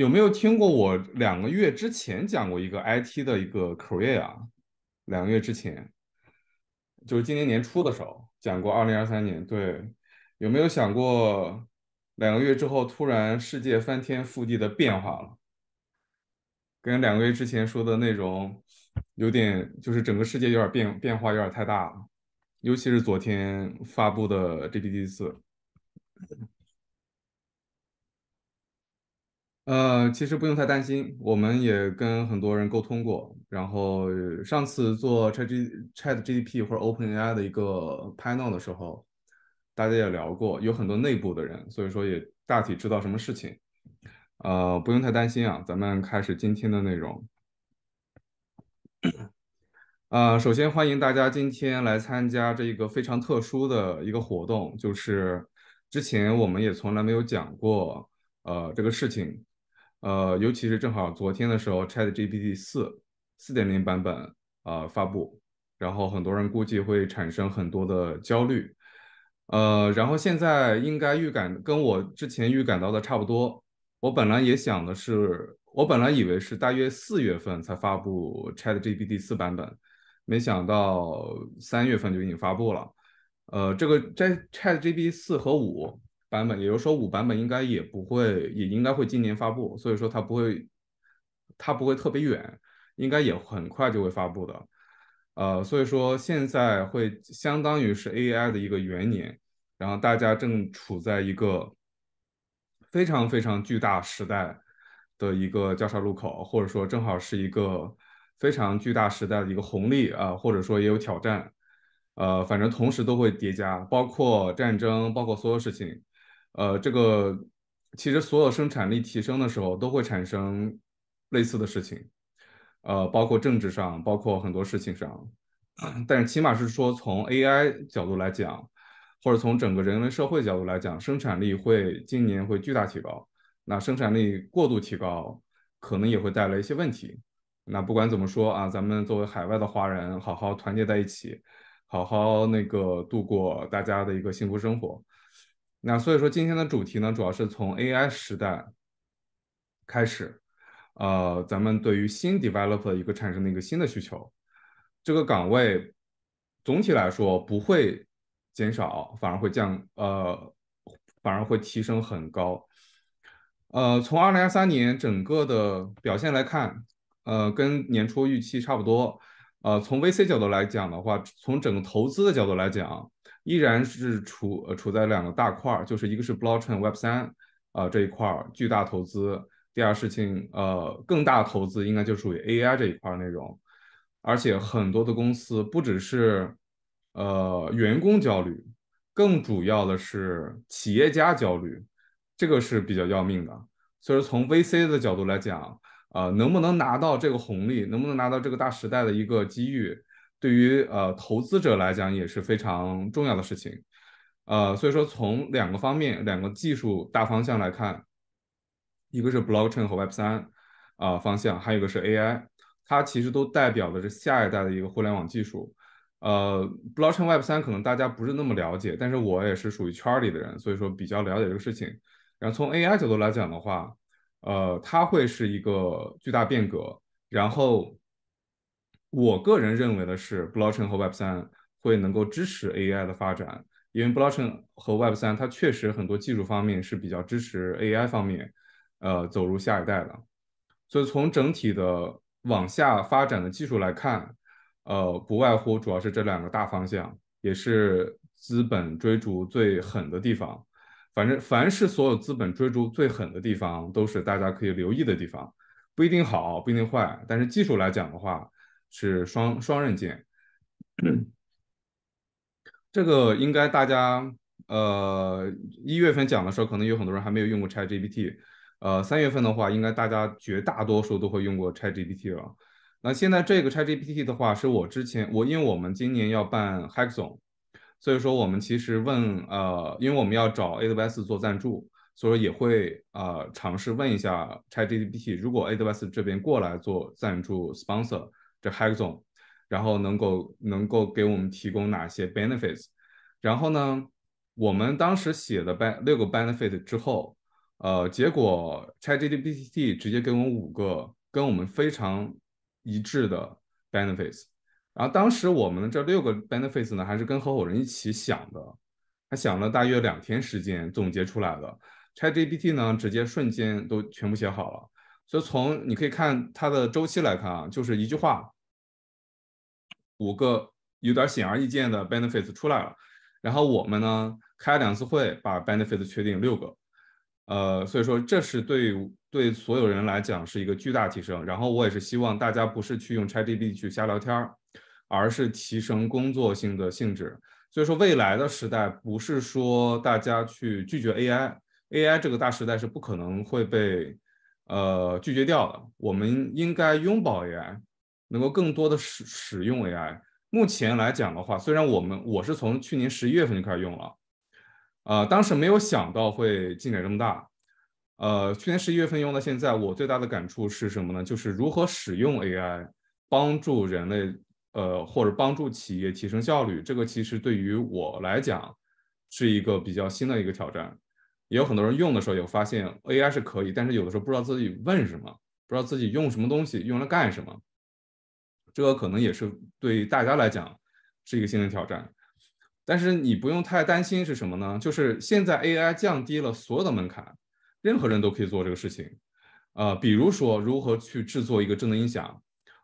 有没有听过我两个月之前讲过一个 IT 的一个 career 啊？两个月之前，就是今年年初的时候讲过。二零二三年对，有没有想过两个月之后突然世界翻天覆地的变化了？跟两个月之前说的内容有点，就是整个世界有点变变化有点太大了，尤其是昨天发布的 g p t 四。呃，其实不用太担心，我们也跟很多人沟通过。然后上次做 Chat Chat GPT 或者 Open AI 的一个 panel 的时候，大家也聊过，有很多内部的人，所以说也大体知道什么事情。呃，不用太担心啊，咱们开始今天的内容。啊，首先欢迎大家今天来参加这一个非常特殊的一个活动，就是之前我们也从来没有讲过，呃，这个事情。呃，尤其是正好昨天的时候，ChatGPT 四四点零版本呃发布，然后很多人估计会产生很多的焦虑，呃，然后现在应该预感跟我之前预感到的差不多。我本来也想的是，我本来以为是大约四月份才发布 ChatGPT 四版本，没想到三月份就已经发布了。呃，这个在 ChatGPT 四和五。版本，也就是说五版本应该也不会，也应该会今年发布，所以说它不会，它不会特别远，应该也很快就会发布的，呃，所以说现在会相当于是 AI 的一个元年，然后大家正处在一个非常非常巨大时代的一个交叉路口，或者说正好是一个非常巨大时代的一个红利啊，或者说也有挑战，呃，反正同时都会叠加，包括战争，包括所有事情。呃，这个其实所有生产力提升的时候都会产生类似的事情，呃，包括政治上，包括很多事情上，但是起码是说从 AI 角度来讲，或者从整个人类社会角度来讲，生产力会今年会巨大提高。那生产力过度提高，可能也会带来一些问题。那不管怎么说啊，咱们作为海外的华人，好好团结在一起，好好那个度过大家的一个幸福生活。那所以说，今天的主题呢，主要是从 AI 时代开始，呃，咱们对于新 develop 的一个产生的一个新的需求，这个岗位总体来说不会减少，反而会降，呃，反而会提升很高。呃，从二零二三年整个的表现来看，呃，跟年初预期差不多。呃，从 VC 角度来讲的话，从整个投资的角度来讲。依然是处处在两个大块儿，就是一个是 blockchain Web 三啊这一块儿巨大投资，第二事情呃更大投资应该就属于 AI 这一块内容，而且很多的公司不只是呃员工焦虑，更主要的是企业家焦虑，这个是比较要命的。所以说从 VC 的角度来讲，呃能不能拿到这个红利，能不能拿到这个大时代的一个机遇？对于呃投资者来讲也是非常重要的事情，呃，所以说从两个方面、两个技术大方向来看，一个是 blockchain 和 Web 三啊方向，还有一个是 AI，它其实都代表的是下一代的一个互联网技术。呃，blockchain Web 三可能大家不是那么了解，但是我也是属于圈里的人，所以说比较了解这个事情。然后从 AI 角度来讲的话，呃，它会是一个巨大变革，然后。我个人认为的是，blockchain 和 Web 三会能够支持 AI 的发展，因为 blockchain 和 Web 三它确实很多技术方面是比较支持 AI 方面，呃，走入下一代的。所以从整体的往下发展的技术来看，呃，不外乎主要是这两个大方向，也是资本追逐最狠的地方。反正凡是所有资本追逐最狠的地方，都是大家可以留意的地方，不一定好，不一定坏，但是技术来讲的话。是双双刃剑，这个应该大家呃一月份讲的时候，可能有很多人还没有用过 ChatGPT，呃三月份的话，应该大家绝大多数都会用过 ChatGPT 了。那现在这个 ChatGPT 的话，是我之前我因为我们今年要办 Hackathon，所以说我们其实问呃因为我们要找 AWS 做赞助，所以说也会啊尝试问一下 ChatGPT，如果 AWS 这边过来做赞助 sponsor。这 h a c k o n 然后能够能够给我们提供哪些 benefits？然后呢，我们当时写的 b e n 六个 b e n e f i t 之后，呃，结果 ChatGPT 直接给我们五个跟我们非常一致的 benefits。然后当时我们这六个 benefits 呢，还是跟合伙人一起想的，他想了大约两天时间总结出来的。ChatGPT 呢，直接瞬间都全部写好了。所以从你可以看它的周期来看啊，就是一句话，五个有点显而易见的 benefits 出来了。然后我们呢开两次会，把 benefits 确定六个。呃，所以说这是对对所有人来讲是一个巨大提升。然后我也是希望大家不是去用 ChatGPT 去瞎聊天儿，而是提升工作性的性质。所以说未来的时代不是说大家去拒绝 AI，AI 这个大时代是不可能会被。呃，拒绝掉了。我们应该拥抱 AI，能够更多的使使用 AI。目前来讲的话，虽然我们我是从去年十一月份就开始用了，呃，当时没有想到会进展这么大。呃，去年十一月份用到现在，我最大的感触是什么呢？就是如何使用 AI 帮助人类，呃，或者帮助企业提升效率。这个其实对于我来讲是一个比较新的一个挑战。也有很多人用的时候有发现 AI 是可以，但是有的时候不知道自己问什么，不知道自己用什么东西用来干什么，这个可能也是对大家来讲是一个新的挑战。但是你不用太担心是什么呢？就是现在 AI 降低了所有的门槛，任何人都可以做这个事情。呃，比如说如何去制作一个智能音响，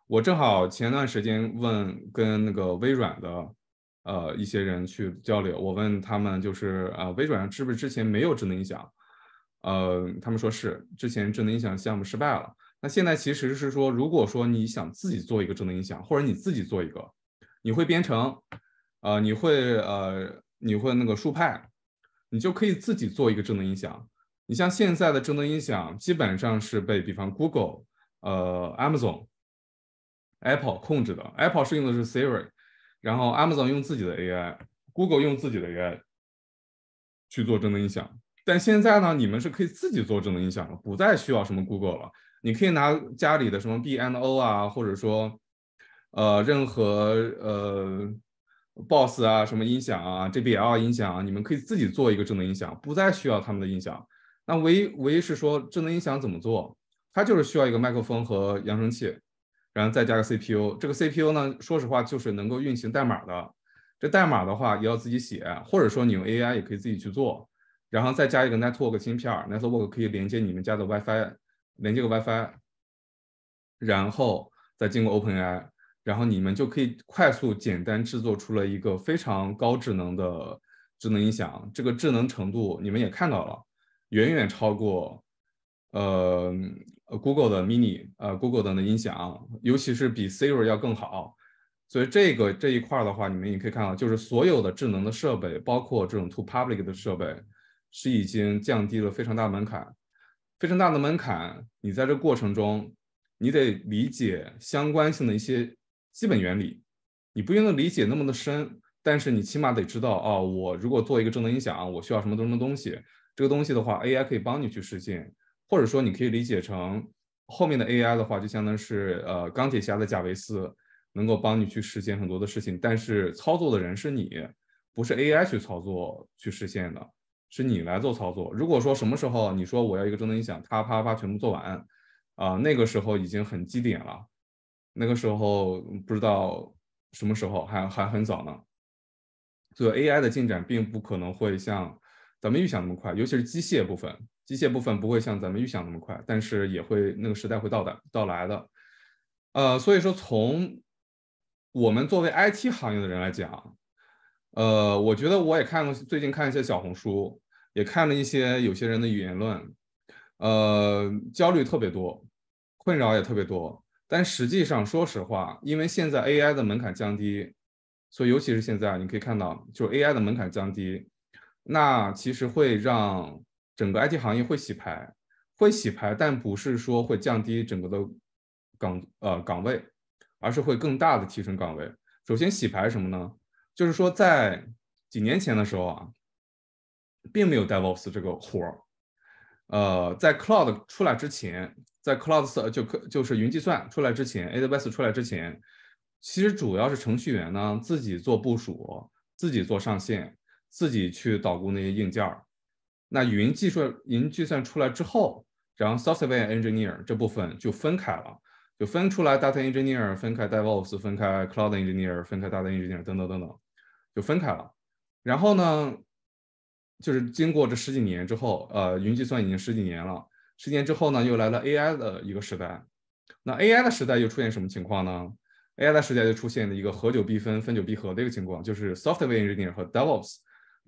我正好前段时间问跟那个微软的。呃，一些人去交流，我问他们就是啊，微软是不是之前没有智能音响？呃，他们说是之前智能音响项目失败了。那现在其实是说，如果说你想自己做一个智能音响，或者你自己做一个，你会编程，呃，你会呃，你会那个数派，你就可以自己做一个智能音响。你像现在的智能音响，基本上是被比方 Google、呃 Amazon、Apple 控制的。Apple 是用的是 Siri。然后，Amazon 用自己的 AI，Google 用自己的 AI 去做智能音响。但现在呢，你们是可以自己做智能音响了，不再需要什么 Google 了。你可以拿家里的什么 BNO 啊，或者说呃任何呃 BOSS 啊什么音响啊、JBL 音响啊，你们可以自己做一个智能音响，不再需要他们的音响。那唯一唯一是说智能音响怎么做，它就是需要一个麦克风和扬声器。然后再加个 CPU，这个 CPU 呢，说实话就是能够运行代码的。这代码的话也要自己写，或者说你用 AI 也可以自己去做。然后再加一个 network 芯片，network 可以连接你们家的 WiFi，连接个 WiFi，然后再经过 OpenAI，然后你们就可以快速简单制作出了一个非常高智能的智能音响。这个智能程度你们也看到了，远远超过，呃。呃，Google 的 Mini，呃，Google 等的音响，尤其是比 Siri 要更好。所以这个这一块的话，你们也可以看到，就是所有的智能的设备，包括这种 To Public 的设备，是已经降低了非常大门槛，非常大的门槛。你在这过程中，你得理解相关性的一些基本原理，你不用定理解那么的深，但是你起码得知道哦，我如果做一个智能音响，我需要什么什么东西，这个东西的话，AI 可以帮你去实现。或者说，你可以理解成后面的 AI 的话，就相当于是呃钢铁侠的贾维斯，能够帮你去实现很多的事情，但是操作的人是你，不是 AI 去操作去实现的，是你来做操作。如果说什么时候你说我要一个智能音响，啪啪啪全部做完，啊，那个时候已经很基点了，那个时候不知道什么时候还还很早呢。所以 AI 的进展并不可能会像咱们预想那么快，尤其是机械部分。机械部分不会像咱们预想那么快，但是也会那个时代会到的到来的，呃，所以说从我们作为 IT 行业的人来讲，呃，我觉得我也看最近看一些小红书，也看了一些有些人的语言论，呃，焦虑特别多，困扰也特别多，但实际上说实话，因为现在 AI 的门槛降低，所以尤其是现在你可以看到，就 AI 的门槛降低，那其实会让整个 IT 行业会洗牌，会洗牌，但不是说会降低整个的岗呃岗位，而是会更大的提升岗位。首先，洗牌什么呢？就是说在几年前的时候啊，并没有 DevOps 这个活儿，呃，在 Cloud 出来之前，在 Cloud 就就是云计算出来之前，AWS 出来之前，其实主要是程序员呢自己做部署，自己做上线，自己去捣鼓那些硬件儿。那云计算云计算出来之后，然后 software engineer 这部分就分开了，就分出来 data engineer 分开，devops 分开，cloud engineer 分开，data engineer 等等等等，就分开了。然后呢，就是经过这十几年之后，呃，云计算已经十几年了，十年之后呢，又来了 AI 的一个时代。那 AI 的时代又出现什么情况呢？AI 的时代就出现了一个合久必分，分久必合的一个情况，就是 software engineer 和 devops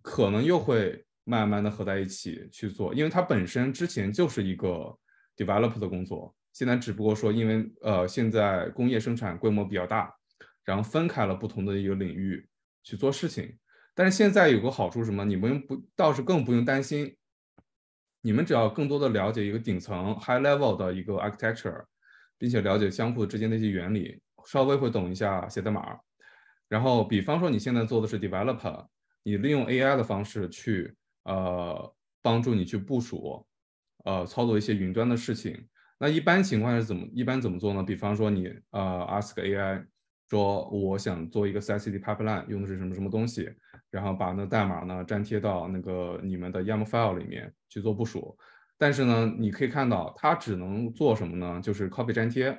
可能又会。慢慢的合在一起去做，因为它本身之前就是一个 d e v e l o p 的工作，现在只不过说，因为呃现在工业生产规模比较大，然后分开了不同的一个领域去做事情。但是现在有个好处什么？你们不倒是更不用担心，你们只要更多的了解一个顶层 high level 的一个 architecture，并且了解相互之间的一些原理，稍微会懂一下写代码。然后比方说你现在做的是 d e v e l o p 你利用 AI 的方式去。呃，帮助你去部署，呃，操作一些云端的事情。那一般情况是怎么一般怎么做呢？比方说你呃，ask AI 说我想做一个 CI/CD pipeline，用的是什么什么东西，然后把那代码呢粘贴到那个你们的 YAML file 里面去做部署。但是呢，你可以看到它只能做什么呢？就是 copy 粘贴，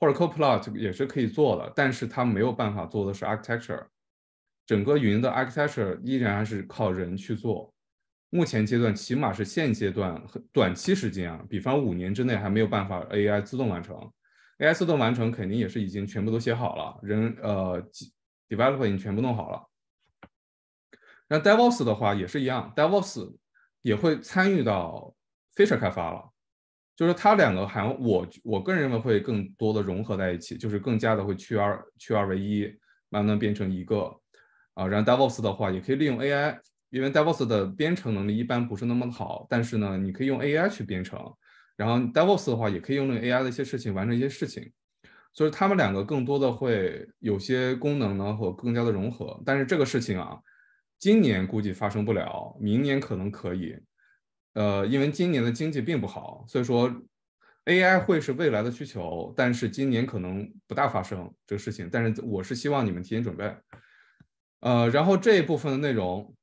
或者 CoPlot 也是可以做的，但是它没有办法做的是 architecture。整个云的 architecture 依然是靠人去做。目前阶段，起码是现阶段和短期时间啊，比方五年之内还没有办法 AI 自动完成，AI 自动完成肯定也是已经全部都写好了，人呃，developer 已经全部弄好了。那 DevOps 的话也是一样，DevOps 也会参与到 Feature 开发了，就是它两个还我我个人认为会更多的融合在一起，就是更加的会去二去二为一，慢慢变成一个。啊，然后 DevOps 的话也可以利用 AI。因为 Devos 的编程能力一般不是那么好，但是呢，你可以用 AI 去编程，然后 Devos 的话也可以用那个 AI 的一些事情完成一些事情，所以他们两个更多的会有些功能呢，会更加的融合。但是这个事情啊，今年估计发生不了，明年可能可以。呃，因为今年的经济并不好，所以说 AI 会是未来的需求，但是今年可能不大发生这个事情。但是我是希望你们提前准备。呃，然后这一部分的内容。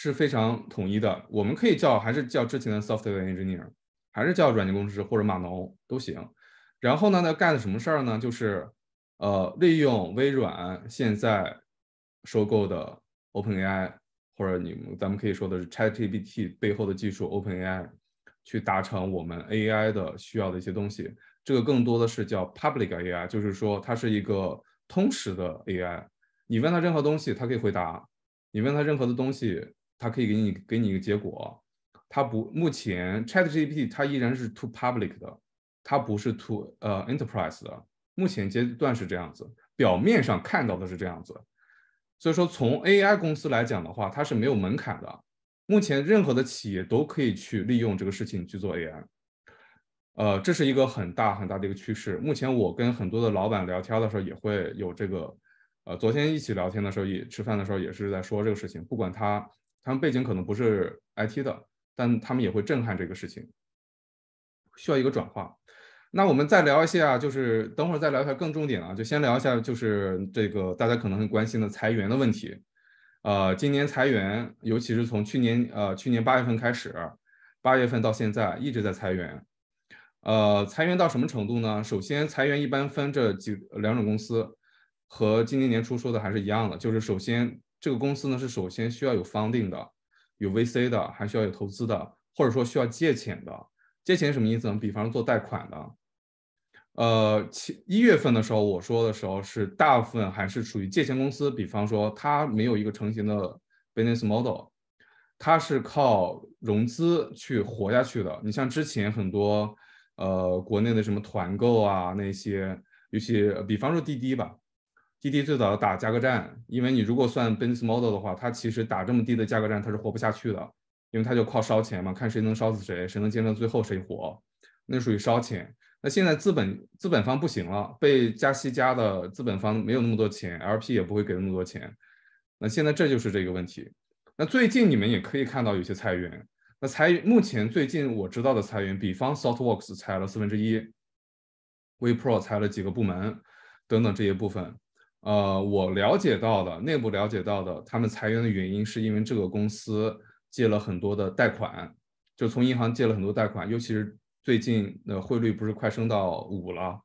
是非常统一的，我们可以叫还是叫之前的 software engineer，还是叫软件工程师或者码农都行。然后呢，他干的什么事儿呢？就是，呃，利用微软现在收购的 OpenAI，或者你们咱们可以说的是 ChatGPT 背后的技术 OpenAI，去达成我们 AI 的需要的一些东西。这个更多的是叫 public AI，就是说它是一个通识的 AI，你问他任何东西，他可以回答；你问他任何的东西。他可以给你给你一个结果，他不目前 ChatGPT 它依然是 to public 的，它不是 to 呃 enterprise 的，目前阶段是这样子，表面上看到的是这样子，所以说从 AI 公司来讲的话，它是没有门槛的，目前任何的企业都可以去利用这个事情去做 AI，呃这是一个很大很大的一个趋势，目前我跟很多的老板聊天的时候也会有这个，呃昨天一起聊天的时候也吃饭的时候也是在说这个事情，不管他。他们背景可能不是 IT 的，但他们也会震撼这个事情，需要一个转化。那我们再聊一下，就是等会儿再聊一下更重点啊，就先聊一下就是这个大家可能很关心的裁员的问题。呃，今年裁员，尤其是从去年呃去年八月份开始，八月份到现在一直在裁员。呃，裁员到什么程度呢？首先，裁员一般分这几两种公司，和今年年初说的还是一样的，就是首先。这个公司呢是首先需要有方定的，有 VC 的，还需要有投资的，或者说需要借钱的。借钱什么意思呢？比方做贷款的。呃，七一月份的时候我说的时候是大部分还是属于借钱公司，比方说它没有一个成型的 business model，它是靠融资去活下去的。你像之前很多呃国内的什么团购啊那些，有些比方说滴滴吧。滴滴最早打价格战，因为你如果算 business model 的话，它其实打这么低的价格战，它是活不下去的，因为它就靠烧钱嘛，看谁能烧死谁，谁能坚持最后谁活，那属于烧钱。那现在资本资本方不行了，被加息加的资本方没有那么多钱，LP 也不会给那么多钱。那现在这就是这个问题。那最近你们也可以看到有些裁员，那裁目前最近我知道的裁员，比方 Softworks 裁了四分之一，WePro 裁了几个部门等等这些部分。呃，我了解到的内部了解到的，他们裁员的原因是因为这个公司借了很多的贷款，就从银行借了很多贷款，尤其是最近，的汇率不是快升到五了，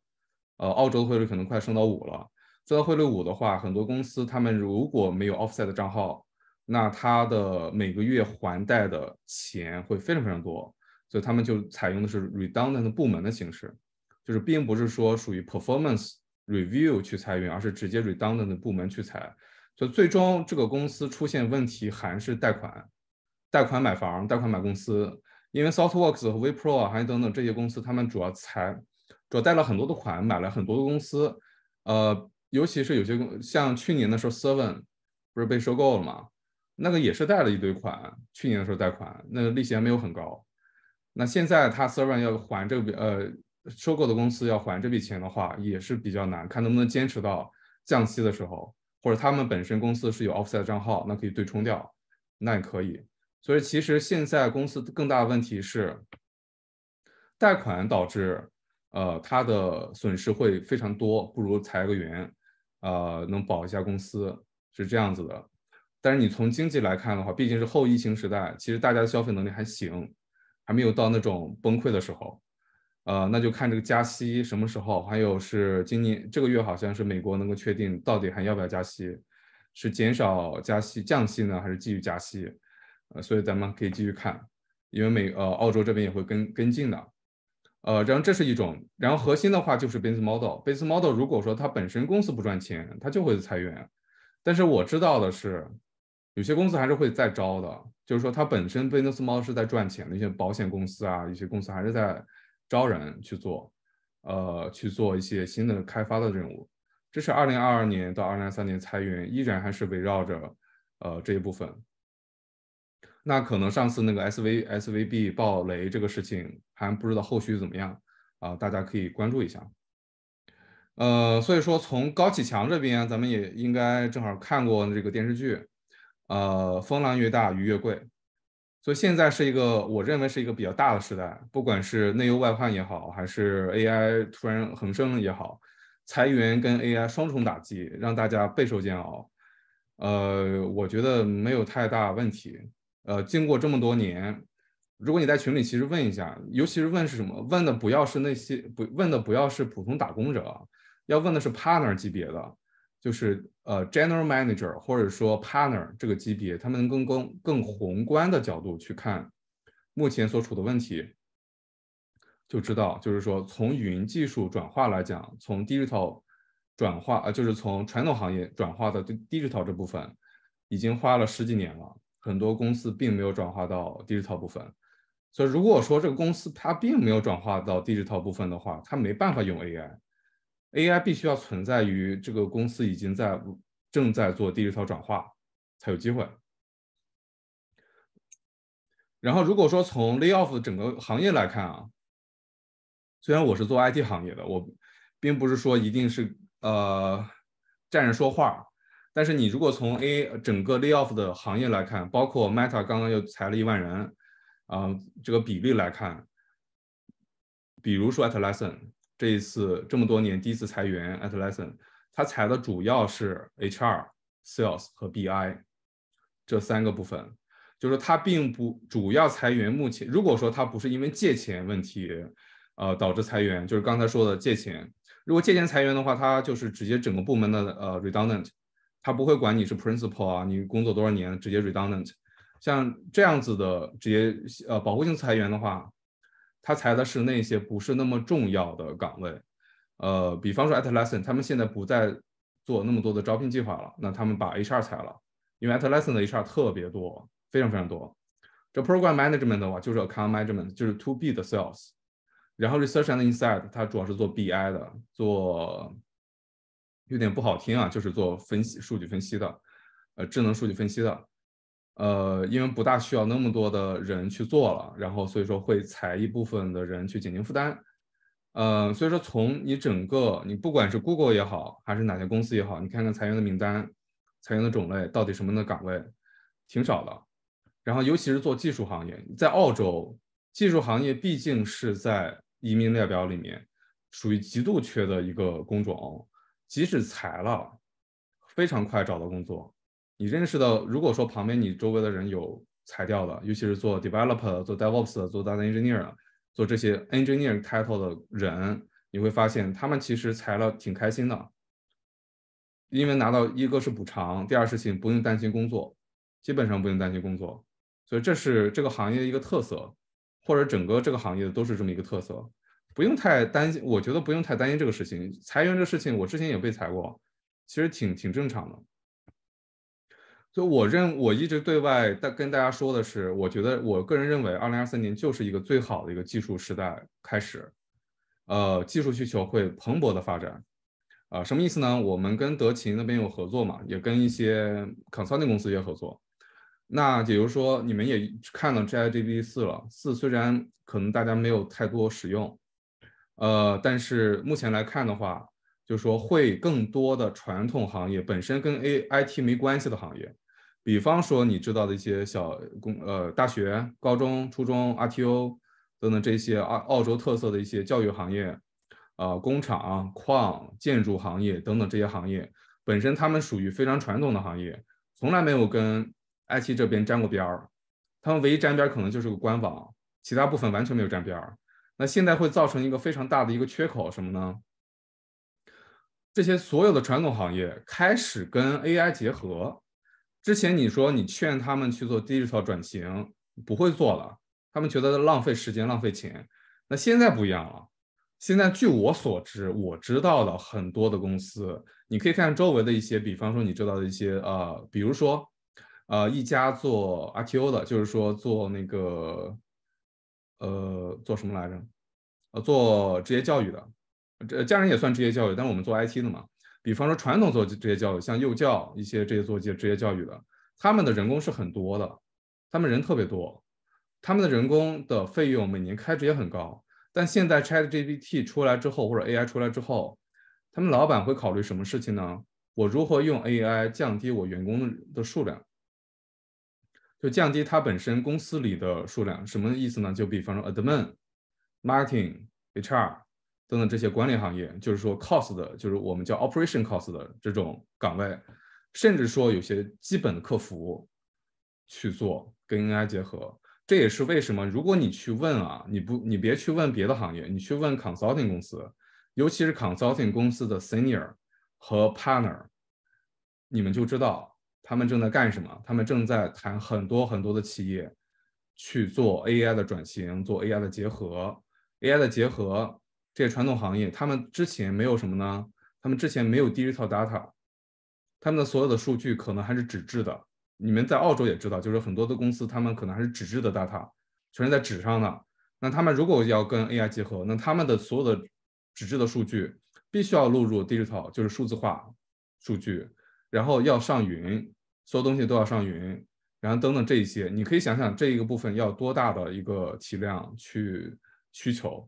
呃，澳洲的汇率可能快升到五了。做到汇率五的话，很多公司他们如果没有 offset 的账号，那他的每个月还贷的钱会非常非常多，所以他们就采用的是 redundant 部门的形式，就是并不是说属于 performance。review 去裁员，而是直接 redundant 的部门去裁，所以最终这个公司出现问题还是贷款，贷款买房，贷款买公司。因为 Southworks 和 v p r o 啊，还有等等这些公司，他们主要裁，主要贷了很多的款，买了很多的公司。呃，尤其是有些公，像去年的时候 s e r v e n 不是被收购了吗？那个也是贷了一堆款，去年的时候贷款，那个利息还没有很高。那现在他 Servin 要还这个，呃。收购的公司要还这笔钱的话，也是比较难，看能不能坚持到降息的时候，或者他们本身公司是有 offset 账号，那可以对冲掉，那也可以。所以其实现在公司更大的问题是贷款导致，呃，它的损失会非常多，不如裁个员，呃，能保一下公司是这样子的。但是你从经济来看的话，毕竟是后疫情时代，其实大家的消费能力还行，还没有到那种崩溃的时候。呃，那就看这个加息什么时候，还有是今年这个月好像是美国能够确定到底还要不要加息，是减少加息、降息呢，还是继续加息？呃，所以咱们可以继续看，因为美呃澳洲这边也会跟跟进的。呃，然后这是一种，然后核心的话就是 b u s e model。b u s e model 如果说它本身公司不赚钱，它就会裁员。但是我知道的是，有些公司还是会再招的，就是说它本身 b u s e model 是在赚钱的一些保险公司啊，一些公司还是在。招人去做，呃，去做一些新的开发的任务。这是二零二二年到二零二三年裁员，依然还是围绕着呃这一部分。那可能上次那个 S V S V B 爆雷这个事情还不知道后续怎么样啊，大家可以关注一下。呃，所以说从高启强这边，咱们也应该正好看过这个电视剧，呃，风浪越大鱼越贵。所以现在是一个我认为是一个比较大的时代，不管是内忧外患也好，还是 AI 突然横生也好，裁员跟 AI 双重打击让大家备受煎熬。呃，我觉得没有太大问题。呃，经过这么多年，如果你在群里其实问一下，尤其是问是什么，问的不要是那些不问的不要是普通打工者，要问的是 partner 级别的。就是呃，general manager 或者说 partner 这个级别，他们能更更更宏观的角度去看目前所处的问题，就知道，就是说从云技术转化来讲，从 digital 转化呃，就是从传统行业转化的这 digital 这部分已经花了十几年了，很多公司并没有转化到 digital 部分，所以如果说这个公司它并没有转化到 digital 部分的话，它没办法用 AI。AI 必须要存在于这个公司已经在正在做第六套转化才有机会。然后如果说从 a y o f 整个行业来看啊，虽然我是做 IT 行业的，我并不是说一定是呃站着说话，但是你如果从 A 整个 a y o f 的行业来看，包括 Meta 刚刚又裁了一万人啊，这个比例来看，比如说 Atlassian。这一次这么多年第一次裁员 a t l a s s i n 它裁的主要是 HR、Sales 和 BI 这三个部分，就是它并不主要裁员。目前如果说它不是因为借钱问题，呃，导致裁员，就是刚才说的借钱。如果借钱裁员的话，它就是直接整个部门的呃 redundant，它不会管你是 principal 啊，你工作多少年直接 redundant。像这样子的直接呃保护性裁员的话。他裁的是那些不是那么重要的岗位，呃，比方说 Atlassian，他们现在不再做那么多的招聘计划了。那他们把 HR 裁了，因为 Atlassian 的 HR 特别多，非常非常多。这 Program Management 的话就是 Account Management，就是 To B 的 Sales。然后 Research and Insight，它主要是做 BI 的，做有点不好听啊，就是做分析、数据分析的，呃，智能数据分析的。呃，因为不大需要那么多的人去做了，然后所以说会裁一部分的人去减轻负担。呃，所以说从你整个你不管是 Google 也好，还是哪些公司也好，你看看裁员的名单，裁员的种类到底什么的岗位，挺少的。然后尤其是做技术行业，在澳洲，技术行业毕竟是在移民列表里面属于极度缺的一个工种，即使裁了，非常快找到工作。你认识到，如果说旁边你周围的人有裁掉的，尤其是做 developer、做 DevOps、做大 engineer、做这些 engineer title 的人，你会发现他们其实裁了挺开心的，因为拿到一个是补偿，第二事情不用担心工作，基本上不用担心工作，所以这是这个行业的一个特色，或者整个这个行业的都是这么一个特色，不用太担心，我觉得不用太担心这个事情，裁员这事情我之前也被裁过，其实挺挺正常的。就我认我一直对外跟大家说的是，我觉得我个人认为，二零二三年就是一个最好的一个技术时代开始，呃，技术需求会蓬勃的发展，啊，什么意思呢？我们跟德勤那边有合作嘛，也跟一些 consulting 公司也合作。那比如说你们也看了 GiDB 四了，四虽然可能大家没有太多使用，呃，但是目前来看的话，就是说会更多的传统行业本身跟 AIT 没关系的行业。比方说，你知道的一些小工、呃，大学、高中、初中、RTO 等等这些澳澳洲特色的一些教育行业，呃，工厂、矿、建筑行业等等这些行业，本身他们属于非常传统的行业，从来没有跟 IT 这边沾过边儿，他们唯一沾边儿可能就是个官网，其他部分完全没有沾边儿。那现在会造成一个非常大的一个缺口什么呢？这些所有的传统行业开始跟 AI 结合。之前你说你劝他们去做 digital 转型，不会做了，他们觉得浪费时间、浪费钱。那现在不一样了。现在据我所知，我知道了很多的公司，你可以看周围的一些，比方说你知道的一些，呃，比如说，呃，一家做 RTO 的，就是说做那个，呃，做什么来着？呃，做职业教育的，这家人也算职业教育，但是我们做 IT 的嘛。比方说，传统做职业教育，像幼教一些这些做一职业教育的，他们的人工是很多的，他们人特别多，他们的人工的费用每年开支也很高。但现在 ChatGPT 出来之后，或者 AI 出来之后，他们老板会考虑什么事情呢？我如何用 AI 降低我员工的的数量，就降低他本身公司里的数量？什么意思呢？就比方说，admin、marketing、HR。等等这些管理行业，就是说 cost 的，就是我们叫 operation cost 的这种岗位，甚至说有些基本的客服去做跟 AI 结合，这也是为什么如果你去问啊，你不你别去问别的行业，你去问 consulting 公司，尤其是 consulting 公司的 senior 和 partner，你们就知道他们正在干什么，他们正在谈很多很多的企业去做 AI 的转型，做 AI 的结合，AI 的结合。这些传统行业，他们之前没有什么呢？他们之前没有 digital data，他们的所有的数据可能还是纸质的。你们在澳洲也知道，就是很多的公司，他们可能还是纸质的 data，全是在纸上的。那他们如果要跟 AI 结合，那他们的所有的纸质的数据必须要录入 digital，就是数字化数据，然后要上云，所有东西都要上云，然后等等这一些，你可以想想这一个部分要多大的一个体量去需求。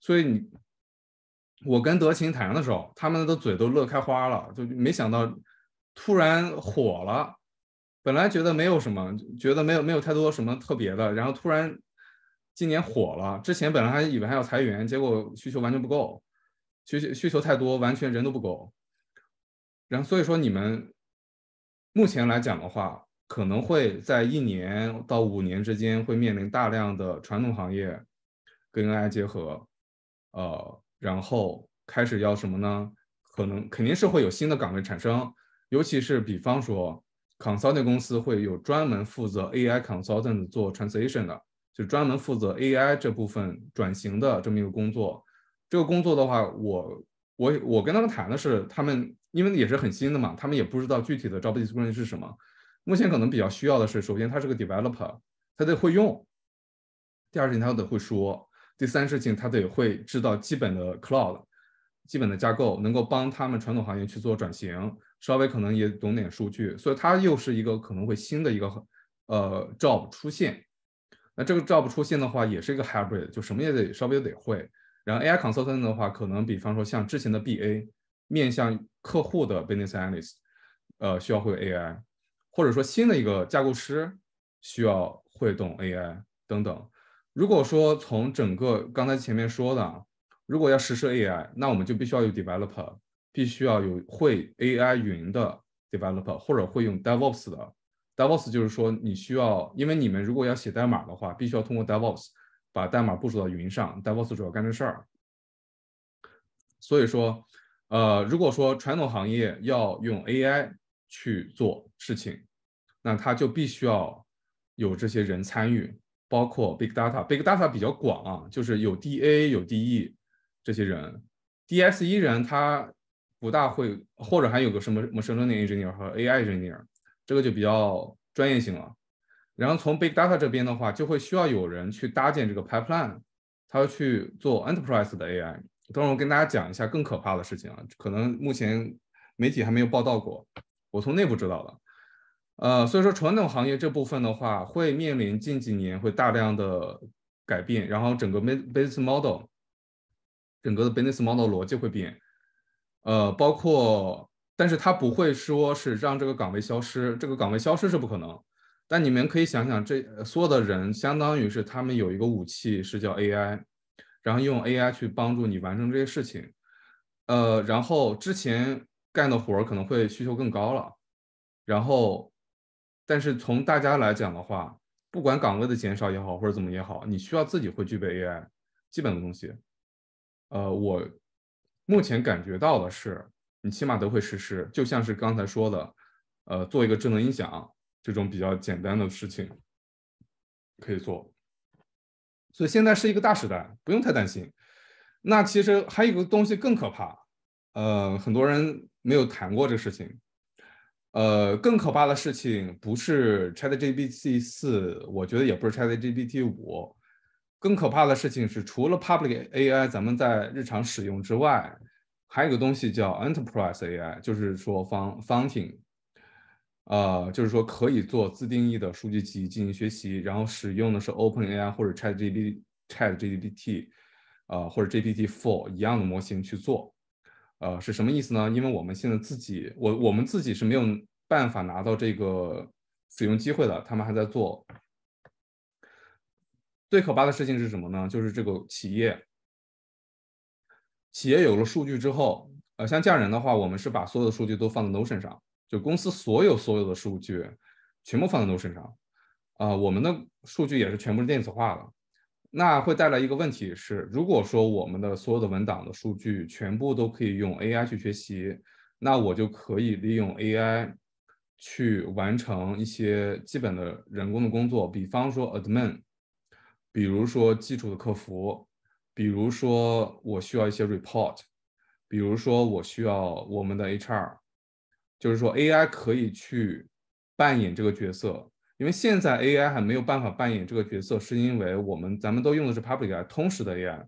所以你，我跟德勤谈的时候，他们的嘴都乐开花了，就没想到突然火了。本来觉得没有什么，觉得没有没有太多什么特别的，然后突然今年火了。之前本来还以为还要裁员，结果需求完全不够，需求需求太多，完全人都不够。然后所以说你们目前来讲的话，可能会在一年到五年之间会面临大量的传统行业跟 AI 结合。呃，然后开始要什么呢？可能肯定是会有新的岗位产生，尤其是比方说，consulting 公司会有专门负责 AI consultant 做 translation 的，就专门负责 AI 这部分转型的这么一个工作。这个工作的话，我我我跟他们谈的是，他们因为也是很新的嘛，他们也不知道具体的 job description 是什么。目前可能比较需要的是，首先他是个 developer，他得会用；第二点，他得会说。第三事情，他得会知道基本的 cloud，基本的架构，能够帮他们传统行业去做转型，稍微可能也懂点数据，所以他又是一个可能会新的一个呃 job 出现。那这个 job 出现的话，也是一个 hybrid，就什么也得稍微得会。然后 AI consultant 的话，可能比方说像之前的 BA，面向客户的 business analyst，呃，需要会 AI，或者说新的一个架构师需要会懂 AI 等等。如果说从整个刚才前面说的，如果要实施 AI，那我们就必须要有 developer，必须要有会 AI 云的 developer，或者会用 DevOps 的。DevOps 就是说你需要，因为你们如果要写代码的话，必须要通过 DevOps 把代码部署到云上。DevOps 主要干这事儿。所以说，呃，如果说传统行业要用 AI 去做事情，那他就必须要有这些人参与。包括 big data，big data 比较广，啊，就是有 DA、有 DE 这些人，DS e 人他不大会，或者还有个什么什么 machine learning engineer 和 AI engineer，这个就比较专业性了。然后从 big data 这边的话，就会需要有人去搭建这个 pipeline，他要去做 enterprise 的 AI。等会我跟大家讲一下更可怕的事情啊，可能目前媒体还没有报道过，我从内部知道的。呃，所以说传统行业这部分的话，会面临近几年会大量的改变，然后整个 business model 整个的 business model 逻辑会变，呃，包括，但是它不会说是让这个岗位消失，这个岗位消失是不可能。但你们可以想想，这所有的人相当于是他们有一个武器是叫 AI，然后用 AI 去帮助你完成这些事情，呃，然后之前干的活儿可能会需求更高了，然后。但是从大家来讲的话，不管岗位的减少也好，或者怎么也好，你需要自己会具备 AI 基本的东西。呃，我目前感觉到的是，你起码都会实施，就像是刚才说的，呃，做一个智能音响这种比较简单的事情可以做。所以现在是一个大时代，不用太担心。那其实还有个东西更可怕，呃，很多人没有谈过这个事情。呃，更可怕的事情不是 Chat GPT 四，我觉得也不是 Chat GPT 五，更可怕的事情是除了 Public AI，咱们在日常使用之外，还有个东西叫 Enterprise AI，就是说方 f o u n t i n 呃，就是说可以做自定义的数据集进行学习，然后使用的是 Open AI 或者 Chat GPT、Chat GPT，啊，或者 GPT Four 一样的模型去做。呃，是什么意思呢？因为我们现在自己，我我们自己是没有办法拿到这个使用机会的。他们还在做。最可怕的事情是什么呢？就是这个企业，企业有了数据之后，呃，像匠人的话，我们是把所有的数据都放在 Notion 上，就公司所有所有的数据全部放在 Notion 上。啊，我们的数据也是全部是电子化了。那会带来一个问题是，如果说我们的所有的文档的数据全部都可以用 AI 去学习，那我就可以利用 AI 去完成一些基本的人工的工作，比方说 admin，比如说基础的客服，比如说我需要一些 report，比如说我需要我们的 HR，就是说 AI 可以去扮演这个角色。因为现在 AI 还没有办法扮演这个角色，是因为我们咱们都用的是 public AI，通识的 AI，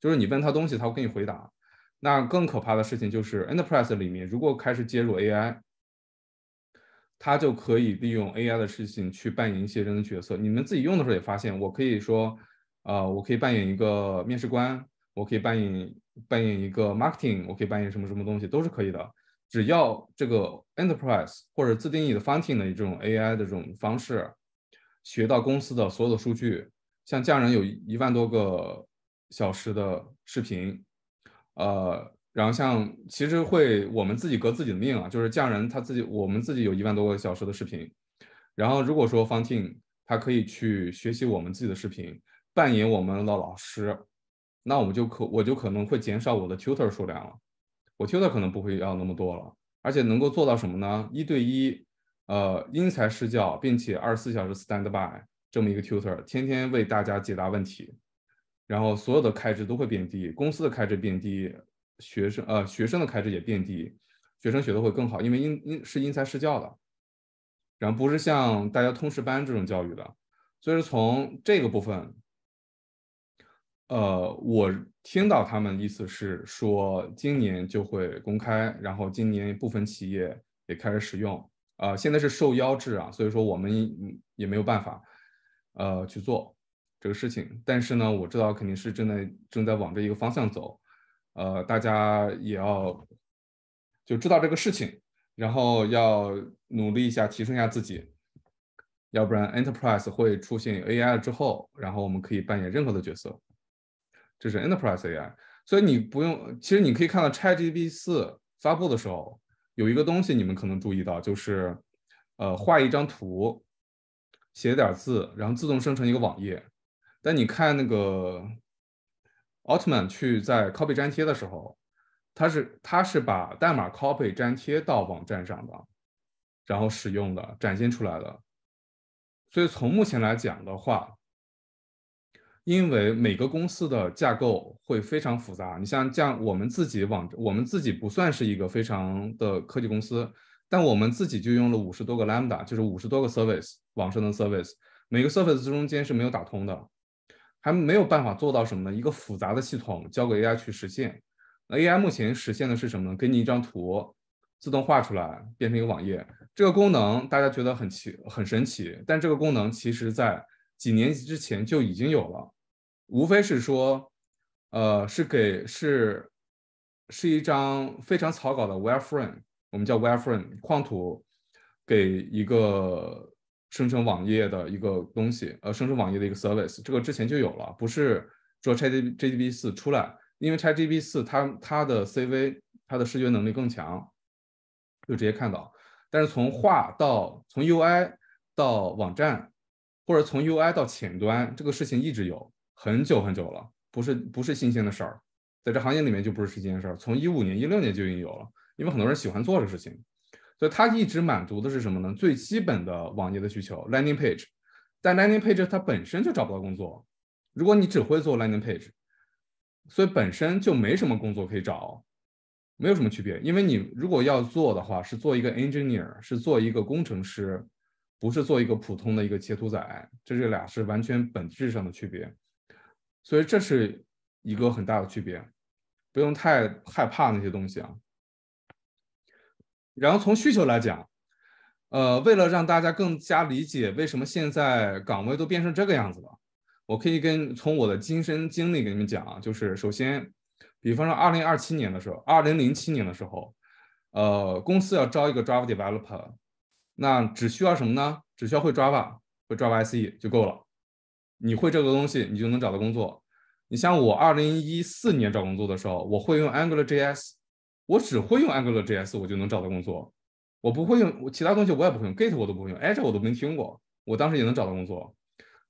就是你问他东西，他会给你回答。那更可怕的事情就是 enterprise 里面，如果开始接入 AI，它就可以利用 AI 的事情去扮演一些人的角色。你们自己用的时候也发现，我可以说，呃，我可以扮演一个面试官，我可以扮演扮演一个 marketing，我可以扮演什么什么东西，都是可以的。只要这个 enterprise 或者自定义的 f o n t i n g 的这种 AI 的这种方式，学到公司的所有的数据，像匠人有一万多个小时的视频，呃，然后像其实会我们自己革自己的命啊，就是匠人他自己，我们自己有一万多个小时的视频，然后如果说 f o n t i n g 他可以去学习我们自己的视频，扮演我们的老师，那我们就可我就可能会减少我的 tutor 数量了。我 tutor 可能不会要那么多了，而且能够做到什么呢？一对一，呃，因材施教，并且二十四小时 stand by，这么一个 tutor，天天为大家解答问题，然后所有的开支都会变低，公司的开支变低，学生呃学生的开支也变低，学生学的会更好，因为因因是因材施教的，然后不是像大家通识班这种教育的，所以说从这个部分。呃，我听到他们意思是说，今年就会公开，然后今年部分企业也开始使用。啊，现在是受邀制啊，所以说我们也没有办法，呃，去做这个事情。但是呢，我知道肯定是正在正在往这一个方向走。呃，大家也要就知道这个事情，然后要努力一下，提升一下自己，要不然 Enterprise 会出现 AI 之后，然后我们可以扮演任何的角色。这是 Enterprise AI，所以你不用。其实你可以看到，c h a t G p t 四发布的时候，有一个东西你们可能注意到，就是呃画一张图，写点字，然后自动生成一个网页。但你看那个 Altman 去在 Copy 粘贴的时候，他是他是把代码 Copy 粘贴到网站上的，然后使用的展现出来的。所以从目前来讲的话。因为每个公司的架构会非常复杂，你像这样，我们自己网，我们自己不算是一个非常的科技公司，但我们自己就用了五十多个 Lambda，就是五十多个 Service 网上的 Service，每个 Service 中间是没有打通的，还没有办法做到什么呢？一个复杂的系统交给 AI 去实现，那 AI 目前实现的是什么呢？给你一张图，自动画出来变成一个网页，这个功能大家觉得很奇很神奇，但这个功能其实在。几年级之前就已经有了，无非是说，呃，是给是，是一张非常草稿的 w e f r a m e 我们叫 w e f r a m e 框图，给一个生成网页的一个东西，呃，生成网页的一个 Service，这个之前就有了，不是说拆 GDB 四出来，因为拆 GDB 四它它的 CV 它的视觉能力更强，就直接看到，但是从画到从 UI 到网站。或者从 UI 到前端，这个事情一直有很久很久了，不是不是新鲜的事儿，在这行业里面就不是新鲜事儿。从一五年、一六年就已经有了，因为很多人喜欢做这个事情，所以它一直满足的是什么呢？最基本的网页的需求，landing page。但 landing page 它本身就找不到工作，如果你只会做 landing page，所以本身就没什么工作可以找，没有什么区别，因为你如果要做的话，是做一个 engineer，是做一个工程师。不是做一个普通的一个切图仔，这这俩是完全本质上的区别，所以这是一个很大的区别，不用太害怕那些东西啊。然后从需求来讲，呃，为了让大家更加理解为什么现在岗位都变成这个样子了，我可以跟从我的亲身经历给你们讲啊，就是首先，比方说二零二七年的时候，二零零七年的时候，呃，公司要招一个 Java Developer。那只需要什么呢？只需要会 Java，会 Java SE 就够了。你会这个东西，你就能找到工作。你像我二零一四年找工作的时候，我会用 Angular JS，我只会用 Angular JS，我就能找到工作。我不会用，我其他东西我也不会用，Git 我都不会用，Edge 我都没听过，我当时也能找到工作。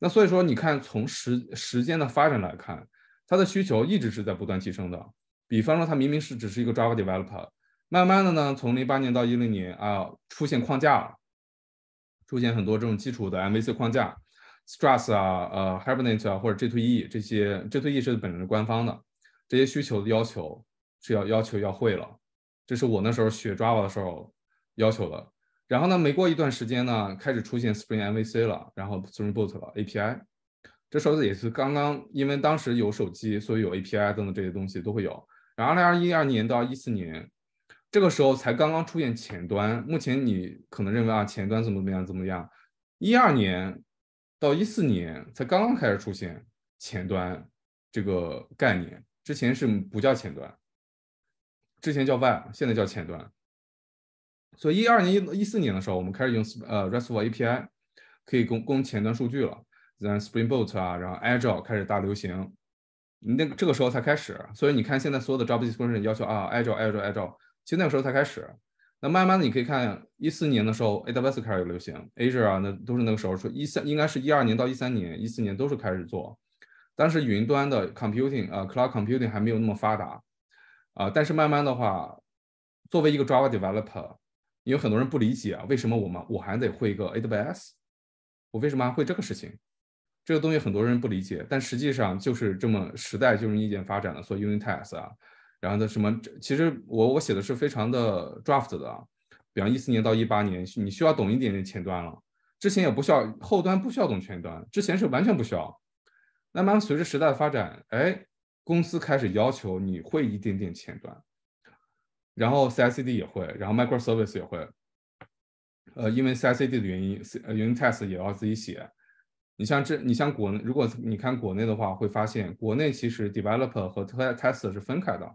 那所以说，你看从时时间的发展来看，它的需求一直是在不断提升的。比方说，它明明是只是一个 Java Developer。慢慢的呢，从零八年到一零年啊，出现框架，了，出现很多这种基础的 MVC 框架，Struts 啊，呃 Hibernate 啊，或者 J2EE 这些，J2EE 是本身是官方的，这些需求的要求是要要求要会了，这是我那时候学 Java 的时候要求的。然后呢，每过一段时间呢，开始出现 Spring MVC 了，然后 Spring Boot 了，API，这时候也是刚刚，因为当时有手机，所以有 API 等等这些东西都会有。然后二零二一二年到一四年。这个时候才刚刚出现前端，目前你可能认为啊前端怎么怎么样怎么样，一二年到一四年才刚刚开始出现前端这个概念，之前是不叫前端，之前叫 Web，现在叫前端。所以一二年一一四年的时候，我们开始用呃 RESTful API 可以供供前端数据了，然后 Spring Boot 啊，然后 a g i l e 开始大流行，那这个时候才开始。所以你看现在所有的 Job p t 工程 n 要求啊 a g i l e a g i l e a g i l e 其实那个时候才开始，那慢慢的你可以看一四年的时候，AWS 开始有流行，Azure 啊，那都是那个时候说一三应该是一二年到一三年，一四年都是开始做，当时云端的 computing 啊，cloud computing 还没有那么发达，啊，但是慢慢的话，作为一个 Java developer，有很多人不理解啊，为什么我们我还得会一个 AWS，我为什么还会这个事情，这个东西很多人不理解，但实际上就是这么时代就是逆点发展的，以 u n i t s 啊。然后的什么？其实我我写的是非常的 draft 的。比方一四年到一八年，你需要懂一点点前端了。之前也不需要后端，不需要懂前端，之前是完全不需要。那慢随着时代的发展，哎，公司开始要求你会一点点前端，然后 CI/CD 也会，然后 microservice 也会。呃，因为 CI/CD 的原因，原因 test 也要自己写。你像这，你像国，如果你看国内的话，会发现国内其实 developer 和 test 是分开的。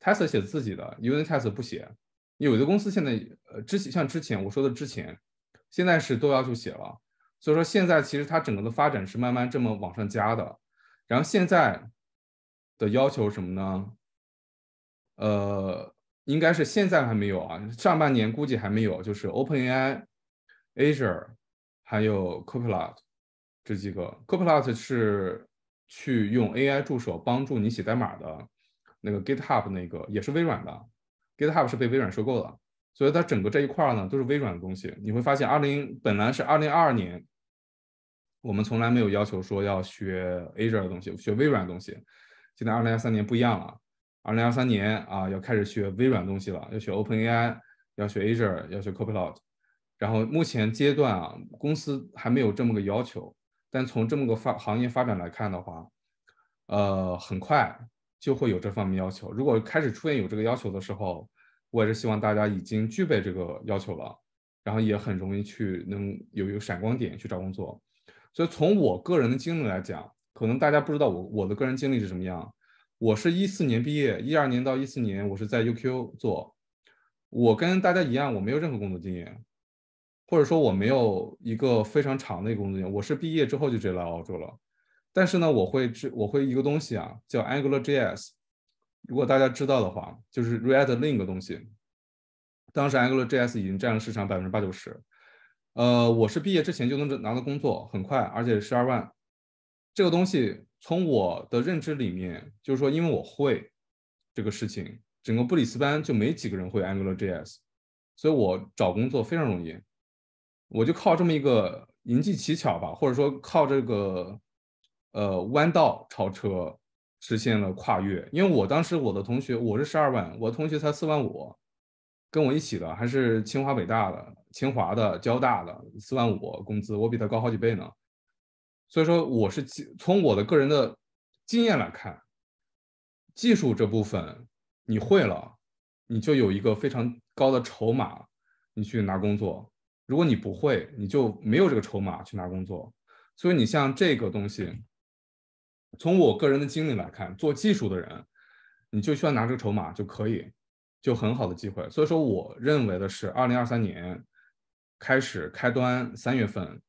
Tesla 写自己的，Unit Test 不写。有的公司现在，呃，之前像之前我说的之前，现在是都要求写了。所以说现在其实它整个的发展是慢慢这么往上加的。然后现在的要求什么呢？呃，应该是现在还没有啊，上半年估计还没有。就是 OpenAI、Azure 还有 Copilot 这几个。Copilot 是去用 AI 助手帮助你写代码的。那个 GitHub 那个也是微软的，GitHub 是被微软收购的，所以它整个这一块呢都是微软的东西。你会发现，二零本来是二零二二年，我们从来没有要求说要学 Azure 的东西，学微软的东西。现在二零二三年不一样了，二零二三年啊要开始学微软东西了，要学 OpenAI，要学 Azure，要学 Copilot。然后目前阶段啊，公司还没有这么个要求，但从这么个发行业发展来看的话，呃，很快。就会有这方面要求。如果开始出现有这个要求的时候，我也是希望大家已经具备这个要求了，然后也很容易去能有一个闪光点去找工作。所以从我个人的经历来讲，可能大家不知道我我的个人经历是什么样。我是一四年毕业，一二年到一四年我是在 UQ 做，我跟大家一样，我没有任何工作经验，或者说我没有一个非常长的一个工作经验。我是毕业之后就直接来澳洲了。但是呢，我会知我会一个东西啊，叫 Angular JS。如果大家知道的话，就是 React 另一个东西。当时 Angular JS 已经占了市场百分之八九十。呃，我是毕业之前就能拿到工作，很快，而且十二万。这个东西从我的认知里面，就是说，因为我会这个事情，整个布里斯班就没几个人会 Angular JS，所以我找工作非常容易。我就靠这么一个银计奇巧吧，或者说靠这个。呃，弯道超车实现了跨越，因为我当时我的同学，我是十二万，我同学才四万五，跟我一起的还是清华北大的，清华的、交大的四万五工资，我比他高好几倍呢。所以说，我是从我的个人的经验来看，技术这部分你会了，你就有一个非常高的筹码，你去拿工作；如果你不会，你就没有这个筹码去拿工作。所以你像这个东西。从我个人的经历来看，做技术的人，你就需要拿这个筹码就可以，就很好的机会。所以说，我认为的是，二零二三年开始开端三月份，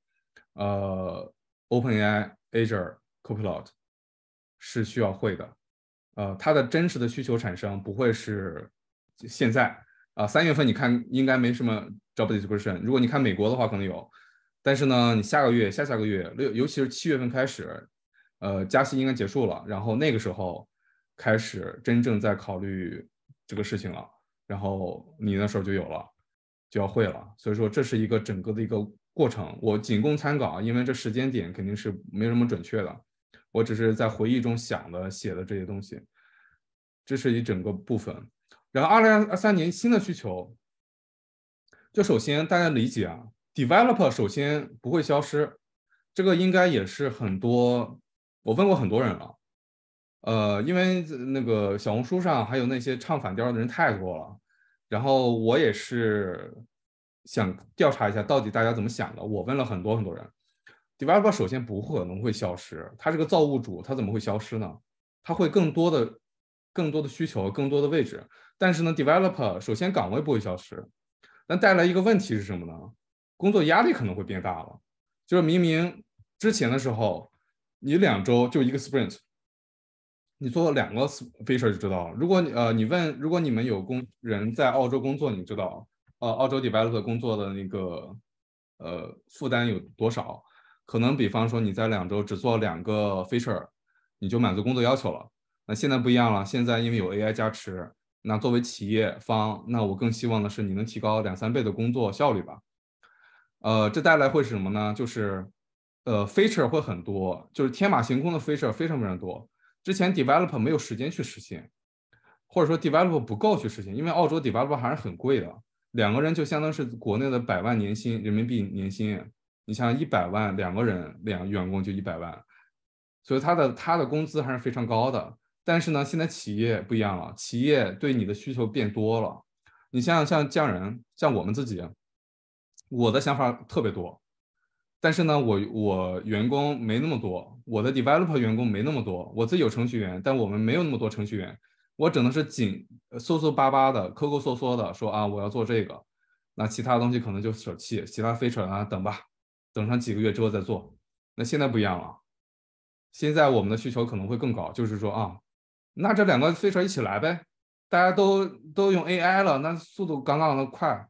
呃，OpenAI a g e r Copilot 是需要会的。呃，它的真实的需求产生不会是现在啊，三月份你看应该没什么 job description。如果你看美国的话，可能有，但是呢，你下个月、下下个月，六尤其是七月份开始。呃，加息应该结束了，然后那个时候开始真正在考虑这个事情了，然后你那时候就有了，就要会了。所以说这是一个整个的一个过程，我仅供参考，因为这时间点肯定是没什么准确的，我只是在回忆中想的写的这些东西，这是一整个部分。然后二零二三年新的需求，就首先大家理解啊，developer 首先不会消失，这个应该也是很多。我问过很多人了，呃，因为那个小红书上还有那些唱反调的人太多了，然后我也是想调查一下到底大家怎么想的。我问了很多很多人，developer 首先不可能会消失，他是个造物主，他怎么会消失呢？他会更多的、更多的需求、更多的位置。但是呢，developer 首先岗位不会消失，那带来一个问题是什么呢？工作压力可能会变大了，就是明明之前的时候。你两周就一个 sprint，你做两个 feature 就知道了。如果呃你问，如果你们有工人在澳洲工作，你知道，呃澳洲 developer 工作的那个呃负担有多少？可能比方说你在两周只做两个 feature，你就满足工作要求了。那现在不一样了，现在因为有 AI 加持，那作为企业方，那我更希望的是你能提高两三倍的工作效率吧。呃，这带来会是什么呢？就是。呃，feature 会很多，就是天马行空的 feature 非常非常多。之前 developer 没有时间去实现，或者说 developer 不够去实现，因为澳洲 developer 还是很贵的，两个人就相当是国内的百万年薪人民币年薪。你像一百万两个人两员工就一百万，所以他的他的工资还是非常高的。但是呢，现在企业不一样了，企业对你的需求变多了。你像像匠人，像我们自己，我的想法特别多。但是呢，我我员工没那么多，我的 developer 员工没那么多，我自己有程序员，但我们没有那么多程序员，我只能是紧，缩缩巴巴的，抠抠缩缩的说啊，我要做这个，那其他东西可能就舍弃，其他飞船啊等吧，等上几个月之后再做。那现在不一样了，现在我们的需求可能会更高，就是说啊，那这两个飞船一起来呗，大家都都用 AI 了，那速度杠杠的快，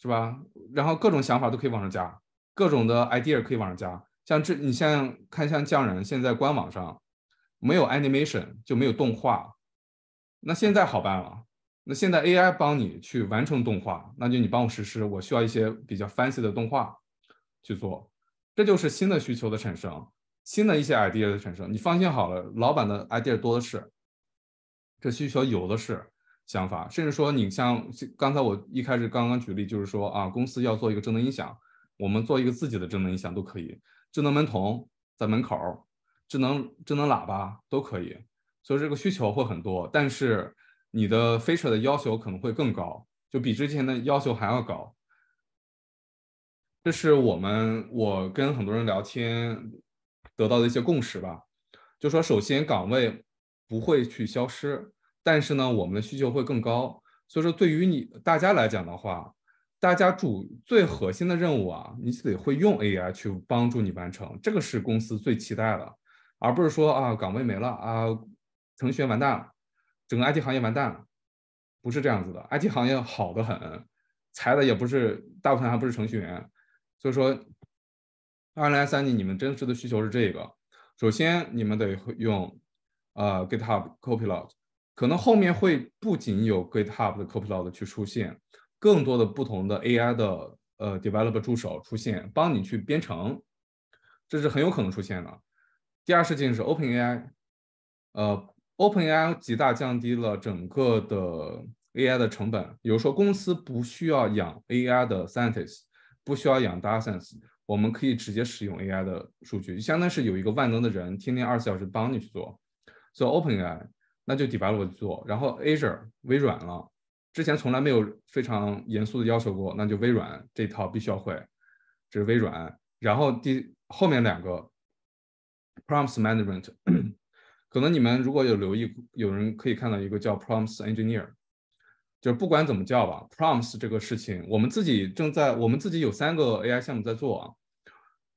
是吧？然后各种想法都可以往上加。各种的 idea 可以往上加，像这你像看像匠人现在官网上没有 animation 就没有动画，那现在好办了，那现在 AI 帮你去完成动画，那就你帮我实施，我需要一些比较 fancy 的动画去做，这就是新的需求的产生，新的一些 idea 的产生，你放心好了，老板的 idea 多的是，这需求有的是想法，甚至说你像刚才我一开始刚刚举例就是说啊，公司要做一个智能音响。我们做一个自己的智能音响都可以，智能门童在门口，智能智能喇叭都可以，所以这个需求会很多。但是你的 feature 的要求可能会更高，就比之前的要求还要高。这是我们我跟很多人聊天得到的一些共识吧。就说首先岗位不会去消失，但是呢我们的需求会更高。所以说对于你大家来讲的话。大家主最核心的任务啊，你得会用 AI 去帮助你完成，这个是公司最期待的，而不是说啊岗位没了啊，腾讯完蛋了，整个 IT 行业完蛋了，不是这样子的，IT 行业好的很，裁的也不是大部分还不是程序员，所以说，二零二三年你们真实的需求是这个，首先你们得会用，呃 GitHub Copilot，可能后面会不仅有 GitHub 的 Copilot 去出现。更多的不同的 AI 的呃 developer 助手出现，帮你去编程，这是很有可能出现的。第二事情是 OpenAI，呃，OpenAI 极大降低了整个的 AI 的成本，比如说公司不需要养 AI 的 scientist，不需要养 data s c i e n c e 我们可以直接使用 AI 的数据，相当是有一个万能的人，天天二十四小时帮你去做。所以 OpenAI 那就 developer 做，然后 Azure 微软了。之前从来没有非常严肃的要求过，那就微软这套必须要会，这是微软。然后第后面两个，proms management，可能你们如果有留意，有人可以看到一个叫 proms engineer，就是不管怎么叫吧，proms 这个事情，我们自己正在，我们自己有三个 AI 项目在做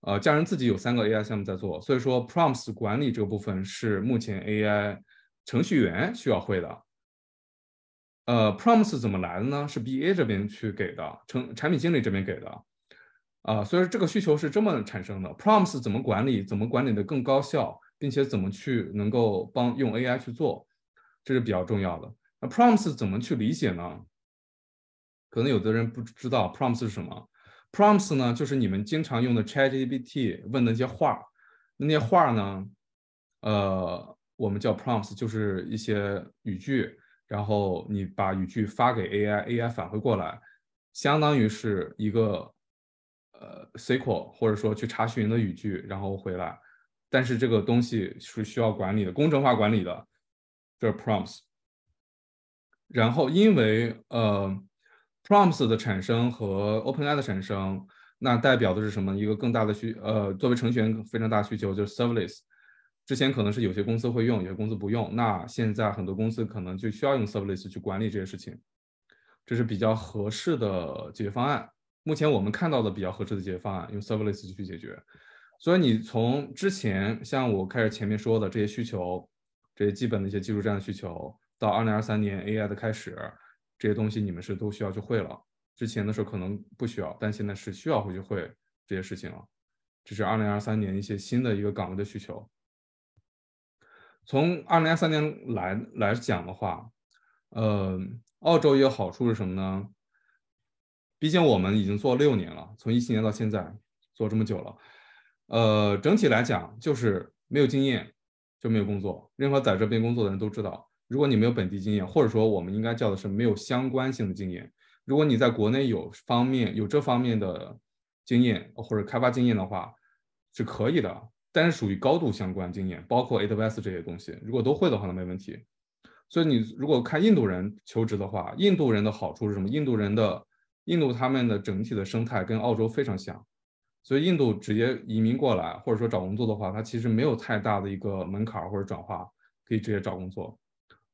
啊，呃，家人自己有三个 AI 项目在做，所以说 proms 管理这部分是目前 AI 程序员需要会的。呃，prompts 怎么来的呢？是 BA 这边去给的，成产品经理这边给的，啊，所以说这个需求是这么产生的。prompts 怎么管理？怎么管理的更高效，并且怎么去能够帮用 AI 去做，这是比较重要的。那 prompts 怎么去理解呢？可能有的人不知道 prompts 是什么。prompts 呢，就是你们经常用的 ChatGPT 问那些话，那些话呢，呃，我们叫 prompts，就是一些语句。然后你把语句发给 AI，AI 返回过来，相当于是一个呃 SQL 或者说去查询的语句，然后回来。但是这个东西是需要管理的，工程化管理的，就是 Prompts。然后因为呃 Prompts 的产生和 OpenAI 的产生，那代表的是什么？一个更大的需呃作为程序员非常大需求就是 Serverless。之前可能是有些公司会用，有些公司不用。那现在很多公司可能就需要用 serverless 去管理这些事情，这是比较合适的解决方案。目前我们看到的比较合适的解决方案，用 serverless 去去解决。所以你从之前像我开始前面说的这些需求，这些基本的一些技术栈的需求，到2023年 AI 的开始，这些东西你们是都需要去会了。之前的时候可能不需要，但现在是需要回去会这些事情了。这是2023年一些新的一个岗位的需求。从二零二三年来来讲的话，呃，澳洲一个好处是什么呢？毕竟我们已经做六年了，从一七年到现在做这么久了，呃，整体来讲就是没有经验就没有工作。任何在这边工作的人都知道，如果你没有本地经验，或者说我们应该叫的是没有相关性的经验，如果你在国内有方面有这方面的经验或者开发经验的话，是可以的。但是属于高度相关经验，包括 AWS 这些东西，如果都会的话，那没问题。所以你如果看印度人求职的话，印度人的好处是什么？印度人的印度他们的整体的生态跟澳洲非常像，所以印度直接移民过来，或者说找工作的话，它其实没有太大的一个门槛或者转化，可以直接找工作。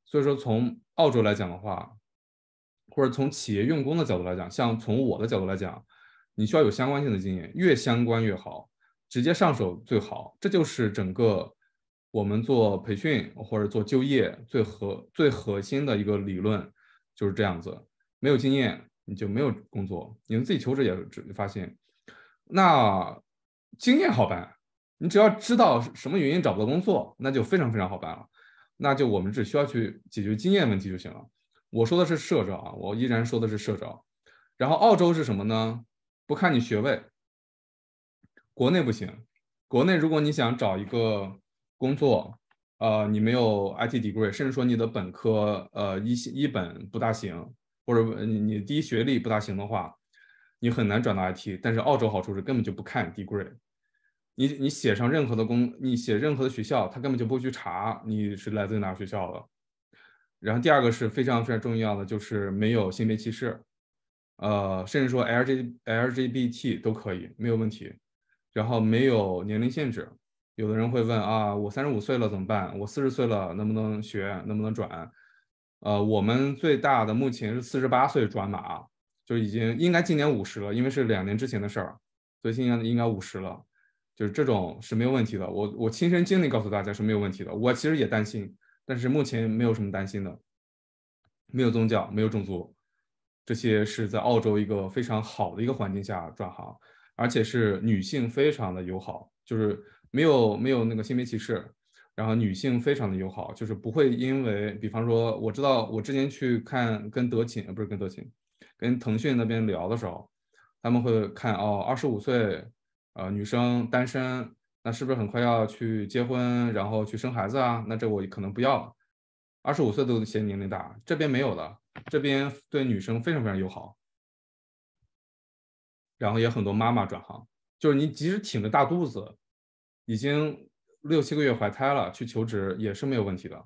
所以说从澳洲来讲的话，或者从企业用工的角度来讲，像从我的角度来讲，你需要有相关性的经验，越相关越好。直接上手最好，这就是整个我们做培训或者做就业最核最核心的一个理论，就是这样子。没有经验你就没有工作，你们自己求职也只发现。那经验好办，你只要知道什么原因找不到工作，那就非常非常好办了。那就我们只需要去解决经验问题就行了。我说的是社招啊，我依然说的是社招。然后澳洲是什么呢？不看你学位。国内不行，国内如果你想找一个工作，呃，你没有 IT degree，甚至说你的本科，呃，一一本不大行，或者你你一学历不大行的话，你很难转到 IT。但是澳洲好处是根本就不看 degree，你你写上任何的工，你写任何的学校，他根本就不会去查你是来自哪个学校的。然后第二个是非常非常重要的，就是没有性别歧视，呃，甚至说 LJLGBT 都可以，没有问题。然后没有年龄限制，有的人会问啊，我三十五岁了怎么办？我四十岁了能不能学？能不能转？呃，我们最大的目前是四十八岁转码，就已经应该今年五十了，因为是两年之前的事儿，所以今年应该五十了。就是这种是没有问题的，我我亲身经历告诉大家是没有问题的。我其实也担心，但是目前没有什么担心的。没有宗教，没有种族，这些是在澳洲一个非常好的一个环境下转行。而且是女性非常的友好，就是没有没有那个性别歧视，然后女性非常的友好，就是不会因为，比方说，我知道我之前去看跟德勤不是跟德勤，跟腾讯那边聊的时候，他们会看哦，二十五岁呃女生单身，那是不是很快要去结婚，然后去生孩子啊？那这我可能不要了，二十五岁都嫌年龄大，这边没有了，这边对女生非常非常友好。然后也很多妈妈转行，就是你即使挺着大肚子，已经六七个月怀胎了，去求职也是没有问题的。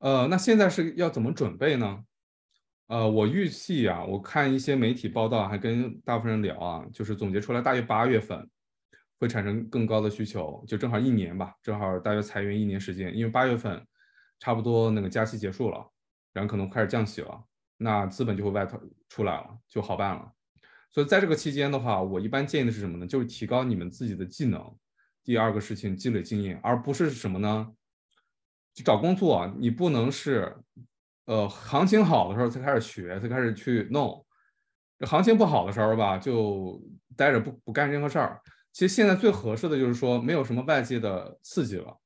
呃，那现在是要怎么准备呢？呃，我预计啊，我看一些媒体报道，还跟大部分人聊啊，就是总结出来大约八月份会产生更高的需求，就正好一年吧，正好大约裁员一年时间，因为八月份差不多那个假期结束了，然后可能开始降息了，那资本就会外逃出来了，就好办了。所以在这个期间的话，我一般建议的是什么呢？就是提高你们自己的技能。第二个事情，积累经验，而不是什么呢？就找工作，你不能是，呃，行情好的时候才开始学，才开始去弄；行情不好的时候吧，就待着不不干任何事儿。其实现在最合适的就是说，没有什么外界的刺激了，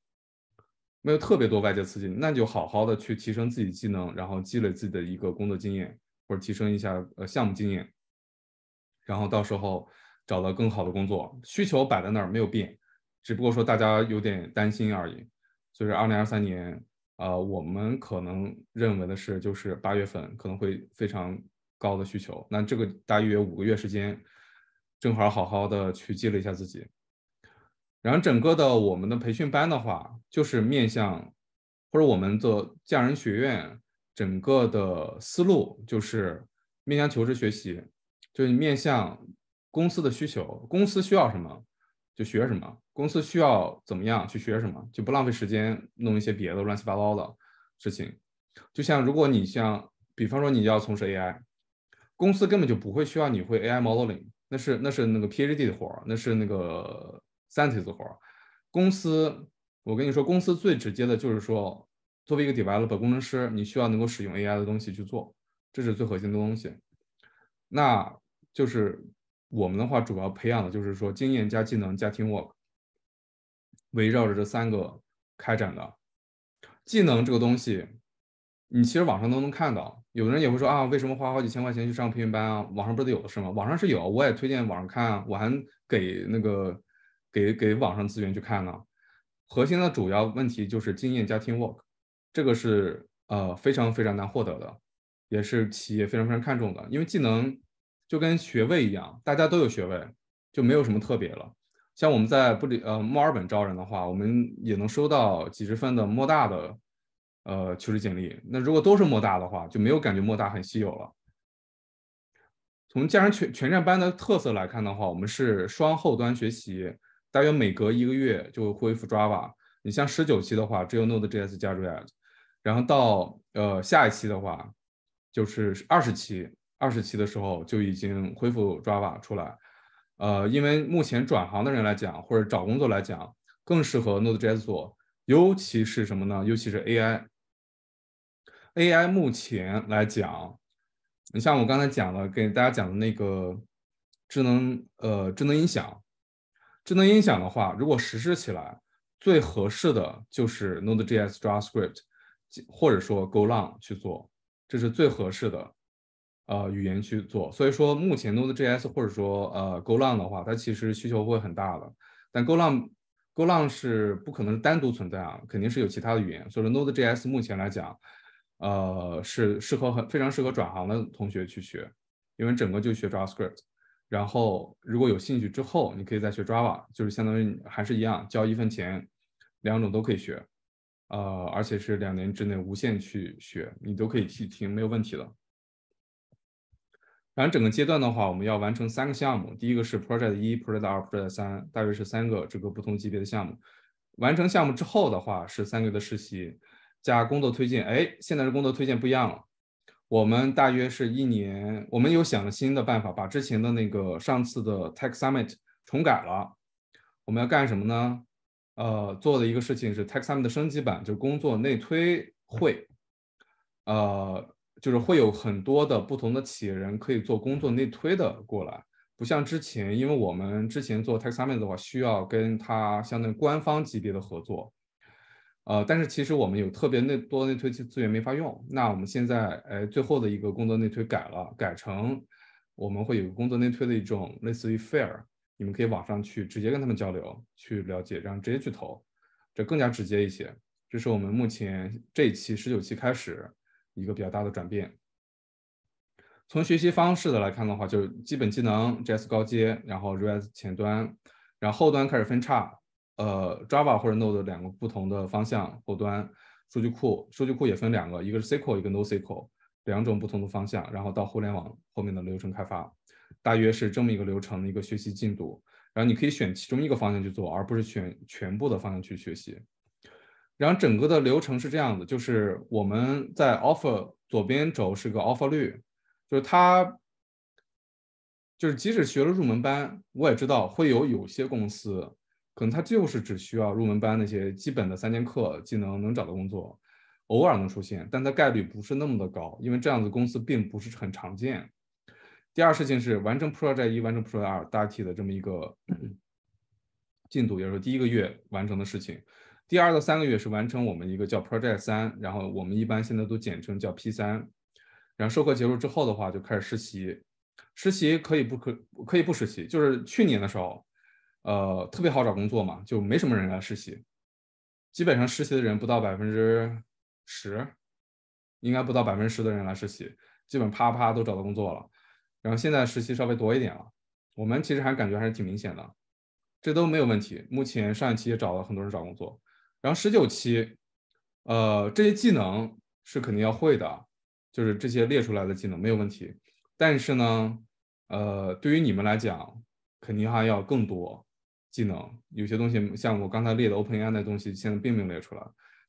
没有特别多外界刺激，那就好好的去提升自己技能，然后积累自己的一个工作经验，或者提升一下呃项目经验。然后到时候找了更好的工作，需求摆在那儿没有变，只不过说大家有点担心而已。就是二零二三年啊，我们可能认为的是，就是八月份可能会非常高的需求。那这个大约五个月时间，正好好好的去积累一下自己。然后整个的我们的培训班的话，就是面向或者我们做匠人学院整个的思路就是面向求职学习。就是面向公司的需求，公司需要什么就学什么，公司需要怎么样去学什么，就不浪费时间弄一些别的乱七八糟的事情。就像如果你像，比方说你要从事 AI，公司根本就不会需要你会 AI modeling，那是那是那个 PhD 的活儿，那是那个 scientist 的活儿。公司，我跟你说，公司最直接的就是说，作为一个 developer 工程师，你需要能够使用 AI 的东西去做，这是最核心的东西。那。就是我们的话，主要培养的就是说经验加技能加 teamwork，围绕着这三个开展的。技能这个东西，你其实网上都能看到，有的人也会说啊，为什么花好几千块钱去上培训班啊？网上不是有的是吗？网上是有，我也推荐网上看，我还给那个给给网上资源去看呢。核心的主要问题就是经验加 teamwork，这个是呃非常非常难获得的，也是企业非常非常看重的，因为技能。就跟学位一样，大家都有学位，就没有什么特别了。像我们在布里呃墨尔本招人的话，我们也能收到几十分的莫大的呃求职简历。那如果都是莫大的话，就没有感觉莫大很稀有了。从加人全全站班的特色来看的话，我们是双后端学习，大约每隔一个月就恢复 Java。你像十九期的话只有 Node.js 加 React，然后到呃下一期的话就是二十期。二十期的时候就已经恢复 Java 出来，呃，因为目前转行的人来讲，或者找工作来讲，更适合 Node.js 做，尤其是什么呢？尤其是 AI，AI 目前来讲，你像我刚才讲了，给大家讲的那个智能，呃，智能音响，智能音响的话，如果实施起来，最合适的就是 Node.js JavaScript，或者说 Go Lang 去做，这是最合适的。呃，语言去做，所以说目前 Node.js 或者说呃 Go Lang 的话，它其实需求会很大的。但 Go Lang Go Lang 是不可能单独存在啊，肯定是有其他的语言。所以说 Node.js 目前来讲，呃，是适合很非常适合转行的同学去学，因为整个就学 Java Script，然后如果有兴趣之后，你可以再学 Java，就是相当于还是一样，交一份钱，两种都可以学，呃，而且是两年之内无限去学，你都可以去听，没有问题的。然后整个阶段的话，我们要完成三个项目，第一个是 Project 一、Project 二、Project 三，大约是三个这个不同级别的项目。完成项目之后的话，是三个月的实习加工作推荐。哎，现在的工作推荐不一样了，我们大约是一年，我们又想了新的办法，把之前的那个上次的 Tech Summit 重改了。我们要干什么呢？呃，做的一个事情是 Tech Summit 的升级版，就是工作内推会。呃。就是会有很多的不同的企业人可以做工作内推的过来，不像之前，因为我们之前做 tech summit 的话，需要跟他相当于官方级别的合作。呃，但是其实我们有特别内多内推资源没法用。那我们现在，哎，最后的一个工作内推改了，改成我们会有工作内推的一种类似于 fair，你们可以网上去直接跟他们交流，去了解，然后直接去投，这更加直接一些。这是我们目前这一期十九期开始。一个比较大的转变。从学习方式的来看的话，就是基本技能，JS 高阶，然后 r e a 前端，然后后端开始分叉，呃，Java 或者 Node 两个不同的方向，后端数据库，数据库也分两个，一个是 SQL，一个 NoSQL，两种不同的方向，然后到互联网后面的流程开发，大约是这么一个流程的一个学习进度，然后你可以选其中一个方向去做，而不是选全部的方向去学习。然后整个的流程是这样的，就是我们在 offer 左边轴是个 offer 率，就是它就是即使学了入门班，我也知道会有有些公司可能它就是只需要入门班那些基本的三节课技能能找到工作，偶尔能出现，但它概率不是那么的高，因为这样子公司并不是很常见。第二事情是完成 project 一，完成 project 二大体的这么一个 进度，也就是第一个月完成的事情。第二到三个月是完成我们一个叫 Project 三，然后我们一般现在都简称叫 P 三。然后授课结束之后的话，就开始实习。实习可以不可可以不实习，就是去年的时候，呃，特别好找工作嘛，就没什么人来实习，基本上实习的人不到百分之十，应该不到百分之十的人来实习，基本啪啪都找到工作了。然后现在实习稍微多一点了，我们其实还感觉还是挺明显的，这都没有问题。目前上一期也找了很多人找工作。然后十九期，呃，这些技能是肯定要会的，就是这些列出来的技能没有问题。但是呢，呃，对于你们来讲，肯定还要更多技能。有些东西像我刚才列的 OpenAI 的东西，现在并没有列出来。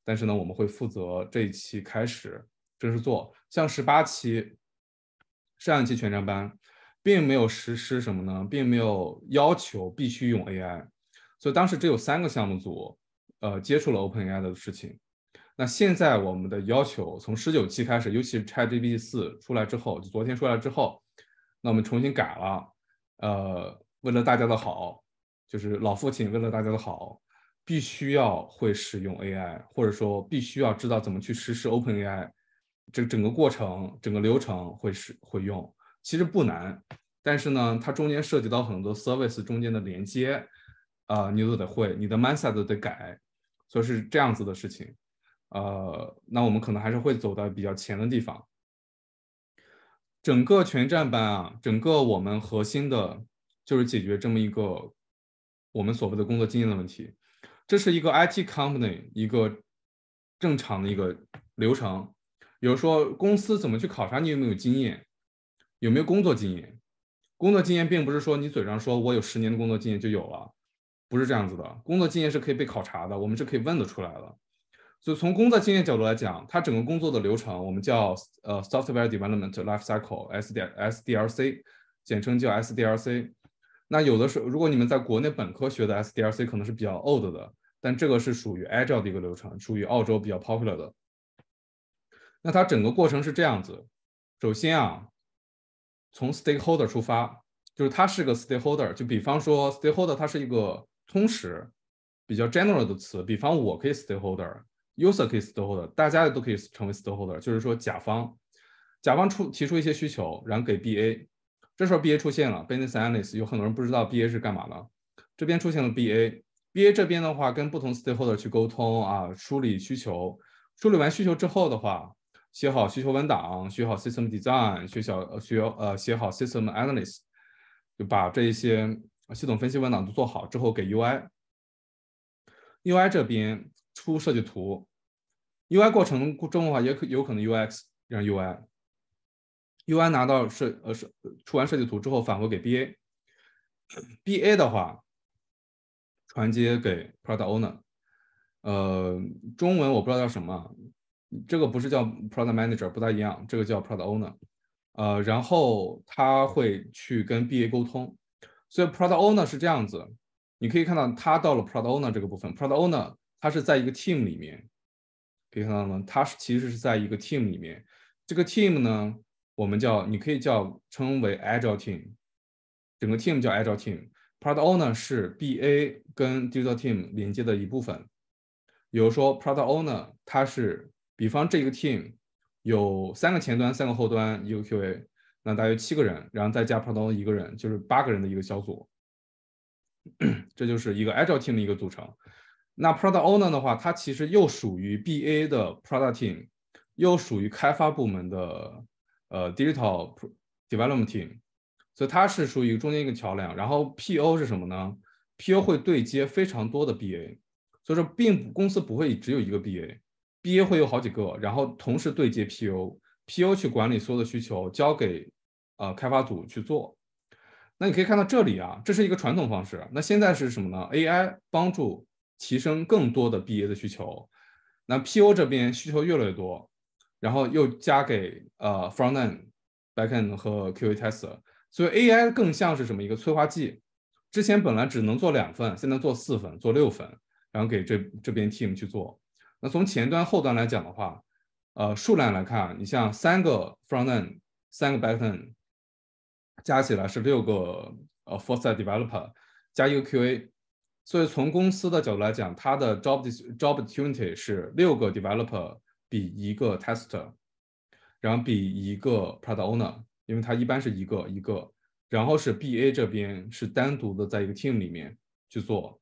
但是呢，我们会负责这一期开始正式做。像十八期上一期全站班，并没有实施什么呢，并没有要求必须用 AI，所以当时只有三个项目组。呃，接触了 Open AI 的事情。那现在我们的要求从十九期开始，尤其是拆 GB 四出来之后，就昨天出来之后，那我们重新改了。呃，为了大家的好，就是老父亲为了大家的好，必须要会使用 AI，或者说必须要知道怎么去实施 Open AI。这整个过程、整个流程会使会用，其实不难。但是呢，它中间涉及到很多 service 中间的连接，啊，你都得会，你的 mindset 得改。所以是这样子的事情，呃，那我们可能还是会走到比较前的地方。整个全站班啊，整个我们核心的就是解决这么一个我们所谓的工作经验的问题。这是一个 IT company 一个正常的一个流程，比如说公司怎么去考察你有没有经验，有没有工作经验？工作经验并不是说你嘴上说我有十年的工作经验就有了。不是这样子的工作经验是可以被考察的，我们是可以问得出来的。所以从工作经验角度来讲，它整个工作的流程我们叫呃，software development life cycle，S 点 S D r C，简称叫 S D r C。那有的时候，如果你们在国内本科学的 S D r C 可能是比较 old 的，但这个是属于 Agile 的一个流程，属于澳洲比较 popular 的。那它整个过程是这样子：首先啊，从 stakeholder 出发，就是它是个 stakeholder，就比方说 stakeholder 它是一个。通识比较 general 的词，比方我可以 stakeholder，user 可以 stakeholder，大家都可以成为 stakeholder。就是说，甲方，甲方出提出一些需求，然后给 BA，这时候 BA 出现了，business analyst。有很多人不知道 BA 是干嘛的，这边出现了 BA，BA 这边的话跟不同 stakeholder 去沟通啊，梳理需求，梳理完需求之后的话，写好需求文档，学好 system design，学小需要呃写好 system a n a l y s t 就把这些。系统分析文档都做好之后，给 UI，UI 这边出设计图，UI 过程中的话，也可有可能 UX 让 UI，UI 拿到设呃设出完设计图之后，返回给 BA，BA 的话，传接给 Product Owner，呃，中文我不知道叫什么，这个不是叫 Product Manager，不太一样，这个叫 Product Owner，呃，然后他会去跟 BA 沟通。所以 product owner 是这样子，你可以看到他到了 product owner 这个部分。product owner 他是在一个 team 里面，可以看到吗？他其实是在一个 team 里面。这个 team 呢，我们叫你可以叫称为 agile team，整个 team 叫 agile team。product owner 是 BA 跟 digital team 连接的一部分。比如说 product owner 他是，比方这个 team 有三个前端、三个后端、一个 QA。那大约七个人，然后再加 Product o n 一个人，就是八个人的一个小组。这就是一个 Agile Team 的一个组成。那 Product One w r 的话，它其实又属于 BA 的 Product Team，又属于开发部门的呃 Digital Development Team，所以它是属于中间一个桥梁。然后 PO 是什么呢？PO 会对接非常多的 BA，所以说并不公司不会只有一个 BA，BA 会有好几个，然后同时对接 PO，PO 去管理所有的需求，交给。呃，开发组去做，那你可以看到这里啊，这是一个传统方式。那现在是什么呢？AI 帮助提升更多的 BA 的需求，那 PO 这边需求越来越多，然后又加给呃 frontend、backend 和 QA tester，所以 AI 更像是什么一个催化剂。之前本来只能做两份，现在做四份，做六份，然后给这这边 team 去做。那从前端后端来讲的话，呃，数量来看，你像三个 frontend，三个 backend。加起来是六个呃 f o r s i m e developer，加一个 QA，所以从公司的角度来讲，它的 job job opportunity 是六个 developer 比一个 tester，然后比一个 product owner，因为它一般是一个一个，然后是 BA 这边是单独的在一个 team 里面去做，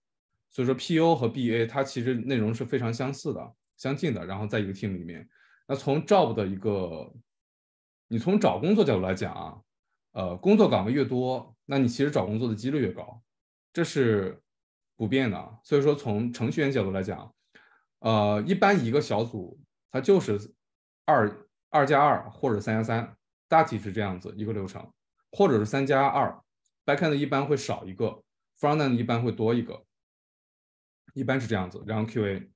所以说 PO 和 BA 它其实内容是非常相似的、相近的，然后在一个 team 里面。那从 job 的一个，你从找工作角度来讲啊。呃，工作岗位越多，那你其实找工作的几率越高，这是不变的。所以说，从程序员角度来讲，呃，一般一个小组它就是二二加二或者三加三，大体是这样子一个流程，或者是三加二，backend 一般会少一个，frontend 一般会多一个，一般是这样子。然后 QA，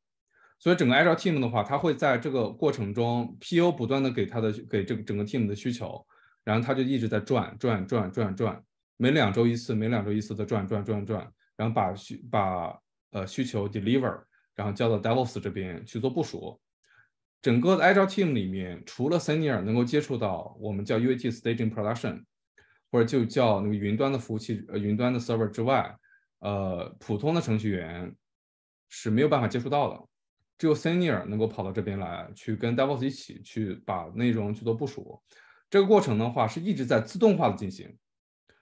所以整个 i e team 的话，它会在这个过程中 PO 不断的给他的给这个整个 team 的需求。然后他就一直在转转转转转，每两周一次，每两周一次的转转转转，然后把需把呃需求 deliver，然后交到 DevOps 这边去做部署。整个 a g i l e team 里面，除了 Senior 能够接触到我们叫 UAT、Staging、Production，或者就叫那个云端的服务器、呃云端的 server 之外，呃，普通的程序员是没有办法接触到的。只有 Senior 能够跑到这边来，去跟 DevOps 一起去把内容去做部署。这个过程的话是一直在自动化的进行，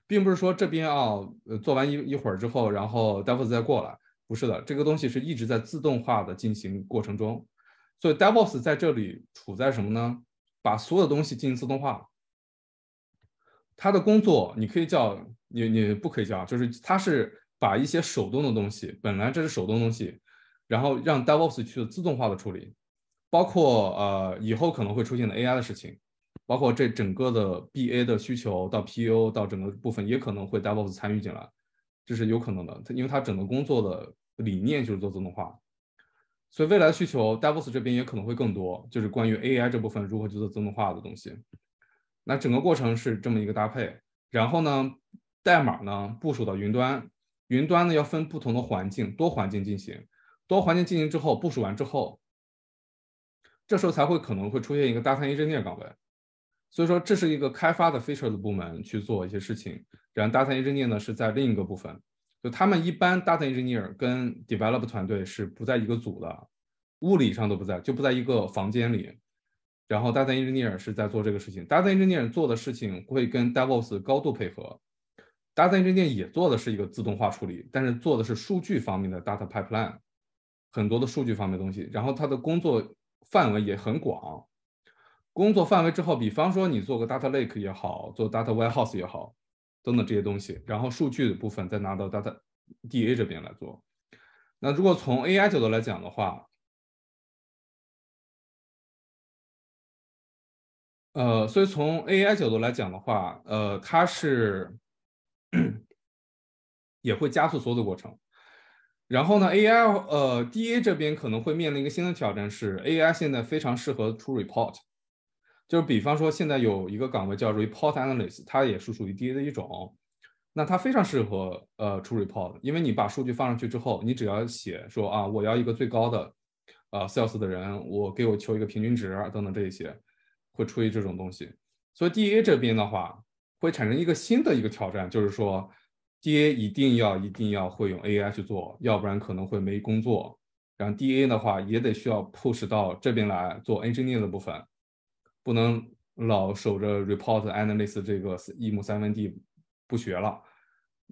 并不是说这边啊做完一一会儿之后，然后 DevOps 再过来，不是的，这个东西是一直在自动化的进行过程中，所以 DevOps 在这里处在什么呢？把所有的东西进行自动化，他的工作你可以叫你你不可以叫，就是他是把一些手动的东西，本来这是手动东西，然后让 DevOps 去自动化的处理，包括呃以后可能会出现的 AI 的事情。包括这整个的 B A 的需求到 P O 到整个部分也可能会 DevOps 参与进来，这是有可能的。它因为它整个工作的理念就是做自动化，所以未来的需求 DevOps 这边也可能会更多，就是关于 A I 这部分如何去做自动化的东西。那整个过程是这么一个搭配，然后呢，代码呢部署到云端，云端呢要分不同的环境，多环境进行，多环境进行之后部署完之后，这时候才会可能会出现一个大三一认证岗位。所以说，这是一个开发的 feature 的部门去做一些事情，然后 data engineer 呢是在另一个部分。就他们一般 data engineer 跟 d e v e l o p 团队是不在一个组的，物理上都不在，就不在一个房间里。然后 data engineer 是在做这个事情，data engineer 做的事情会跟 d e v l o p e s 高度配合。data engineer 也做的是一个自动化处理，但是做的是数据方面的 data pipeline，很多的数据方面东西。然后他的工作范围也很广。工作范围之后，比方说你做个 data lake 也好，做 data warehouse 也好，等等这些东西，然后数据的部分再拿到 data DA 这边来做。那如果从 AI 角度来讲的话，呃，所以从 AI 角度来讲的话，呃，它是也会加速所有的过程。然后呢，AI 呃，DA 这边可能会面临一个新的挑战是，AI 现在非常适合出 report。就是比方说，现在有一个岗位叫 report analyst，它也是属于 DA 的一种，那它非常适合呃出 report，因为你把数据放上去之后，你只要写说啊，我要一个最高的，啊 sales 的人，我给我求一个平均值等等这一些，会出于这种东西。所以 DA 这边的话，会产生一个新的一个挑战，就是说，DA 一定要一定要会用 AI 去做，要不然可能会没工作。然后 DA 的话也得需要 push 到这边来做 engineer 的部分。不能老守着 report analyst 这个一亩三分地不学了，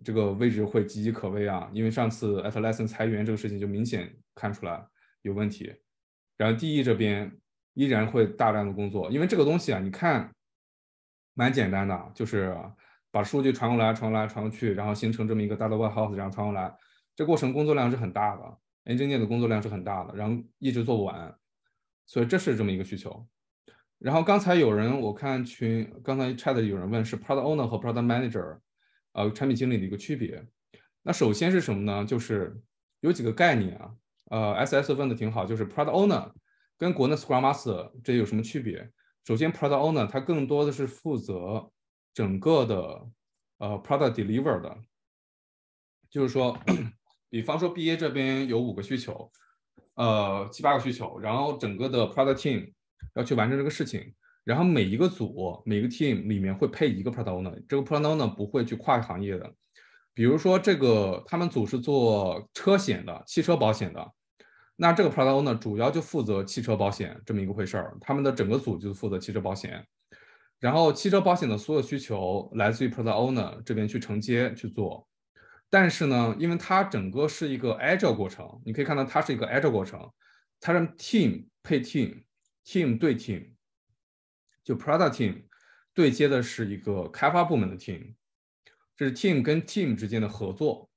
这个位置会岌岌可危啊！因为上次 Atlassian 裁员这个事情就明显看出来有问题。然后 DE 这边依然会大量的工作，因为这个东西啊，你看蛮简单的，就是把数据传过来、传过来、传过去，然后形成这么一个大的 Warehouse，然后传过来，这过程工作量是很大的，engineer 的工作量是很大的，然后一直做不完，所以这是这么一个需求。然后刚才有人我看群，刚才 Chat 有人问是 Product Owner 和 Product Manager，呃产品经理的一个区别。那首先是什么呢？就是有几个概念啊。呃，SS 问的挺好，就是 Product Owner 跟国内 Scrum Master 这有什么区别？首先，Product Owner 他更多的是负责整个的呃 Product Deliver 的，就是说，比方说 BA 这边有五个需求，呃七八个需求，然后整个的 Product Team。要去完成这个事情，然后每一个组、每个 team 里面会配一个 product owner。这个 product owner 不会去跨行业的，比如说这个他们组是做车险的、汽车保险的，那这个 product owner 主要就负责汽车保险这么一个回事儿，他们的整个组就是负责汽车保险，然后汽车保险的所有需求来自于 product owner 这边去承接去做。但是呢，因为它整个是一个 agile 过程，你可以看到它是一个 agile 过程，它让 team 配 team。Team 对 Team，就 Product Team 对接的是一个开发部门的 Team，这是 Team 跟 Team 之间的合作。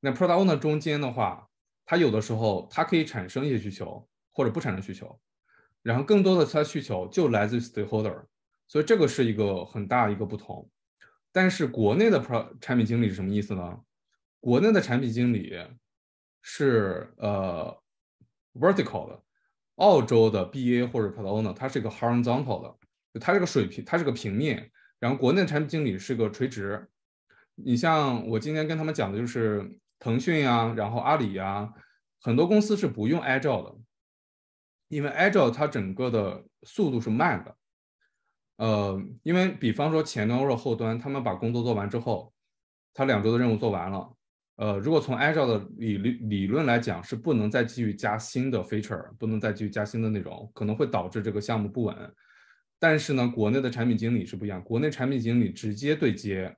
那 Product owner 中间的话，它有的时候它可以产生一些需求，或者不产生需求。然后更多的它需求就来自于 Stakeholder，所以这个是一个很大一个不同。但是国内的 p r o d 产品经理是什么意思呢？国内的产品经理是呃 Vertical 的。澳洲的 BA 或者 Product o n 它是一个 horizontal 的，它是个水平，它是个平面。然后国内产品经理是个垂直。你像我今天跟他们讲的就是腾讯啊，然后阿里啊，很多公司是不用 Agile 的，因为 Agile 它整个的速度是慢的。呃，因为比方说前端或者后端，他们把工作做完之后，他两周的任务做完了。呃，如果从 a g i l e 的理理理论来讲，是不能再继续加新的 feature，不能再继续加新的内容，可能会导致这个项目不稳。但是呢，国内的产品经理是不一样，国内产品经理直接对接，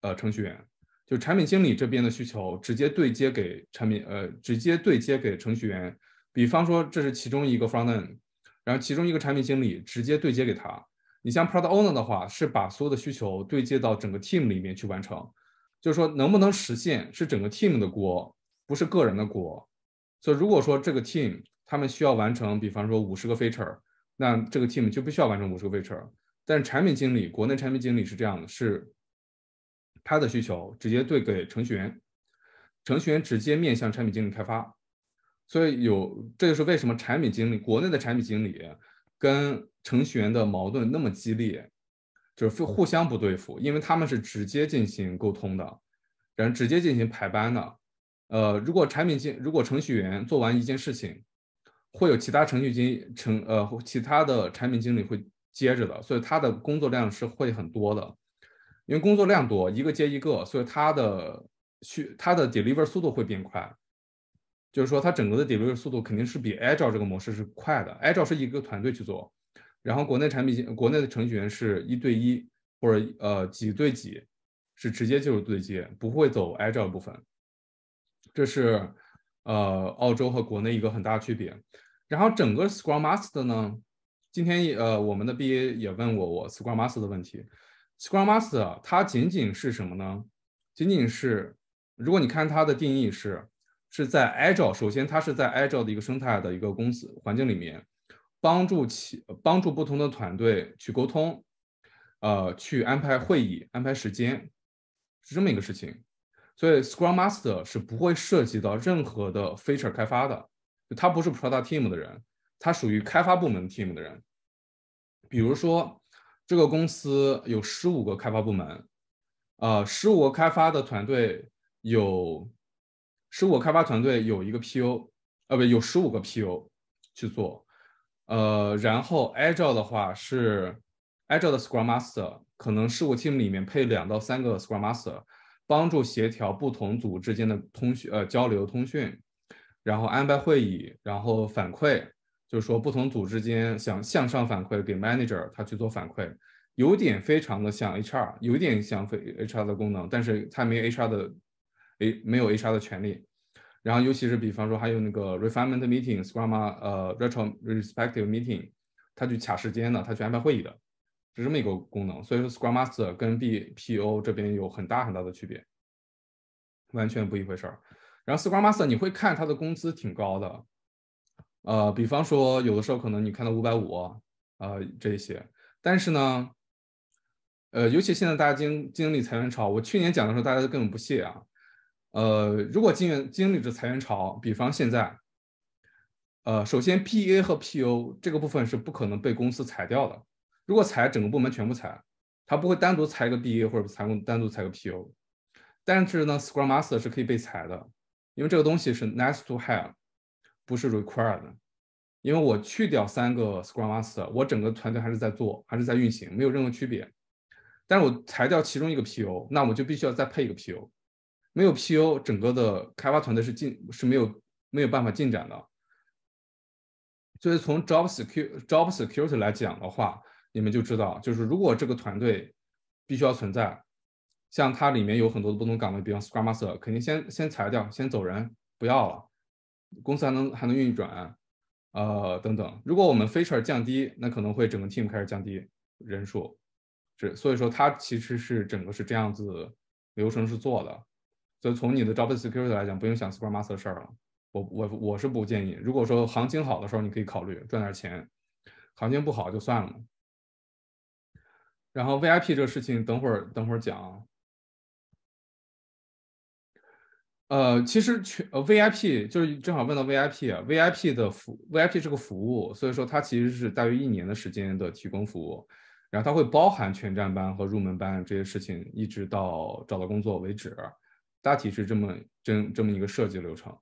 呃，程序员，就产品经理这边的需求直接对接给产品，呃，直接对接给程序员。比方说，这是其中一个 front end，然后其中一个产品经理直接对接给他。你像 product owner 的话，是把所有的需求对接到整个 team 里面去完成。就是说，能不能实现是整个 team 的锅，不是个人的锅。所以，如果说这个 team 他们需要完成，比方说五十个 feature，那这个 team 就必须要完成五十个 feature。但是，产品经理国内产品经理是这样的，是他的需求直接对给程序员，程序员直接面向产品经理开发。所以，有这就是为什么产品经理国内的产品经理跟程序员的矛盾那么激烈。就是互相不对付，因为他们是直接进行沟通的，然后直接进行排班的。呃，如果产品经如果程序员做完一件事情，会有其他程序经程呃，其他的产品经理会接着的，所以他的工作量是会很多的。因为工作量多，一个接一个，所以他的需他的 deliver 速度会变快，就是说他整个的 deliver 速度肯定是比 a z u e 这个模式是快的。a z u e 是一个团队去做。然后国内产品，国内的程序员是一对一或者呃几对几，是直接就是对接，不会走 a g i l e 部分。这是呃澳洲和国内一个很大区别。然后整个 Scrum Master 呢，今天呃我们的 BA 也问我我 Scrum Master 的问题。Scrum Master 它仅仅是什么呢？仅仅是如果你看它的定义是是在 a g i l e 首先它是在 a g i l e 的一个生态的一个公司环境里面。帮助其帮助不同的团队去沟通，呃，去安排会议、安排时间，是这么一个事情。所以，Scrum Master 是不会涉及到任何的 feature 开发的，他不是 Product Team 的人，他属于开发部门 Team 的人。比如说，这个公司有十五个开发部门，呃，十五个开发的团队有十五个开发团队有一个 P o 呃，不，有十五个 P o 去做。呃，然后 Agile 的话是 Agile 的 Scrum Master，可能事务 team 里面配两到三个 Scrum Master，帮助协调不同组之间的通讯呃交流通讯，然后安排会议，然后反馈，就是说不同组之间想向上反馈给 Manager，他去做反馈，有点非常的像 HR，有点像非 HR 的功能，但是他没 HR 的诶没有 HR 的权利。然后，尤其是比方说，还有那个 refinement meeting、scrum 呃 retro respective meeting，他去卡时间的，他去安排会议的，是这么一个功能。所以说，scrum master 跟 B P O 这边有很大很大的区别，完全不一回事儿。然后 scrum master 你会看他的工资挺高的，呃，比方说有的时候可能你看到五百五，呃，这些，但是呢，呃，尤其现在大家经经历裁员潮，我去年讲的时候，大家都根本不屑啊。呃，如果经经历着裁员潮，比方现在，呃，首先 P A 和 P O 这个部分是不可能被公司裁掉的。如果裁，整个部门全部裁，他不会单独裁个 P A 或者裁工单独裁个 P O。但是呢，Scrum Master 是可以被裁的，因为这个东西是 Nice to Have，不是 Required。因为我去掉三个 Scrum Master，我整个团队还是在做，还是在运行，没有任何区别。但是我裁掉其中一个 P O，那我就必须要再配一个 P O。没有 PO，整个的开发团队是进是没有没有办法进展的。所以从 Jobs e c u r e Jobs e c u r i t y 来讲的话，你们就知道，就是如果这个团队必须要存在，像它里面有很多的不同岗位，比如 Scrum Master，肯定先先裁掉，先走人，不要了。公司还能还能运转，呃等等。如果我们 Feature 降低，那可能会整个 Team 开始降低人数。这所以说，它其实是整个是这样子流程是做的。所以从你的 job security 来讲，不用想 s q u r e master 的事儿了。我我我是不建议。如果说行情好的时候，你可以考虑赚点钱；行情不好就算了。然后 VIP 这个事情，等会儿等会儿讲。呃，其实全 VIP 就是正好问到 VIP，VIP 的服 VIP 是个服务，所以说它其实是大约一年的时间的提供服务，然后它会包含全站班和入门班这些事情，一直到找到工作为止。大体是这么这这么一个设计流程，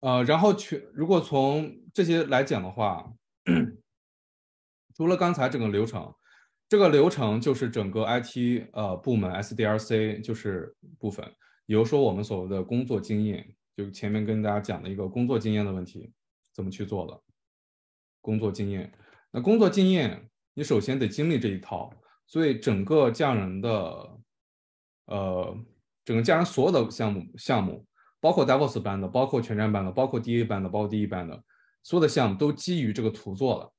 呃，然后去如果从这些来讲的话，除了刚才整个流程，这个流程就是整个 IT 呃部门 SDRC 就是部分，比如说我们所谓的工作经验，就前面跟大家讲的一个工作经验的问题，怎么去做的工作经验，那工作经验你首先得经历这一套。所以整个匠人的，呃，整个匠人所有的项目项目，包括 DevOps 班的，包括全站版的，包括 DA 班的，包括 d e 班的，所有的项目都基于这个图做了。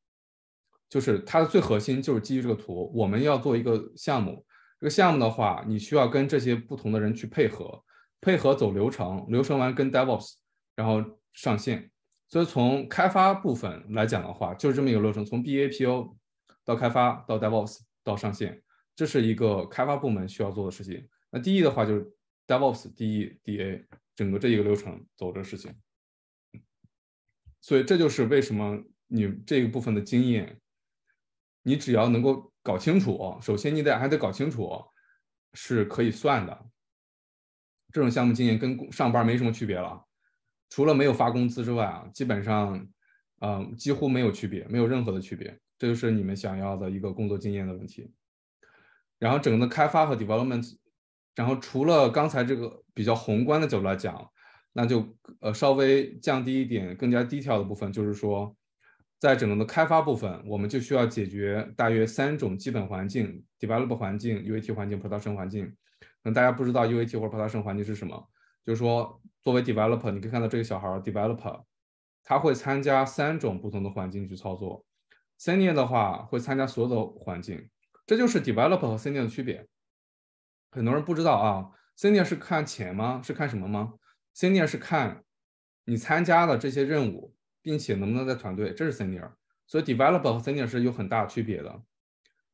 就是它的最核心就是基于这个图，我们要做一个项目，这个项目的话，你需要跟这些不同的人去配合，配合走流程，流程完跟 DevOps，然后上线。所以从开发部分来讲的话，就是这么一个流程：从 BAPO 到开发到 DevOps。到上线，这是一个开发部门需要做的事情。那第一的话就是 DevOps、DedA 整个这一个流程走的事情。所以这就是为什么你这一部分的经验，你只要能够搞清楚，首先你得还得搞清楚是可以算的。这种项目经验跟上班没什么区别了，除了没有发工资之外啊，基本上，嗯，几乎没有区别，没有任何的区别。这就是你们想要的一个工作经验的问题，然后整个的开发和 development，然后除了刚才这个比较宏观的角度来讲，那就呃稍微降低一点，更加低调的部分就是说，在整个的开发部分，我们就需要解决大约三种基本环境：develop 环境、uat 环境、production 环境。那大家不知道 uat 或者 production 环境是什么，就是说作为 developer，你可以看到这个小孩 developer，他会参加三种不同的环境去操作。Senior 的话会参加所有的环境，这就是 Developer 和 Senior 的区别。很多人不知道啊，Senior 是看钱吗？是看什么吗？Senior 是看你参加了这些任务，并且能不能在团队，这是 Senior。所以 Developer 和 Senior 是有很大区别的。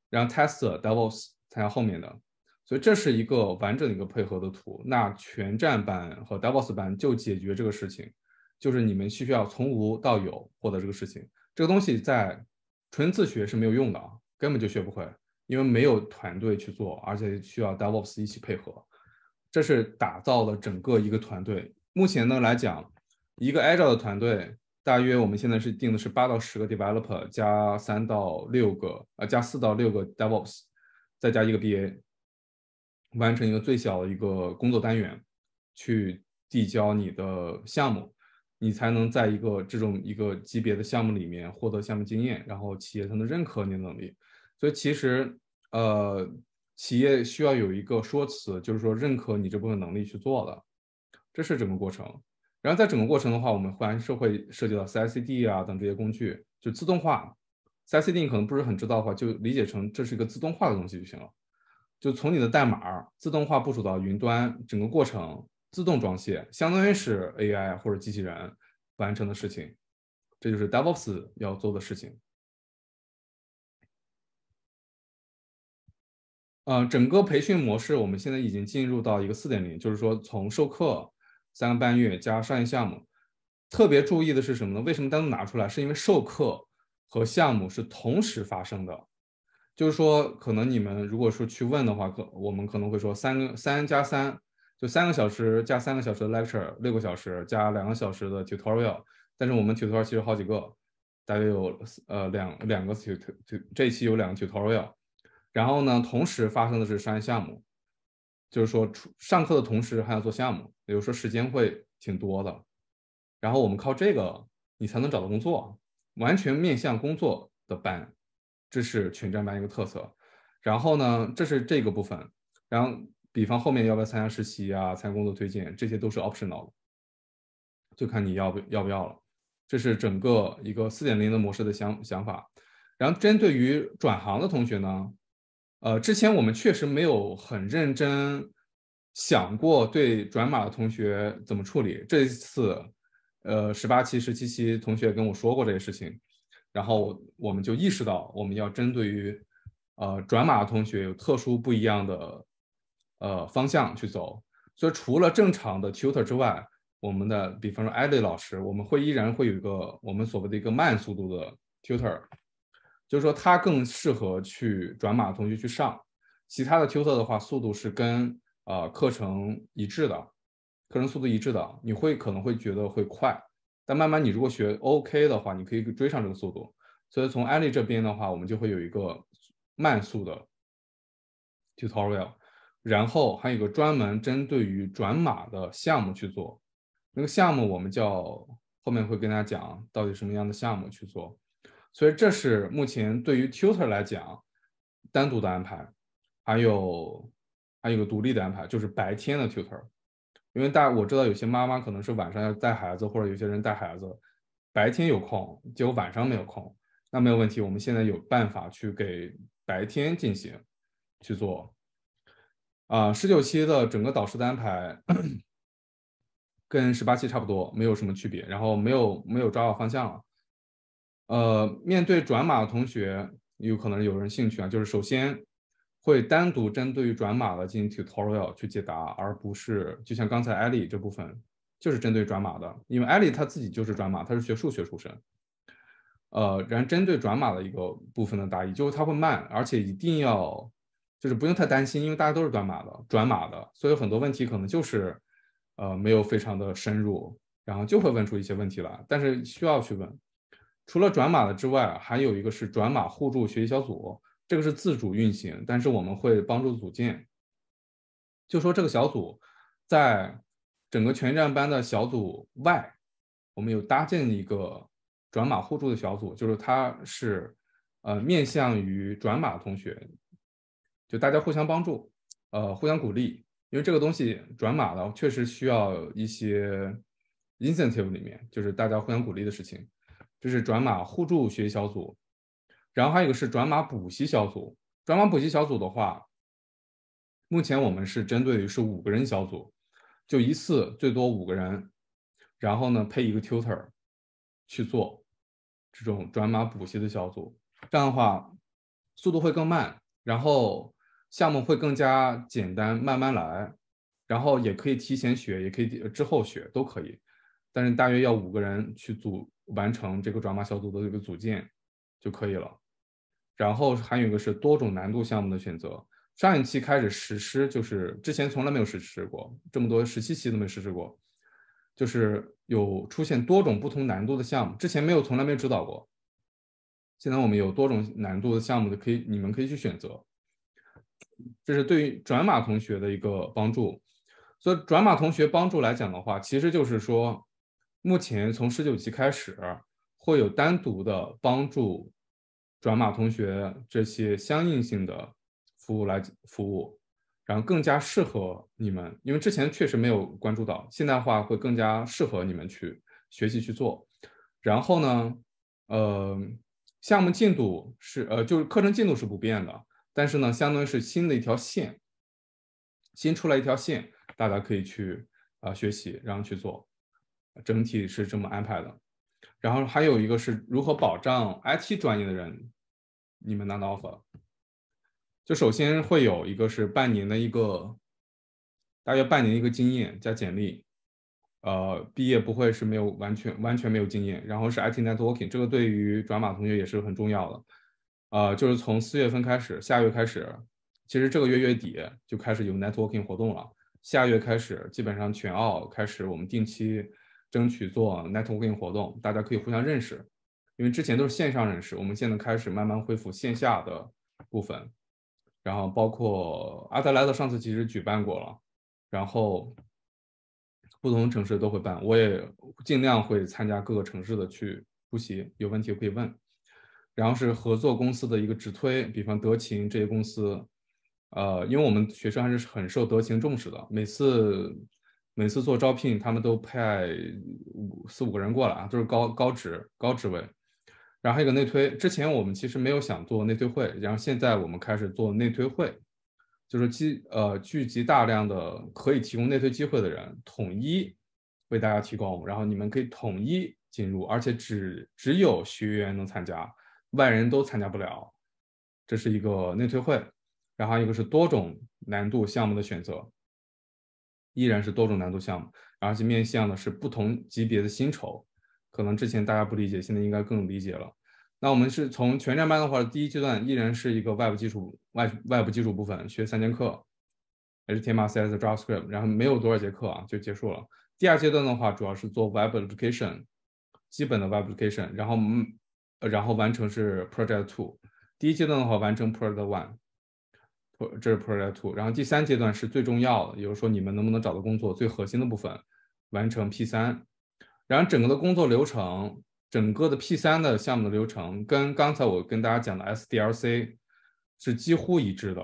然后 Tester、Devils 参加后面的，所以这是一个完整的一个配合的图。那全站版和 Devils 版就解决这个事情，就是你们需要从无到有获得这个事情。这个东西在。纯自学是没有用的啊，根本就学不会，因为没有团队去做，而且需要 d e v o p s 一起配合，这是打造了整个一个团队。目前呢来讲，一个 a g i l e 的团队，大约我们现在是定的是八到十个 developer 加三到六个，呃，加四到六个 d e v o p s 再加一个 BA，完成一个最小的一个工作单元，去递交你的项目。你才能在一个这种一个级别的项目里面获得项目经验，然后企业才能认可你的能力。所以其实，呃，企业需要有一个说辞，就是说认可你这部分能力去做的，这是整个过程。然后在整个过程的话，我们还是会涉及到 CI/CD 啊等这些工具，就自动化。CI/CD 可能不是很知道的话，就理解成这是一个自动化的东西就行了。就从你的代码自动化部署到云端，整个过程。自动装卸，相当于是 AI 或者机器人完成的事情，这就是 Double S 要做的事情。呃，整个培训模式我们现在已经进入到一个四点零，就是说从授课、三个半月加上一项目，特别注意的是什么呢？为什么单独拿出来？是因为授课和项目是同时发生的，就是说可能你们如果说去问的话，可我们可能会说三个三加三。就三个小时加三个小时的 lecture，六个小时加两个小时的 tutorial，但是我们 tutorial 其实好几个，大约有呃两两个 tut tut 这一期有两个 tutorial，然后呢，同时发生的是商业项目，就是说上课的同时还要做项目，也就是说时间会挺多的，然后我们靠这个你才能找到工作，完全面向工作的班，这是全站班一个特色，然后呢，这是这个部分，然后。比方后面要不要参加实习啊，参加工作推荐，这些都是 optional，就看你要不要不要了。这是整个一个四点零的模式的想想法。然后针对于转行的同学呢，呃，之前我们确实没有很认真想过对转码的同学怎么处理。这一次，呃，十八期、十七期同学跟我说过这些事情，然后我们就意识到我们要针对于呃转码的同学有特殊不一样的。呃，方向去走，所以除了正常的 tutor 之外，我们的比方说艾利老师，我们会依然会有一个我们所谓的一个慢速度的 tutor，就是说它更适合去转码同学去上，其他的 tutor 的话，速度是跟呃课程一致的，课程速度一致的，你会可能会觉得会快，但慢慢你如果学 OK 的话，你可以追上这个速度，所以从艾利这边的话，我们就会有一个慢速的 tutorial。然后还有一个专门针对于转码的项目去做，那个项目我们叫后面会跟大家讲到底什么样的项目去做。所以这是目前对于 tutor 来讲单独的安排，还有还有个独立的安排就是白天的 tutor，因为大我知道有些妈妈可能是晚上要带孩子，或者有些人带孩子白天有空，结果晚上没有空，那没有问题，我们现在有办法去给白天进行去做。啊，十九期的整个导师的安排跟十八期差不多，没有什么区别。然后没有没有抓好方向了。呃，面对转码的同学，有可能有人兴趣啊。就是首先会单独针对于转码的进行 tutorial 去解答，而不是就像刚才艾丽这部分，就是针对转码的。因为艾丽她自己就是转码，她是学数学出身。呃，然后针对转码的一个部分的答疑，就是它会慢，而且一定要。就是不用太担心，因为大家都是转码的，转码的，所以很多问题可能就是，呃，没有非常的深入，然后就会问出一些问题来。但是需要去问。除了转码的之外，还有一个是转码互助学习小组，这个是自主运行，但是我们会帮助组建。就说这个小组，在整个全站班的小组外，我们有搭建一个转码互助的小组，就是它是，呃，面向于转码同学。就大家互相帮助，呃，互相鼓励，因为这个东西转码的确实需要一些 incentive 里面，就是大家互相鼓励的事情，这是转码互助学习小组，然后还有一个是转码补习小组。转码补习小组的话，目前我们是针对于是五个人小组，就一次最多五个人，然后呢配一个 tutor 去做这种转码补习的小组，这样的话速度会更慢，然后。项目会更加简单，慢慢来，然后也可以提前学，也可以之后学，都可以。但是大约要五个人去组完成这个转码小组的这个组建就可以了。然后还有一个是多种难度项目的选择，上一期开始实施，就是之前从来没有实施过，这么多十七期都没实施过，就是有出现多种不同难度的项目，之前没有，从来没有指导过。现在我们有多种难度的项目的可以，你们可以去选择。这是对于转码同学的一个帮助，所以转码同学帮助来讲的话，其实就是说，目前从十九级开始会有单独的帮助转码同学这些相应性的服务来服务，然后更加适合你们，因为之前确实没有关注到现代化会更加适合你们去学习去做。然后呢，呃，项目进度是呃就是课程进度是不变的。但是呢，相当于是新的一条线，新出来一条线，大家可以去啊学习，然后去做，整体是这么安排的。然后还有一个是如何保障 IT 专业的人你们拿到 offer？就首先会有一个是半年的一个，大约半年一个经验加简历，呃，毕业不会是没有完全完全没有经验，然后是 IT networking，这个对于转码同学也是很重要的。呃，就是从四月份开始，下月开始，其实这个月月底就开始有 networking 活动了。下月开始，基本上全澳开始，我们定期争取做 networking 活动，大家可以互相认识。因为之前都是线上认识，我们现在开始慢慢恢复线下的部分。然后包括阿德莱德上次其实举办过了，然后不同城市都会办，我也尽量会参加各个城市的去出席。有问题可以问。然后是合作公司的一个直推，比方德勤这些公司，呃，因为我们学生还是很受德勤重视的，每次每次做招聘，他们都派五四五个人过来啊，都是高高职高职位。然后还有个内推，之前我们其实没有想做内推会，然后现在我们开始做内推会，就是积呃聚集大量的可以提供内推机会的人，统一为大家提供，然后你们可以统一进入，而且只只有学员能参加。外人都参加不了，这是一个内推会，然后一个是多种难度项目的选择，依然是多种难度项目，而且面向的是不同级别的薪酬，可能之前大家不理解，现在应该更理解了。那我们是从全站班的话，第一阶段依然是一个外部基础外外部基础部分学三节课，HTML、CSS、JavaScript，然后没有多少节课啊就结束了。第二阶段的话主要是做 Web Application，基本的 Web Application，然后嗯。然后完成是 project two，第一阶段的话完成 project one，这是 project two，然后第三阶段是最重要的，也就是说你们能不能找到工作最核心的部分，完成 P 三，然后整个的工作流程，整个的 P 三的项目的流程跟刚才我跟大家讲的 S D L C 是几乎一致的，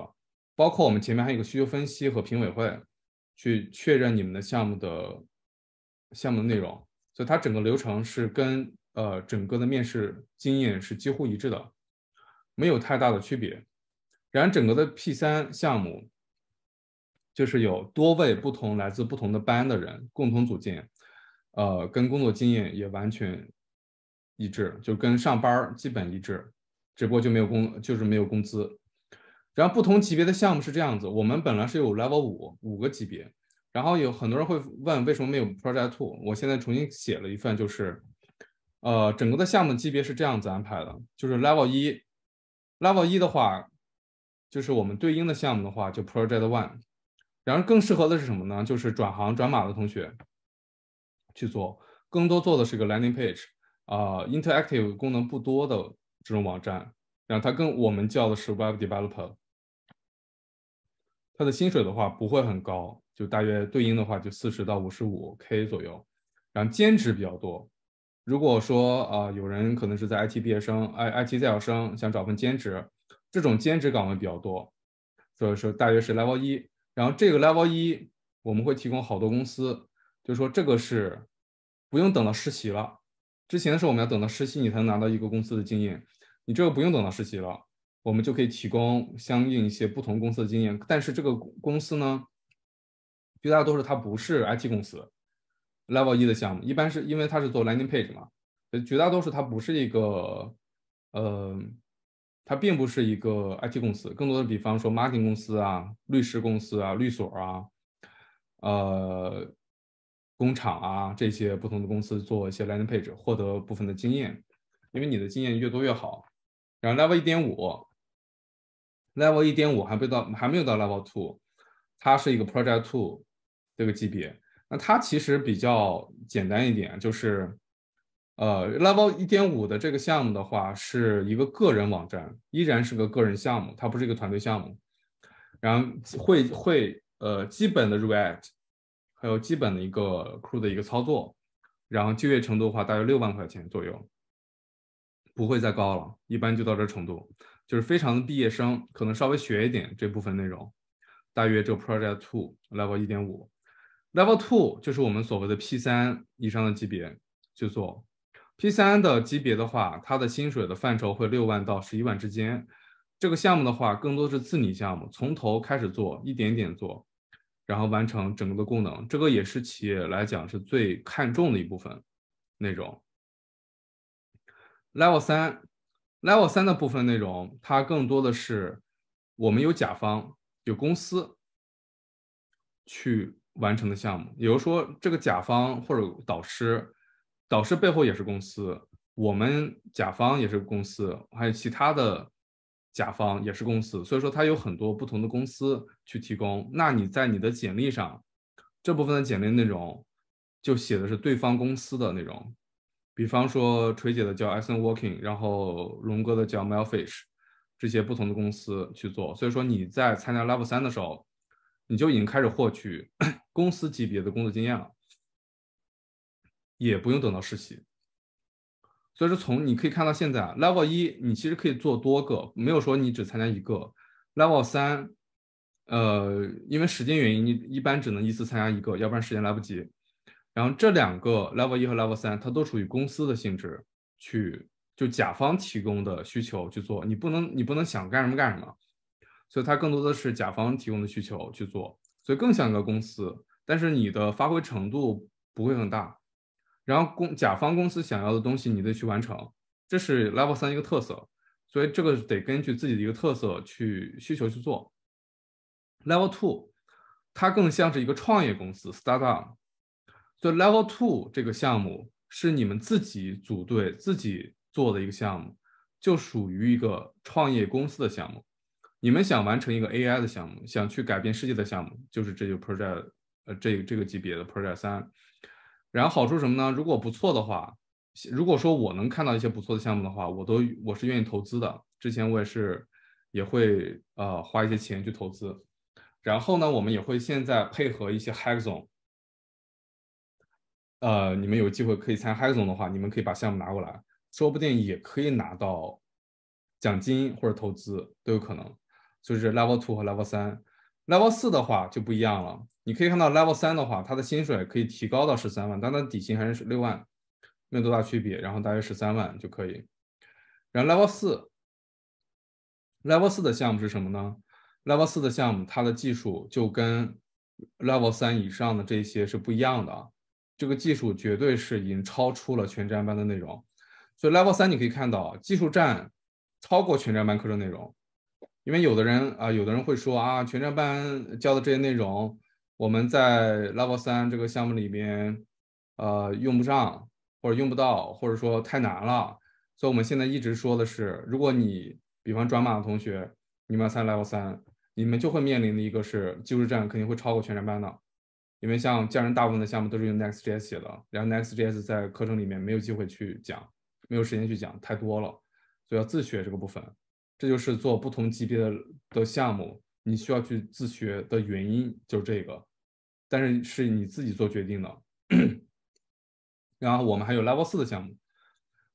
包括我们前面还有一个需求分析和评委会去确认你们的项目的项目的内容，所以它整个流程是跟。呃，整个的面试经验是几乎一致的，没有太大的区别。然后整个的 P 三项目就是有多位不同来自不同的班的人共同组建，呃，跟工作经验也完全一致，就跟上班基本一致，只不过就没有工，就是没有工资。然后不同级别的项目是这样子，我们本来是有 Level 五五个级别，然后有很多人会问为什么没有 Project Two，我现在重新写了一份就是。呃，整个的项目级别是这样子安排的，就是 Level 一，Level 一的话，就是我们对应的项目的话，就 Project One。然而更适合的是什么呢？就是转行转码的同学去做，更多做的是一个 Landing Page，啊，Interactive 功能不多的这种网站。然后它跟我们叫的是 Web Developer，它的薪水的话不会很高，就大约对应的话就四十到五十五 K 左右。然后兼职比较多。如果说啊，有人可能是在 IT 毕业生、IT 在校生想找份兼职，这种兼职岗位比较多，所以说大约是 Level 一。然后这个 Level 一，我们会提供好多公司，就是说这个是不用等到实习了。之前的时候我们要等到实习，你才能拿到一个公司的经验，你这个不用等到实习了，我们就可以提供相应一些不同公司的经验。但是这个公司呢，绝大多数它不是 IT 公司。Level 一的项目一般是因为它是做 landing page 嘛，绝大多数它不是一个，呃，它并不是一个 IT 公司，更多的比方说 marketing 公司啊、律师公司啊、律所啊、呃工厂啊这些不同的公司做一些 landing page，获得部分的经验，因为你的经验越多越好。然后 Level 一点五，Level 一点五还不到，还没有到 Level two，它是一个 project two 这个级别。那它其实比较简单一点，就是，呃，level 一点五的这个项目的话，是一个个人网站，依然是个个人项目，它不是一个团队项目。然后会会呃基本的 React，还有基本的一个 Crew 的一个操作。然后就业程度的话，大约六万块钱左右，不会再高了，一般就到这程度，就是非常的毕业生可能稍微学一点这部分内容，大约这 Project Two level 一点五。Level two 就是我们所谓的 P 三以上的级别去做，P 三的级别的话，它的薪水的范畴会六万到十一万之间。这个项目的话，更多是自拟项目，从头开始做，一点点做，然后完成整个的功能。这个也是企业来讲是最看重的一部分内容。Level 三，Level 三的部分内容，它更多的是我们有甲方，有公司。去完成的项目，也就是说，这个甲方或者导师，导师背后也是公司，我们甲方也是公司，还有其他的甲方也是公司，所以说他有很多不同的公司去提供。那你在你的简历上，这部分的简历内容就写的是对方公司的那种，比方说锤姐的叫 a c c n Working，然后龙哥的叫 m e l f i s h 这些不同的公司去做。所以说你在参加 Level 三的时候。你就已经开始获取 公司级别的工作经验了，也不用等到实习。所以说，从你可以看到现在啊，level 一你其实可以做多个，没有说你只参加一个。level 三，呃，因为时间原因，你一般只能一次参加一个，要不然时间来不及。然后这两个 level 一和 level 三，它都属于公司的性质，去就甲方提供的需求去做，你不能你不能想干什么干什么。所以它更多的是甲方提供的需求去做，所以更像一个公司，但是你的发挥程度不会很大。然后公甲方公司想要的东西，你得去完成，这是 level 三一个特色。所以这个得根据自己的一个特色去需求去做。level two 它更像是一个创业公司 startup。所以 level two 这个项目是你们自己组队自己做的一个项目，就属于一个创业公司的项目。你们想完成一个 AI 的项目，想去改变世界的项目，就是这就 project 呃这这个级别的 project 三。然后好处什么呢？如果不错的话，如果说我能看到一些不错的项目的话，我都我是愿意投资的。之前我也是也会呃花一些钱去投资。然后呢，我们也会现在配合一些 Hexon，呃，你们有机会可以参 Hexon 的话，你们可以把项目拿过来，说不定也可以拿到奖金或者投资，都有可能。就是 level two 和 level 三，level 四的话就不一样了。你可以看到 level 三的话，它的薪水可以提高到十三万，但它的底薪还是六万，没有多大区别。然后大约十三万就可以。然后 level 四，level 四的项目是什么呢？level 四的项目，它的技术就跟 level 三以上的这些是不一样的啊。这个技术绝对是已经超出了全站班的内容。所以 level 三你可以看到，技术站超过全站班课程内容。因为有的人啊，有的人会说啊，全站班教的这些内容，我们在 Level 三这个项目里边，呃，用不上，或者用不到，或者说太难了。所以我们现在一直说的是，如果你比方转码的同学，你们在 Level 三，你们就会面临的一个是，技术栈肯定会超过全站班的，因为像匠人大部分的项目都是用 Next.js 写的，然后 Next.js 在课程里面没有机会去讲，没有时间去讲，太多了，所以要自学这个部分。这就是做不同级别的的项目，你需要去自学的原因，就是这个。但是是你自己做决定的。然后我们还有 level 四的项目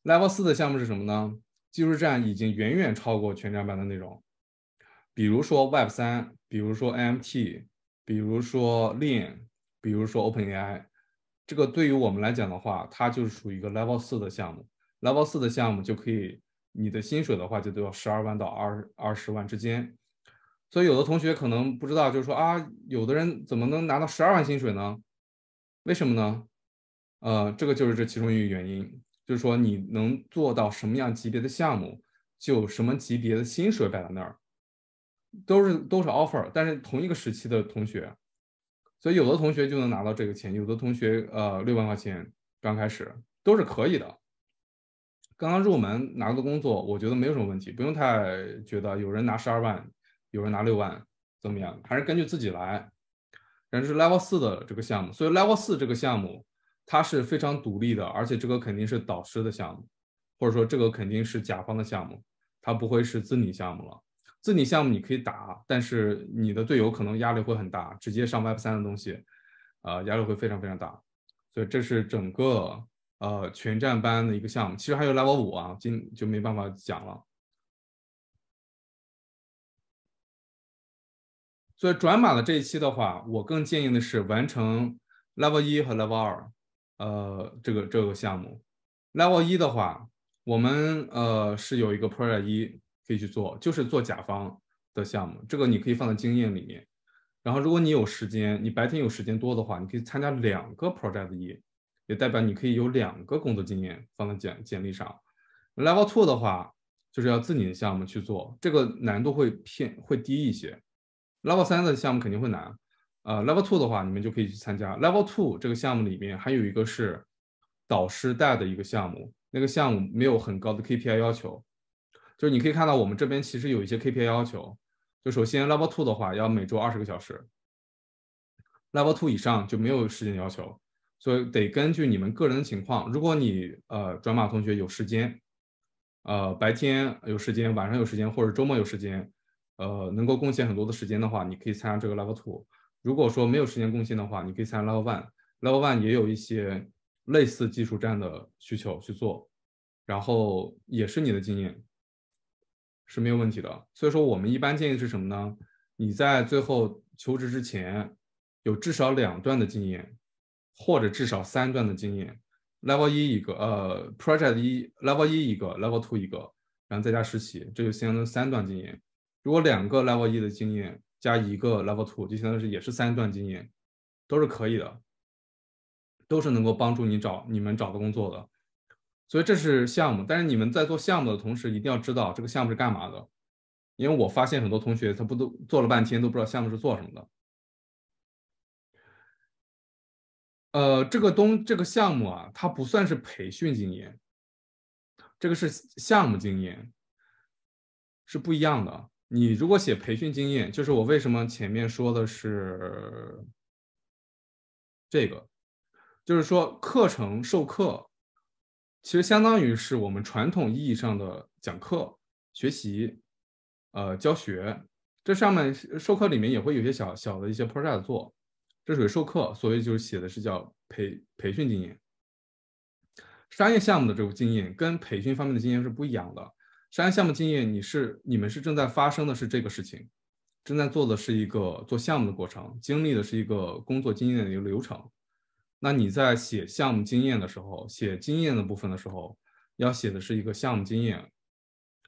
，level 四的项目是什么呢？技术栈已经远远超过全站版的内容，比如说 Web 三，比如说 A M T，比如说 Lean，比如说 Open A I。这个对于我们来讲的话，它就是属于一个 level 四的项目。level 四的项目就可以。你的薪水的话，就都要十二万到二二十万之间，所以有的同学可能不知道，就是说啊，有的人怎么能拿到十二万薪水呢？为什么呢？呃，这个就是这其中一个原因，就是说你能做到什么样级别的项目，就什么级别的薪水摆在那儿，都是都是 offer，但是同一个时期的同学，所以有的同学就能拿到这个钱，有的同学呃六万块钱刚开始都是可以的。刚刚入门拿个工作，我觉得没有什么问题，不用太觉得有人拿十二万，有人拿六万，怎么样？还是根据自己来。然后是 level 四的这个项目，所以 level 四这个项目它是非常独立的，而且这个肯定是导师的项目，或者说这个肯定是甲方的项目，它不会是自拟项目了。自拟项目你可以打，但是你的队友可能压力会很大，直接上 web 三的东西，啊，压力会非常非常大。所以这是整个。呃，全站班的一个项目，其实还有 Level 五啊，今就没办法讲了。所以转码的这一期的话，我更建议的是完成 Level 一和 Level 二，呃，这个这个项目。Level 一的话，我们呃是有一个 Project 一可以去做，就是做甲方的项目，这个你可以放在经验里面。然后如果你有时间，你白天有时间多的话，你可以参加两个 Project 一。也代表你可以有两个工作经验放在简简历上。Level two 的话，就是要自己的项目去做，这个难度会偏会低一些。Level 三的项目肯定会难。呃，Level two 的话，你们就可以去参加。Level two 这个项目里面还有一个是导师带的一个项目，那个项目没有很高的 KPI 要求。就是你可以看到我们这边其实有一些 KPI 要求，就首先 Level two 的话要每周二十个小时，Level two 以上就没有时间要求。所以得根据你们个人的情况。如果你呃转码同学有时间，呃白天有时间，晚上有时间，或者周末有时间，呃能够贡献很多的时间的话，你可以参加这个 level two。如果说没有时间贡献的话，你可以参加 level one。level one 也有一些类似技术站的需求去做，然后也是你的经验是没有问题的。所以说我们一般建议是什么呢？你在最后求职之前有至少两段的经验。或者至少三段的经验，level 一一个，呃，project 一 level 一一个，level two 一个，然后再加实习，这就相当于三段经验。如果两个 level 一的经验加一个 level two，就相当于是也是三段经验，都是可以的，都是能够帮助你找你们找的工作的。所以这是项目，但是你们在做项目的同时，一定要知道这个项目是干嘛的，因为我发现很多同学他不都做了半天都不知道项目是做什么的。呃，这个东这个项目啊，它不算是培训经验，这个是项目经验，是不一样的。你如果写培训经验，就是我为什么前面说的是这个，就是说课程授课，其实相当于是我们传统意义上的讲课、学习、呃教学。这上面授课里面也会有些小小的一些 project 做。这属于授课，所以就是写的是叫培培训经验。商业项目的这个经验跟培训方面的经验是不一样的。商业项目经验，你是你们是正在发生的是这个事情，正在做的是一个做项目的过程，经历的是一个工作经验的一个流程。那你在写项目经验的时候，写经验的部分的时候，要写的是一个项目经验。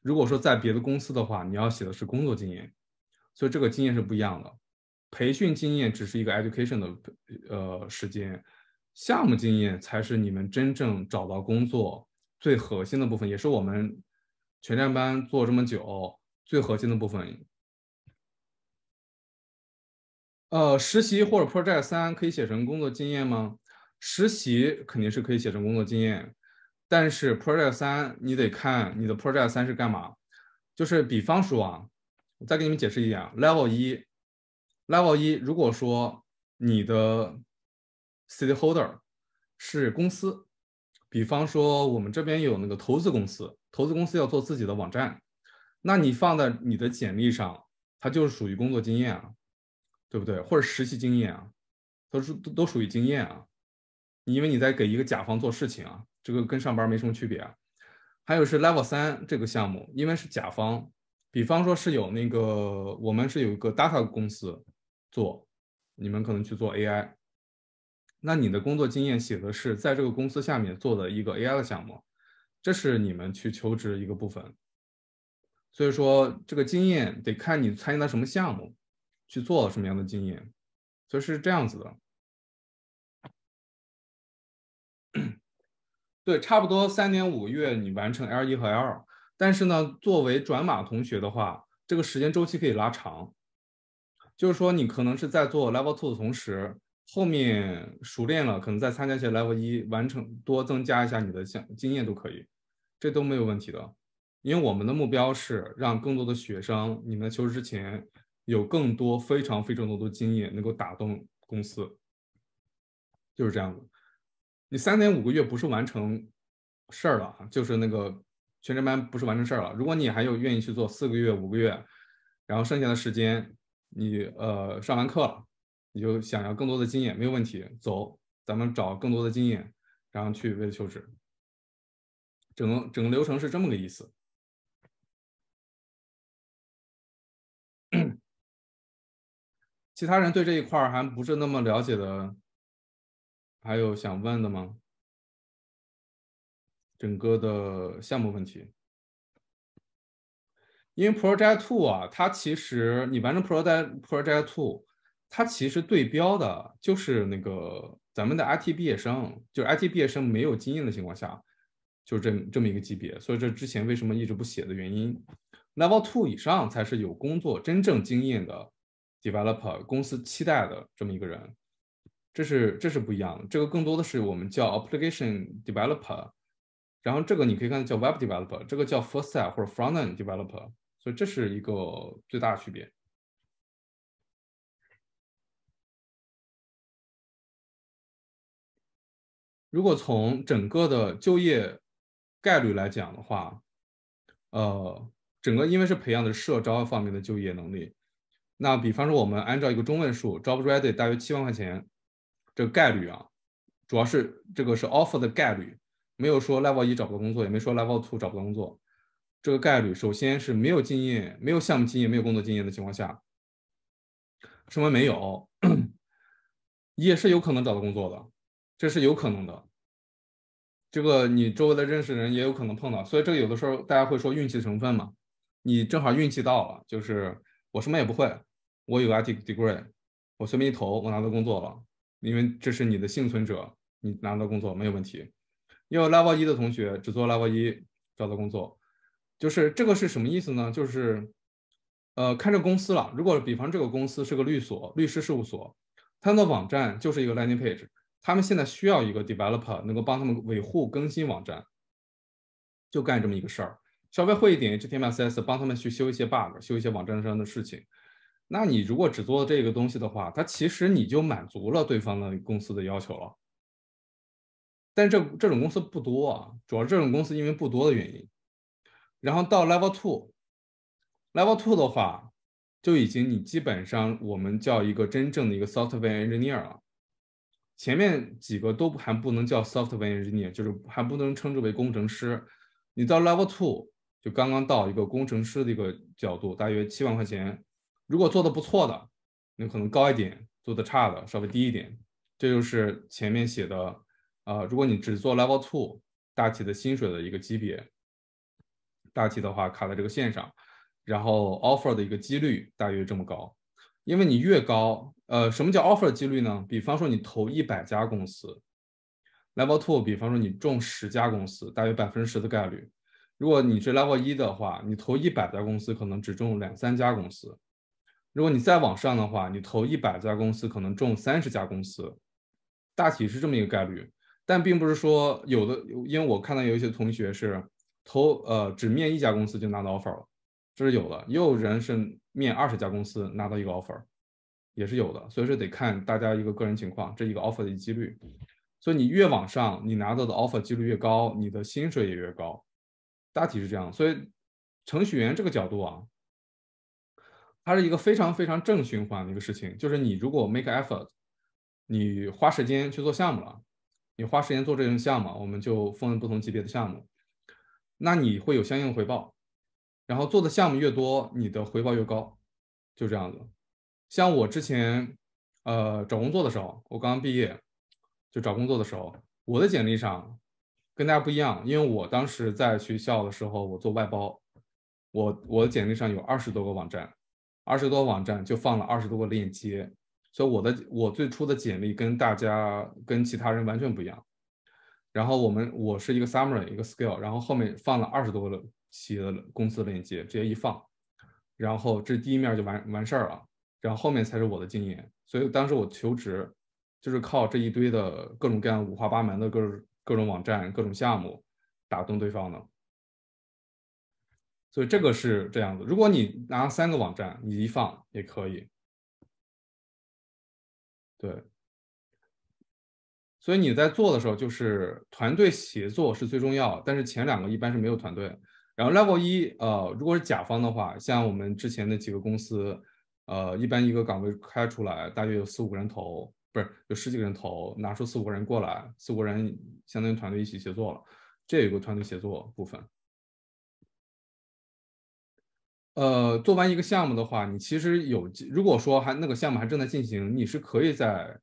如果说在别的公司的话，你要写的是工作经验，所以这个经验是不一样的。培训经验只是一个 education 的呃时间，项目经验才是你们真正找到工作最核心的部分，也是我们全站班做这么久最核心的部分。呃，实习或者 project 三可以写成工作经验吗？实习肯定是可以写成工作经验，但是 project 三你得看你的 project 三是干嘛。就是比方说啊，我再给你们解释一点 l e v e l 一。Level 一，如果说你的 City Holder 是公司，比方说我们这边有那个投资公司，投资公司要做自己的网站，那你放在你的简历上，它就是属于工作经验啊，对不对？或者实习经验啊，都是都都属于经验啊。你因为你在给一个甲方做事情啊，这个跟上班没什么区别啊。还有是 Level 三这个项目，因为是甲方，比方说是有那个我们是有一个 Data 公司。做，你们可能去做 AI，那你的工作经验写的是在这个公司下面做的一个 AI 的项目，这是你们去求职一个部分，所以说这个经验得看你参加什么项目，去做什么样的经验，所以是这样子的。对，差不多三年五个月你完成 L 一和 L，但是呢，作为转码同学的话，这个时间周期可以拉长。就是说，你可能是在做 level two 的同时，后面熟练了，可能再参加一些 level 一，完成多增加一下你的像经验都可以，这都没有问题的。因为我们的目标是让更多的学生，你们求职之前有更多非常非常多的经验能够打动公司，就是这样子。你三年五个月不是完成事儿了，就是那个全程班不是完成事儿了。如果你还有愿意去做四个月、五个月，然后剩下的时间。你呃上完课了，你就想要更多的经验，没有问题。走，咱们找更多的经验，然后去为了求职。整个整个流程是这么个意思。其他人对这一块还不是那么了解的，还有想问的吗？整个的项目问题。因为 Project Two 啊，它其实你完成 Project Project Two，它其实对标的就是那个咱们的 IT 毕业生，就是 IT 毕业生没有经验的情况下，就是这这么一个级别。所以这之前为什么一直不写的原因，Level Two 以上才是有工作真正经验的 Developer 公司期待的这么一个人，这是这是不一样。的，这个更多的是我们叫 Application Developer，然后这个你可以看到叫 Web Developer，这个叫 f u r s t a c e 或者 Frontend Developer。所以这是一个最大的区别。如果从整个的就业概率来讲的话，呃，整个因为是培养的社招方面的就业能力，那比方说我们按照一个中位数，job ready 大约七万块钱，这个概率啊，主要是这个是 offer 的概率，没有说 level 一找不到工作，也没说 level two 找不到工作。这个概率，首先是没有经验、没有项目经验、没有工作经验的情况下，什么没有，也是有可能找到工作的，这是有可能的。这个你周围的认识人也有可能碰到，所以这个有的时候大家会说运气成分嘛，你正好运气到了，就是我什么也不会，我有个 IT degree，我随便一投，我拿到工作了，因为这是你的幸存者，你拿到工作没有问题。为 Level 一的同学只做 Level 一，找到工作。就是这个是什么意思呢？就是，呃，开这公司了。如果比方这个公司是个律所、律师事务所，们的网站就是一个 landing page。他们现在需要一个 developer 能够帮他们维护、更新网站，就干这么一个事儿。稍微会一点 HTML、CSS，帮他们去修一些 bug，修一些网站上的事情。那你如果只做这个东西的话，它其实你就满足了对方的公司的要求了。但这这种公司不多啊，主要这种公司因为不多的原因。然后到 level two，level two 的话，就已经你基本上我们叫一个真正的一个 software engineer 了。前面几个都还不能叫 software engineer，就是还不能称之为工程师。你到 level two，就刚刚到一个工程师的一个角度，大约七万块钱。如果做的不错的，那可能高一点；做的差的，稍微低一点。这就是前面写的啊，如果你只做 level two，大体的薪水的一个级别。大体的话卡在这个线上，然后 offer 的一个几率大约这么高，因为你越高，呃，什么叫 offer 的几率呢？比方说你投一百家公司 level two，比方说你中十家公司，大约百分之十的概率。如果你是 level 一的话，你投一百家公司可能只中两三家公司。如果你再往上的话，你投一百家公司可能中三十家公司，大体是这么一个概率。但并不是说有的，因为我看到有一些同学是。投呃只面一家公司就拿到 offer 了，这是有的；也有人是面二十家公司拿到一个 offer，也是有的。所以说得看大家一个个人情况，这一个 offer 的几率。所以你越往上，你拿到的 offer 几率越高，你的薪水也越高，大体是这样所以程序员这个角度啊，它是一个非常非常正循环的一个事情。就是你如果 make effort，你花时间去做项目了，你花时间做这种项目，我们就分不同级别的项目。那你会有相应的回报，然后做的项目越多，你的回报越高，就这样子。像我之前，呃，找工作的时候，我刚刚毕业就找工作的时候，我的简历上跟大家不一样，因为我当时在学校的时候，我做外包，我我的简历上有二十多个网站，二十多个网站就放了二十多个链接，所以我的我最初的简历跟大家跟其他人完全不一样。然后我们我是一个 summary 一个 skill，然后后面放了二十多个企业的公司的链接，直接一放，然后这第一面就完完事儿了，然后后面才是我的经验。所以当时我求职就是靠这一堆的各种各样五花八门的各种各种网站各种项目打动对方的。所以这个是这样子，如果你拿三个网站你一放也可以，对。所以你在做的时候，就是团队协作是最重要。但是前两个一般是没有团队。然后 level 一，呃，如果是甲方的话，像我们之前的几个公司，呃，一般一个岗位开出来，大约有四五个人投，不是有十几个人投，拿出四五个人过来，四五个人相当于团队一起协作了，这有个团队协作部分。呃，做完一个项目的话，你其实有，如果说还那个项目还正在进行，你是可以再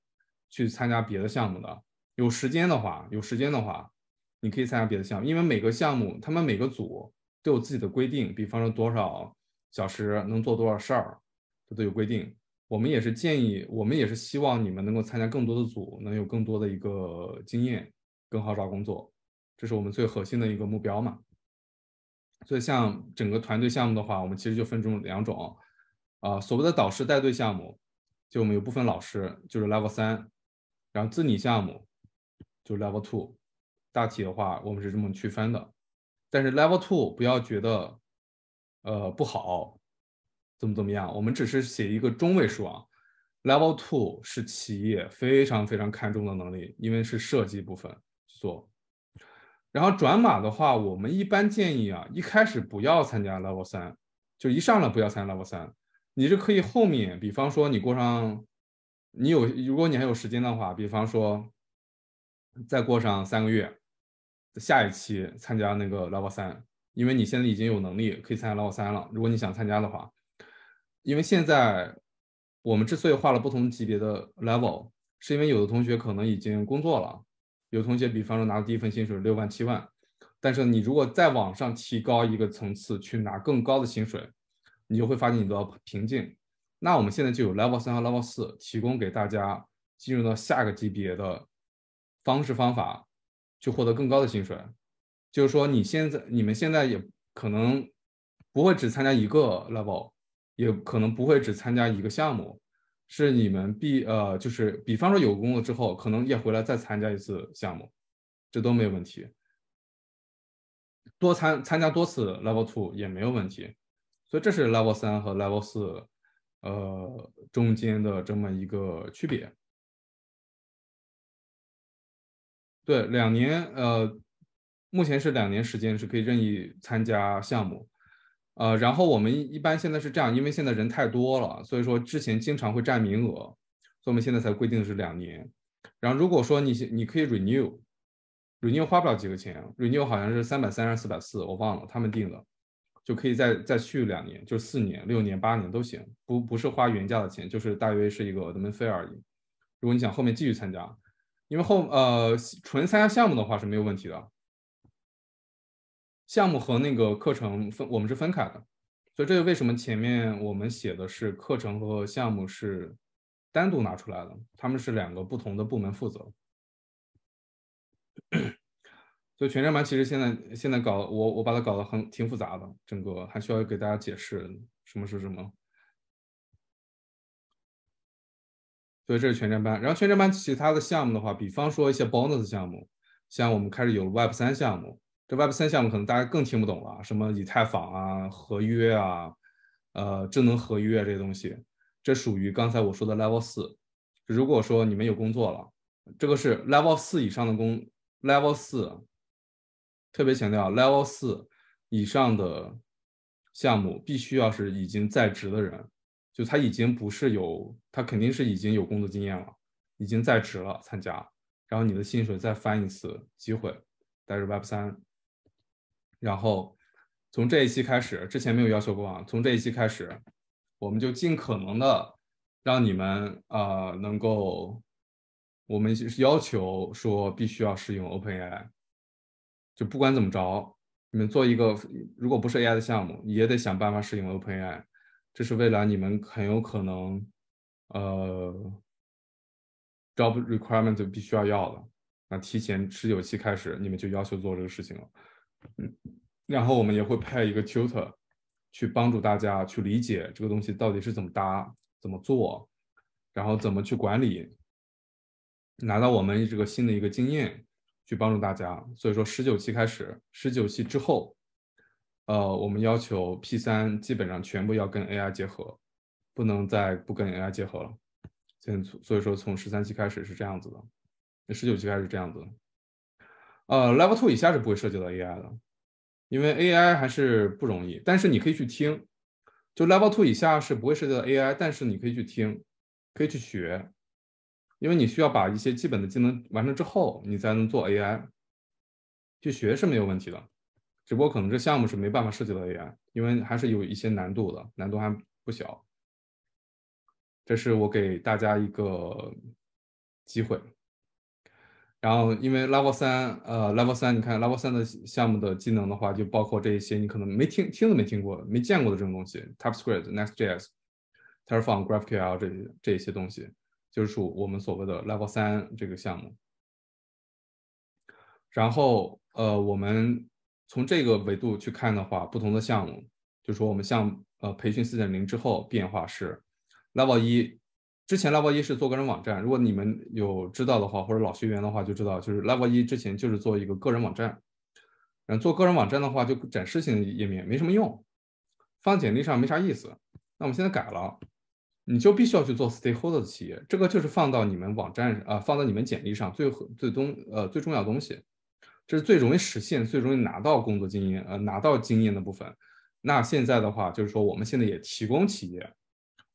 去参加别的项目的。有时间的话，有时间的话，你可以参加别的项目，因为每个项目他们每个组都有自己的规定，比方说多少小时能做多少事儿，都都有规定。我们也是建议，我们也是希望你们能够参加更多的组，能有更多的一个经验，更好找工作，这是我们最核心的一个目标嘛。所以，像整个团队项目的话，我们其实就分两种，啊，所谓的导师带队项目，就我们有部分老师就是 Level 三，然后自拟项目。就 level two，大体的话我们是这么区分的，但是 level two 不要觉得，呃不好，怎么怎么样，我们只是写一个中位数啊。level two 是企业非常非常看重的能力，因为是设计部分去做。然后转码的话，我们一般建议啊，一开始不要参加 level 三，就一上来不要参加 level 三，你是可以后面，比方说你过上，你有如果你还有时间的话，比方说。再过上三个月，下一期参加那个 level 三，因为你现在已经有能力可以参加 level 三了。如果你想参加的话，因为现在我们之所以画了不同级别的 level，是因为有的同学可能已经工作了，有同学比方说拿到第一份薪水六万七万，但是你如果再往上提高一个层次去拿更高的薪水，你就会发现你的瓶颈。那我们现在就有 level 三和 level 四提供给大家进入到下个级别的。方式方法去获得更高的薪水，就是说，你现在你们现在也可能不会只参加一个 level，也可能不会只参加一个项目，是你们必呃，就是比方说有工作之后，可能也回来再参加一次项目，这都没有问题，多参参加多次 level two 也没有问题，所以这是 level 三和 level 四呃中间的这么一个区别。对，两年，呃，目前是两年时间是可以任意参加项目，呃，然后我们一般现在是这样，因为现在人太多了，所以说之前经常会占名额，所以我们现在才规定是两年。然后如果说你你可以 renew，renew 花不了几个钱，renew 好像是三百三还是四百四，我忘了他们定的，就可以再再续两年，就四年、六年、八年都行，不不是花原价的钱，就是大约是一个 admin 入门 e 而已。如果你想后面继续参加。因为后呃纯参加项目的话是没有问题的，项目和那个课程分我们是分开的，所以这个为什么前面我们写的是课程和项目是单独拿出来的，他们是两个不同的部门负责。所以全站班其实现在现在搞我我把它搞得很挺复杂的，整个还需要给大家解释什么是什么。所以这是全站班，然后全站班其他的项目的话，比方说一些 bonus 项目，像我们开始有 Web 三项目，这 Web 三项目可能大家更听不懂了，什么以太坊啊、合约啊、呃智能合约啊、这些东西，这属于刚才我说的 Level 四。如果说你们有工作了，这个是 Level 四以上的工，Level 四特别强调，Level 四以上的项目必须要是已经在职的人。就他已经不是有，他肯定是已经有工作经验了，已经在职了参加，然后你的薪水再翻一次机会，带着 Web 三，然后从这一期开始，之前没有要求过啊，从这一期开始，我们就尽可能的让你们啊能够，我们要求说必须要使用 Open AI，就不管怎么着，你们做一个如果不是 AI 的项目，你也得想办法使用 Open AI。这是未来你们很有可能，呃，job requirement 必须要要的。那提前十九期开始，你们就要求做这个事情了。嗯，然后我们也会派一个 tutor 去帮助大家去理解这个东西到底是怎么搭、怎么做，然后怎么去管理，拿到我们这个新的一个经验去帮助大家。所以说，十九期开始，十九期之后。呃，我们要求 P 三基本上全部要跟 AI 结合，不能再不跟 AI 结合了。现在所以说从十三期开始是这样子的，十九期开始这样子。呃，Level Two 以下是不会涉及到 AI 的，因为 AI 还是不容易。但是你可以去听，就 Level Two 以下是不会涉及到 AI，但是你可以去听，可以去学，因为你需要把一些基本的技能完成之后，你才能做 AI。去学是没有问题的。只不过可能这项目是没办法涉及到 AI，因为还是有一些难度的，难度还不小。这是我给大家一个机会。然后因为 Level 三，呃，Level 三，你看 Level 三的项目的技能的话，就包括这一些你可能没听听都没听过、没见过的这种东西，TypeScript、Next.js，t e o 是放 GraphQL 这这一些东西，就是我们所谓的 Level 三这个项目。然后呃，我们从这个维度去看的话，不同的项目，就说我们像呃培训四点零之后变化是，level 一，之前 level 一是做个人网站，如果你们有知道的话或者老学员的话就知道，就是 level 一之前就是做一个个人网站，嗯做个人网站的话就展示性页面没什么用，放简历上没啥意思，那我们现在改了，你就必须要去做 stayholder 的企业，这个就是放到你们网站啊，放到你们简历上最最终呃最重要的东西。这是最容易实现、最容易拿到工作经验、呃拿到经验的部分。那现在的话，就是说我们现在也提供企业，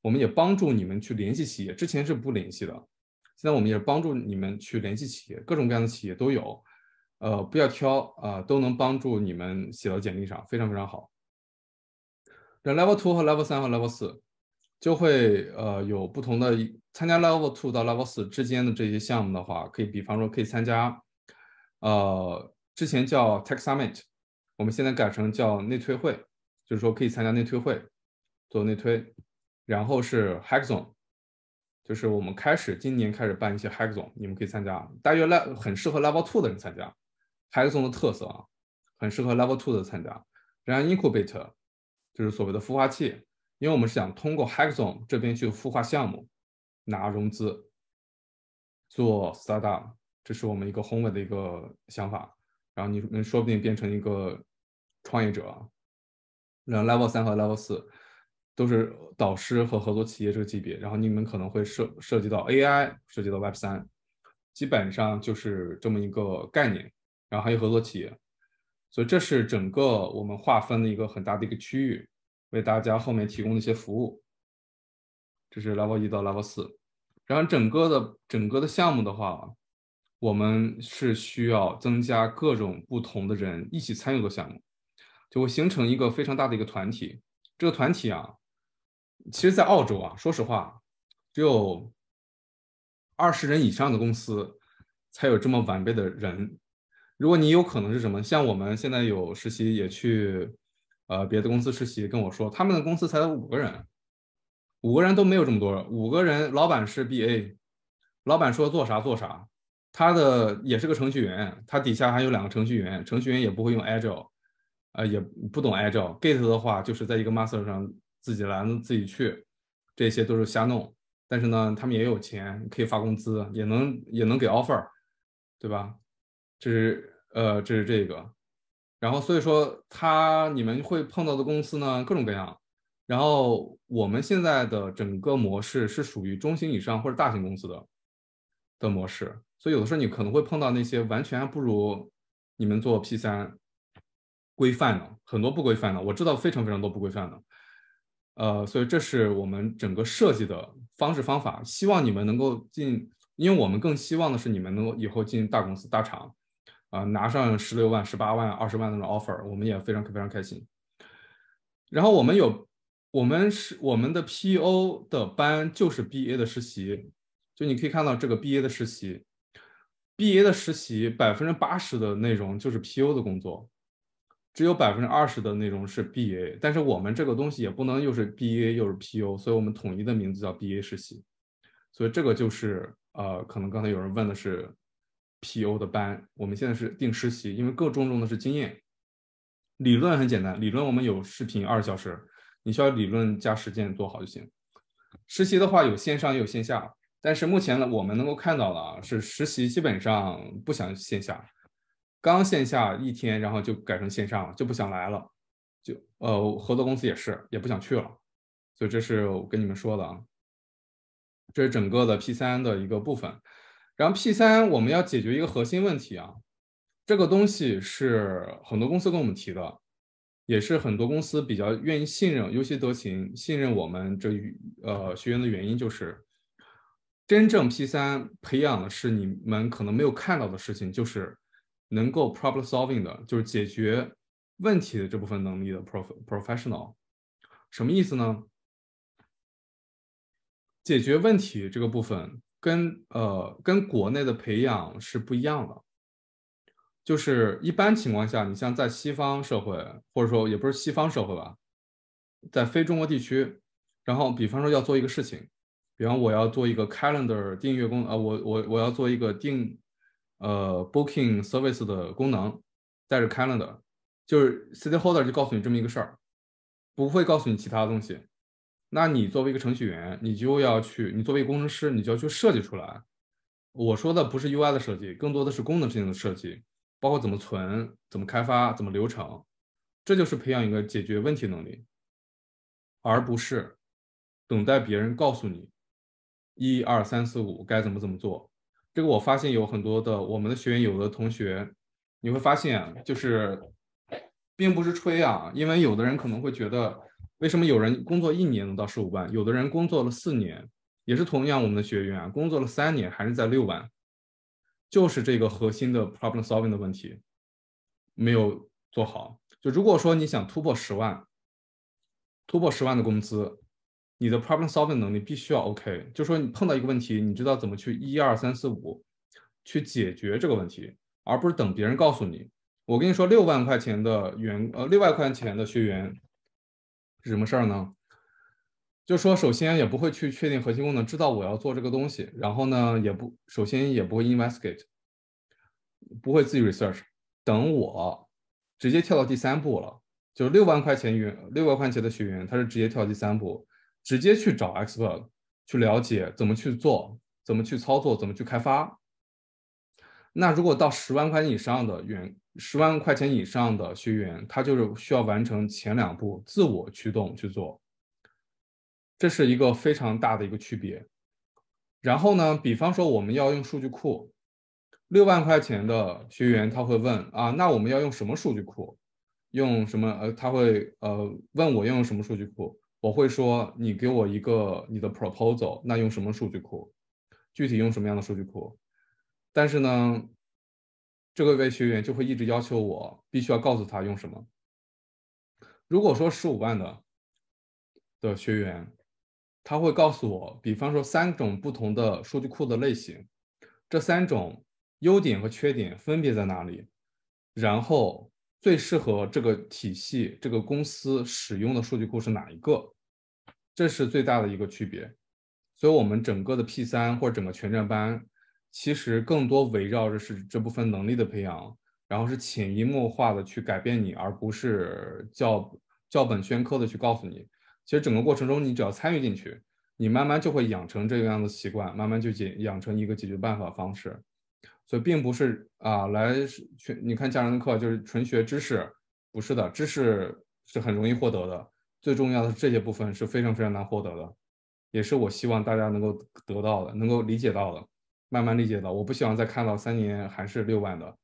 我们也帮助你们去联系企业。之前是不联系的，现在我们也帮助你们去联系企业，各种各样的企业都有，呃，不要挑，啊，都能帮助你们写到简历上，非常非常好。那 level two 和 level 三和 level 四，就会呃有不同的参加 level two 到 level 四之间的这些项目的话，可以，比方说可以参加。呃，之前叫 Tech Summit，我们现在改成叫内推会，就是说可以参加内推会做内推。然后是 Hackathon，就是我们开始今年开始办一些 Hackathon，你们可以参加，大约来很适合 Level Two 的人参加。Hackathon 的特色啊，很适合 Level Two 的参加。然后 Incubate，就是所谓的孵化器，因为我们是想通过 Hackathon 这边去孵化项目，拿融资，做 Startup。这是我们一个宏伟的一个想法，然后你们说不定变成一个创业者，然后 Level 三和 Level 四都是导师和合作企业这个级别，然后你们可能会涉涉及到 AI，涉及到 Web 三，基本上就是这么一个概念，然后还有合作企业，所以这是整个我们划分的一个很大的一个区域，为大家后面提供的一些服务，这是 Level 一到 Level 四，然后整个的整个的项目的话。我们是需要增加各种不同的人一起参与的项目，就会形成一个非常大的一个团体。这个团体啊，其实，在澳洲啊，说实话，只有二十人以上的公司才有这么完备的人。如果你有可能是什么，像我们现在有实习也去呃别的公司实习，跟我说他们的公司才五个人，五个人都没有这么多，五个人老板是 B A，老板说做啥做啥。他的也是个程序员，他底下还有两个程序员，程序员也不会用 Agile，呃，也不懂 Agile。Git 的话，就是在一个 Master 上自己来自己去，这些都是瞎弄。但是呢，他们也有钱，可以发工资，也能也能给 Offer，对吧？这是呃，这是这个。然后所以说，他你们会碰到的公司呢，各种各样。然后我们现在的整个模式是属于中型以上或者大型公司的的模式。所以有的时候你可能会碰到那些完全不如你们做 P 三规范的，很多不规范的，我知道非常非常多不规范的，呃，所以这是我们整个设计的方式方法。希望你们能够进，因为我们更希望的是你们能够以后进大公司、大厂，啊，拿上十六万、十八万、二十万那种 offer，我们也非常非常开心。然后我们有，我们是我们的 PO 的班就是 BA 的实习，就你可以看到这个 BA 的实习。B A 的实习百分之八十的内容就是 P U 的工作，只有百分之二十的内容是 B A。但是我们这个东西也不能又是 B A 又是 P U，所以我们统一的名字叫 B A 实习。所以这个就是呃，可能刚才有人问的是 P U 的班，我们现在是定实习，因为更注重的是经验。理论很简单，理论我们有视频二十小时，你需要理论加实践做好就行。实习的话，有线上也有线下。但是目前呢，我们能够看到啊，是实习基本上不想线下，刚线下一天，然后就改成线上，了，就不想来了，就呃合作公司也是也不想去了，所以这是我跟你们说的啊，这是整个的 P 三的一个部分。然后 P 三我们要解决一个核心问题啊，这个东西是很多公司跟我们提的，也是很多公司比较愿意信任，尤其德勤信任我们这呃学员的原因就是。真正 P 三培养的是你们可能没有看到的事情，就是能够 problem solving 的，就是解决问题的这部分能力的 prof professional，什么意思呢？解决问题这个部分跟呃跟国内的培养是不一样的，就是一般情况下，你像在西方社会，或者说也不是西方社会吧，在非中国地区，然后比方说要做一个事情。比方我要做一个 calendar 订阅功啊，我我我要做一个订，呃 booking service 的功能，带着 calendar，就是 c i t y holder 就告诉你这么一个事儿，不会告诉你其他东西。那你作为一个程序员，你就要去，你作为一个工程师，你就要去设计出来。我说的不是 UI 的设计，更多的是功能性的设计，包括怎么存、怎么开发、怎么流程，这就是培养一个解决问题能力，而不是等待别人告诉你。一二三四五该怎么怎么做？这个我发现有很多的我们的学员，有的同学你会发现，就是并不是吹啊，因为有的人可能会觉得，为什么有人工作一年能到十五万，有的人工作了四年也是同样，我们的学员工作了三年还是在六万，就是这个核心的 problem solving 的问题没有做好。就如果说你想突破十万，突破十万的工资。你的 problem solving 能力必须要 OK，就说你碰到一个问题，你知道怎么去一二三四五去解决这个问题，而不是等别人告诉你。我跟你说，六万块钱的员呃六万块钱的学员是什么事儿呢？就说首先也不会去确定核心功能，知道我要做这个东西，然后呢也不首先也不会 investigate，不会自己 research，等我直接跳到第三步了，就是六万块钱员六万块钱的学员他是直接跳第三步。直接去找 e Xpert 去了解怎么去做，怎么去操作，怎么去开发。那如果到十万块钱以上的员，十万块钱以上的学员，他就是需要完成前两步自我驱动去做，这是一个非常大的一个区别。然后呢，比方说我们要用数据库，六万块钱的学员他会问啊，那我们要用什么数据库？用什么？呃，他会呃问我用什么数据库？我会说，你给我一个你的 proposal，那用什么数据库？具体用什么样的数据库？但是呢，这个位学员就会一直要求我必须要告诉他用什么。如果说十五万的的学员，他会告诉我，比方说三种不同的数据库的类型，这三种优点和缺点分别在哪里？然后。最适合这个体系、这个公司使用的数据库是哪一个？这是最大的一个区别。所以，我们整个的 P 三或者整个全站班，其实更多围绕着是这部分能力的培养，然后是潜移默化的去改变你，而不是教教本宣科的去告诉你。其实整个过程中，你只要参与进去，你慢慢就会养成这样的习惯，慢慢就解养成一个解决办法方式。所以并不是啊，来学你看家人的课就是纯学知识，不是的，知识是很容易获得的，最重要的这些部分是非常非常难获得的，也是我希望大家能够得到的，能够理解到的，慢慢理解到。我不希望再看到三年还是六万的，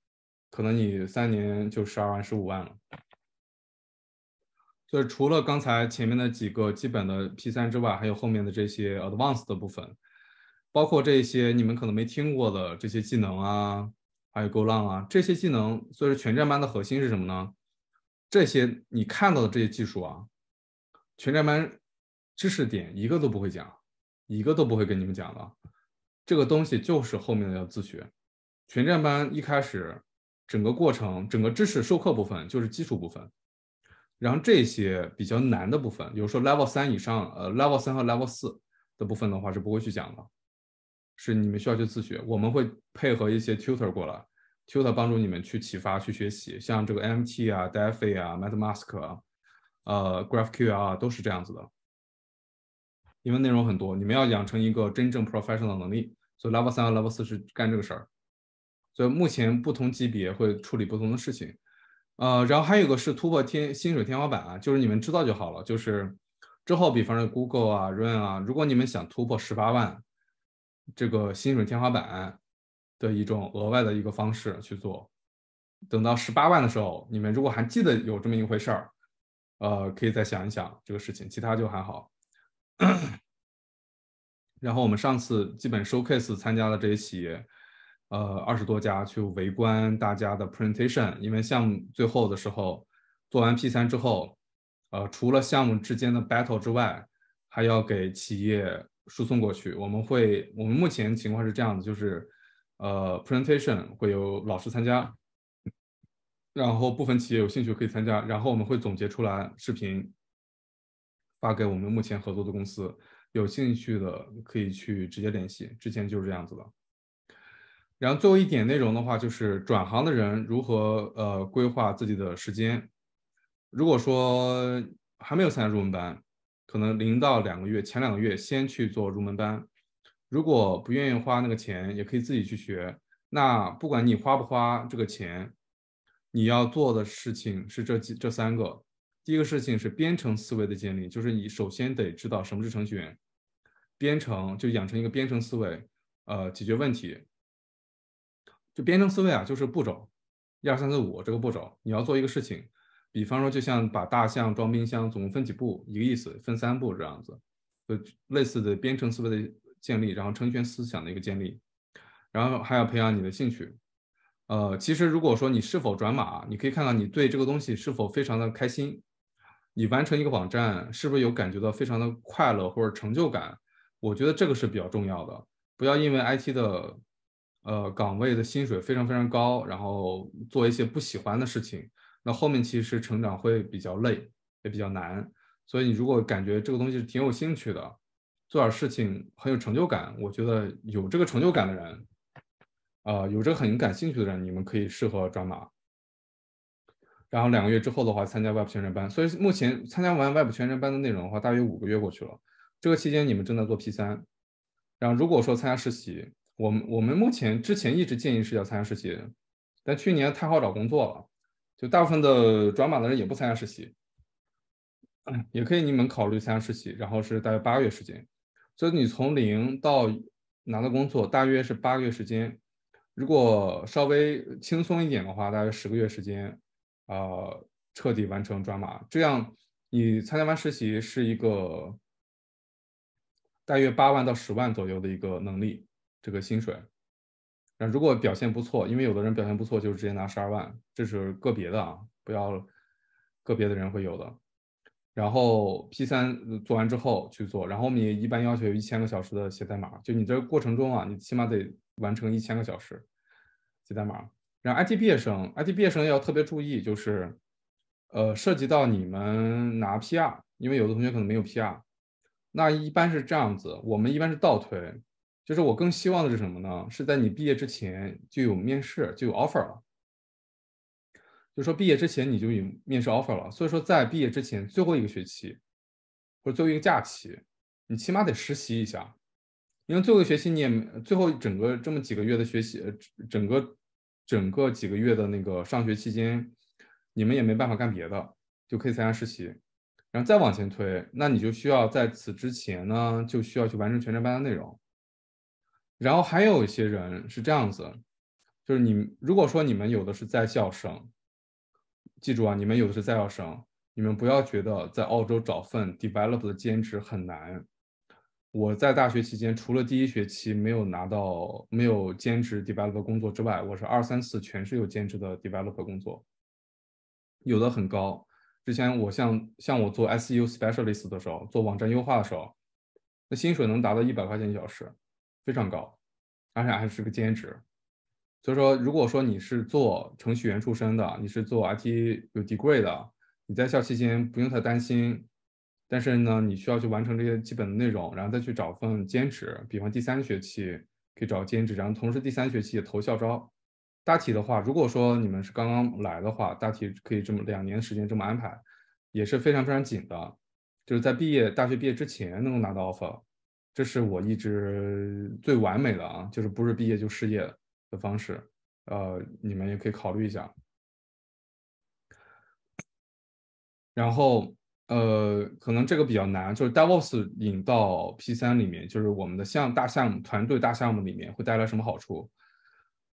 可能你三年就十二万、十五万了。所以除了刚才前面的几个基本的 P 三之外，还有后面的这些 Advanced 的部分。包括这些你们可能没听过的这些技能啊，还有勾浪啊，这些技能，所以说全站班的核心是什么呢？这些你看到的这些技术啊，全站班知识点一个都不会讲，一个都不会跟你们讲的。这个东西就是后面的要自学。全站班一开始整个过程，整个知识授课部分就是基础部分，然后这些比较难的部分，比如说 level 三以上，呃 level 三和 level 四的部分的话是不会去讲的。是你们需要去自学，我们会配合一些 tutor 过来，tutor 帮助你们去启发、去学习，像这个 M T 啊、Dify 啊、Meta Mask 啊、呃 Graph QL 都是这样子的，因为内容很多，你们要养成一个真正 professional 能力，所以 Level 三和 Level 四是干这个事儿，所以目前不同级别会处理不同的事情，呃，然后还有一个是突破天薪水天花板啊，就是你们知道就好了，就是之后比方说 Google 啊、Run 啊，如果你们想突破十八万。这个薪水天花板的一种额外的一个方式去做。等到十八万的时候，你们如果还记得有这么一回事儿，呃，可以再想一想这个事情。其他就还好。然后我们上次基本 showcase 参加了这些企业，呃，二十多家去围观大家的 presentation。因为项目最后的时候做完 P 三之后，呃，除了项目之间的 battle 之外，还要给企业。输送过去，我们会，我们目前情况是这样子，就是，呃，presentation 会有老师参加，然后部分企业有兴趣可以参加，然后我们会总结出来视频，发给我们目前合作的公司，有兴趣的可以去直接联系，之前就是这样子的。然后最后一点内容的话，就是转行的人如何呃规划自己的时间，如果说还没有参加入门班。可能零到两个月，前两个月先去做入门班。如果不愿意花那个钱，也可以自己去学。那不管你花不花这个钱，你要做的事情是这几这三个。第一个事情是编程思维的建立，就是你首先得知道什么是程序员，编程就养成一个编程思维。呃，解决问题，就编程思维啊，就是步骤，一二三四五这个步骤，你要做一个事情。比方说，就像把大象装冰箱，总共分几步？一个意思，分三步这样子，就类似的编程思维的建立，然后成全思想的一个建立，然后还要培养你的兴趣。呃，其实如果说你是否转码，你可以看看你对这个东西是否非常的开心，你完成一个网站是不是有感觉到非常的快乐或者成就感？我觉得这个是比较重要的。不要因为 IT 的呃岗位的薪水非常非常高，然后做一些不喜欢的事情。那后面其实成长会比较累，也比较难，所以你如果感觉这个东西是挺有兴趣的，做点事情很有成就感，我觉得有这个成就感的人，呃，有这个很感兴趣的人，你们可以适合转码。然后两个月之后的话，参加 Web 全职班。所以目前参加完 Web 全职班的内容的话，大约五个月过去了，这个期间你们正在做 P 三。然后如果说参加实习，我们我们目前之前一直建议是要参加实习，但去年太好找工作了。就大部分的转码的人也不参加实习，也可以你们考虑参加实习，然后是大约八月时间，所以你从零到拿到工作大约是八个月时间，如果稍微轻松一点的话，大约十个月时间，呃，彻底完成转码，这样你参加完实习是一个大约八万到十万左右的一个能力，这个薪水。那如果表现不错，因为有的人表现不错，就直接拿十二万，这是个别的啊，不要个别的人会有的。然后 P 三做完之后去做，然后我们也一般要求一千个小时的写代码，就你这过程中啊，你起码得完成一千个小时写代码。然后 IT 毕业生，IT 毕业生要特别注意，就是呃涉及到你们拿 PR，因为有的同学可能没有 PR，那一般是这样子，我们一般是倒推。就是我更希望的是什么呢？是在你毕业之前就有面试，就有 offer 了。就说毕业之前你就有面试 offer 了，所以说在毕业之前最后一个学期，或者最后一个假期，你起码得实习一下。因为最后一个学期你也最后整个这么几个月的学习，整个整个几个月的那个上学期间，你们也没办法干别的，就可以参加实习。然后再往前推，那你就需要在此之前呢，就需要去完成全职班的内容。然后还有一些人是这样子，就是你如果说你们有的是在校生，记住啊，你们有的是在校生，你们不要觉得在澳洲找份 d e v e l o p 的兼职很难。我在大学期间，除了第一学期没有拿到没有兼职 d e v e l o p 工作之外，我是二三四全是有兼职的 d e v e l o p 工作，有的很高。之前我像像我做 SEO specialist 的时候，做网站优化的时候，那薪水能达到一百块钱一小时。非常高，而且还是个兼职。所以说，如果说你是做程序员出身的，你是做 IT 有 degree 的，你在校期间不用太担心，但是呢，你需要去完成这些基本的内容，然后再去找份兼职。比方第三学期可以找兼职，然后同时第三学期也投校招。大体的话，如果说你们是刚刚来的话，大体可以这么两年时间这么安排，也是非常非常紧的，就是在毕业大学毕业之前能拿到 offer。这是我一直最完美的啊，就是不是毕业就失业的方式，呃，你们也可以考虑一下。然后，呃，可能这个比较难，就是 DevOps 引到 P 三里面，就是我们的项大项目团队大项目里面会带来什么好处？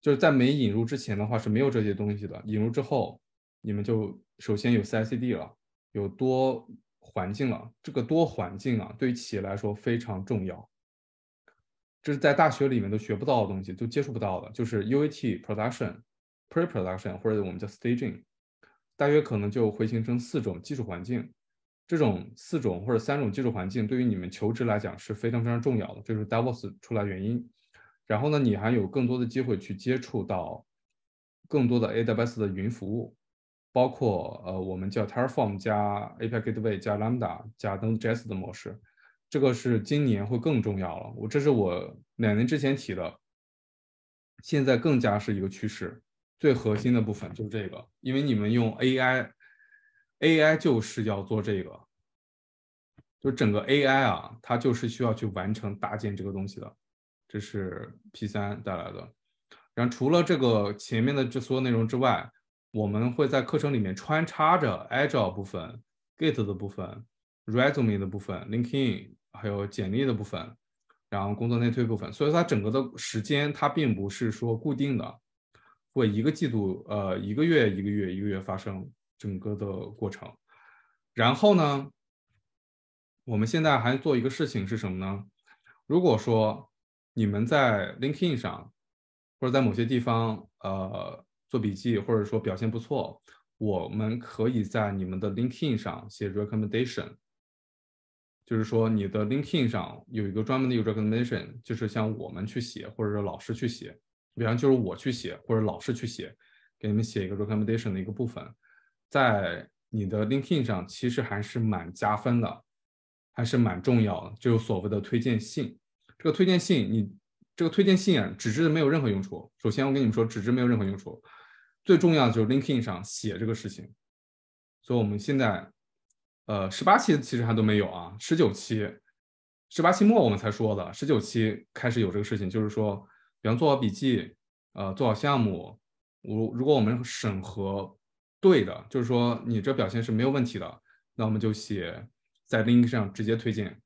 就是在没引入之前的话是没有这些东西的，引入之后，你们就首先有 CI/CD 了，有多。环境了，这个多环境啊，对于企业来说非常重要。这是在大学里面都学不到的东西，都接触不到的。就是 UAT、Production、Pre-Production，或者我们叫 Staging，大约可能就会形成四种技术环境。这种四种或者三种技术环境，对于你们求职来讲是非常非常重要的，这是 d AWS 出来原因。然后呢，你还有更多的机会去接触到更多的 AWS 的云服务。包括呃，我们叫 Terraform 加 API Gateway 加 Lambda 加 Node.js 的模式，这个是今年会更重要了。我这是我两年之前提的，现在更加是一个趋势。最核心的部分就是这个，因为你们用 AI，AI 就是要做这个，就整个 AI 啊，它就是需要去完成搭建这个东西的。这是 P3 带来的。然后除了这个前面的这所有内容之外。我们会在课程里面穿插着 AI g l e 部分、g i t 的部分、resume 的部分、l i n k i n 还有简历的部分，然后工作内推部分，所以它整个的时间它并不是说固定的，会一个季度、呃一个月、一个月、一个月发生整个的过程。然后呢，我们现在还做一个事情是什么呢？如果说你们在 l i n k i n 上或者在某些地方，呃。做笔记或者说表现不错，我们可以在你们的 LinkedIn 上写 Recommendation，就是说你的 LinkedIn 上有一个专门的 Recommendation，就是像我们去写，或者说老师去写，比方就是我去写或者老师去写，给你们写一个 Recommendation 的一个部分，在你的 LinkedIn 上其实还是蛮加分的，还是蛮重要的，就有所谓的推荐信。这个推荐信，你这个推荐信啊，纸质没有任何用处。首先我跟你们说，纸质没有任何用处。最重要的就是 LinkedIn 上写这个事情，所以我们现在，呃，十八期其实还都没有啊，十九期，十八期末我们才说的，十九期开始有这个事情，就是说，比方做好笔记，呃，做好项目，我如果我们审核对的，就是说你这表现是没有问题的，那我们就写在 LinkedIn 上直接推荐，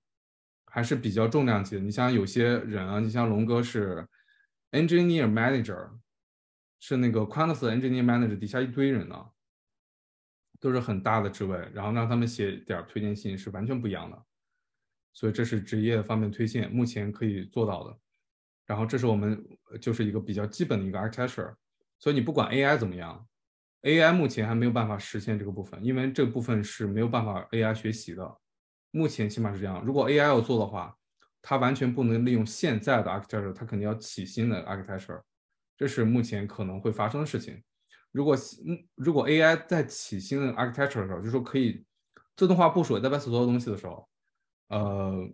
还是比较重量级的。你像有些人啊，你像龙哥是 Engineer Manager。是那个 q u a n t u s 的 Engineering Manager 底下一堆人呢，都是很大的职位，然后让他们写点推荐信是完全不一样的，所以这是职业方面推荐目前可以做到的。然后这是我们就是一个比较基本的一个 Architecture，所以你不管 AI 怎么样，AI 目前还没有办法实现这个部分，因为这部分是没有办法 AI 学习的，目前起码是这样。如果 AI 要做的话，它完全不能利用现在的 Architecture，它肯定要起新的 Architecture。这是目前可能会发生的事情。如果，嗯，如果 AI 在起新的 architecture 的时候，就是说可以自动化部署、d a t s e 所有东西的时候，呃，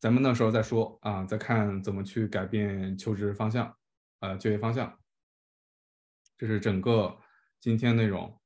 咱们那时候再说啊，再看怎么去改变求职方向，呃，就业方向。这是整个今天内容。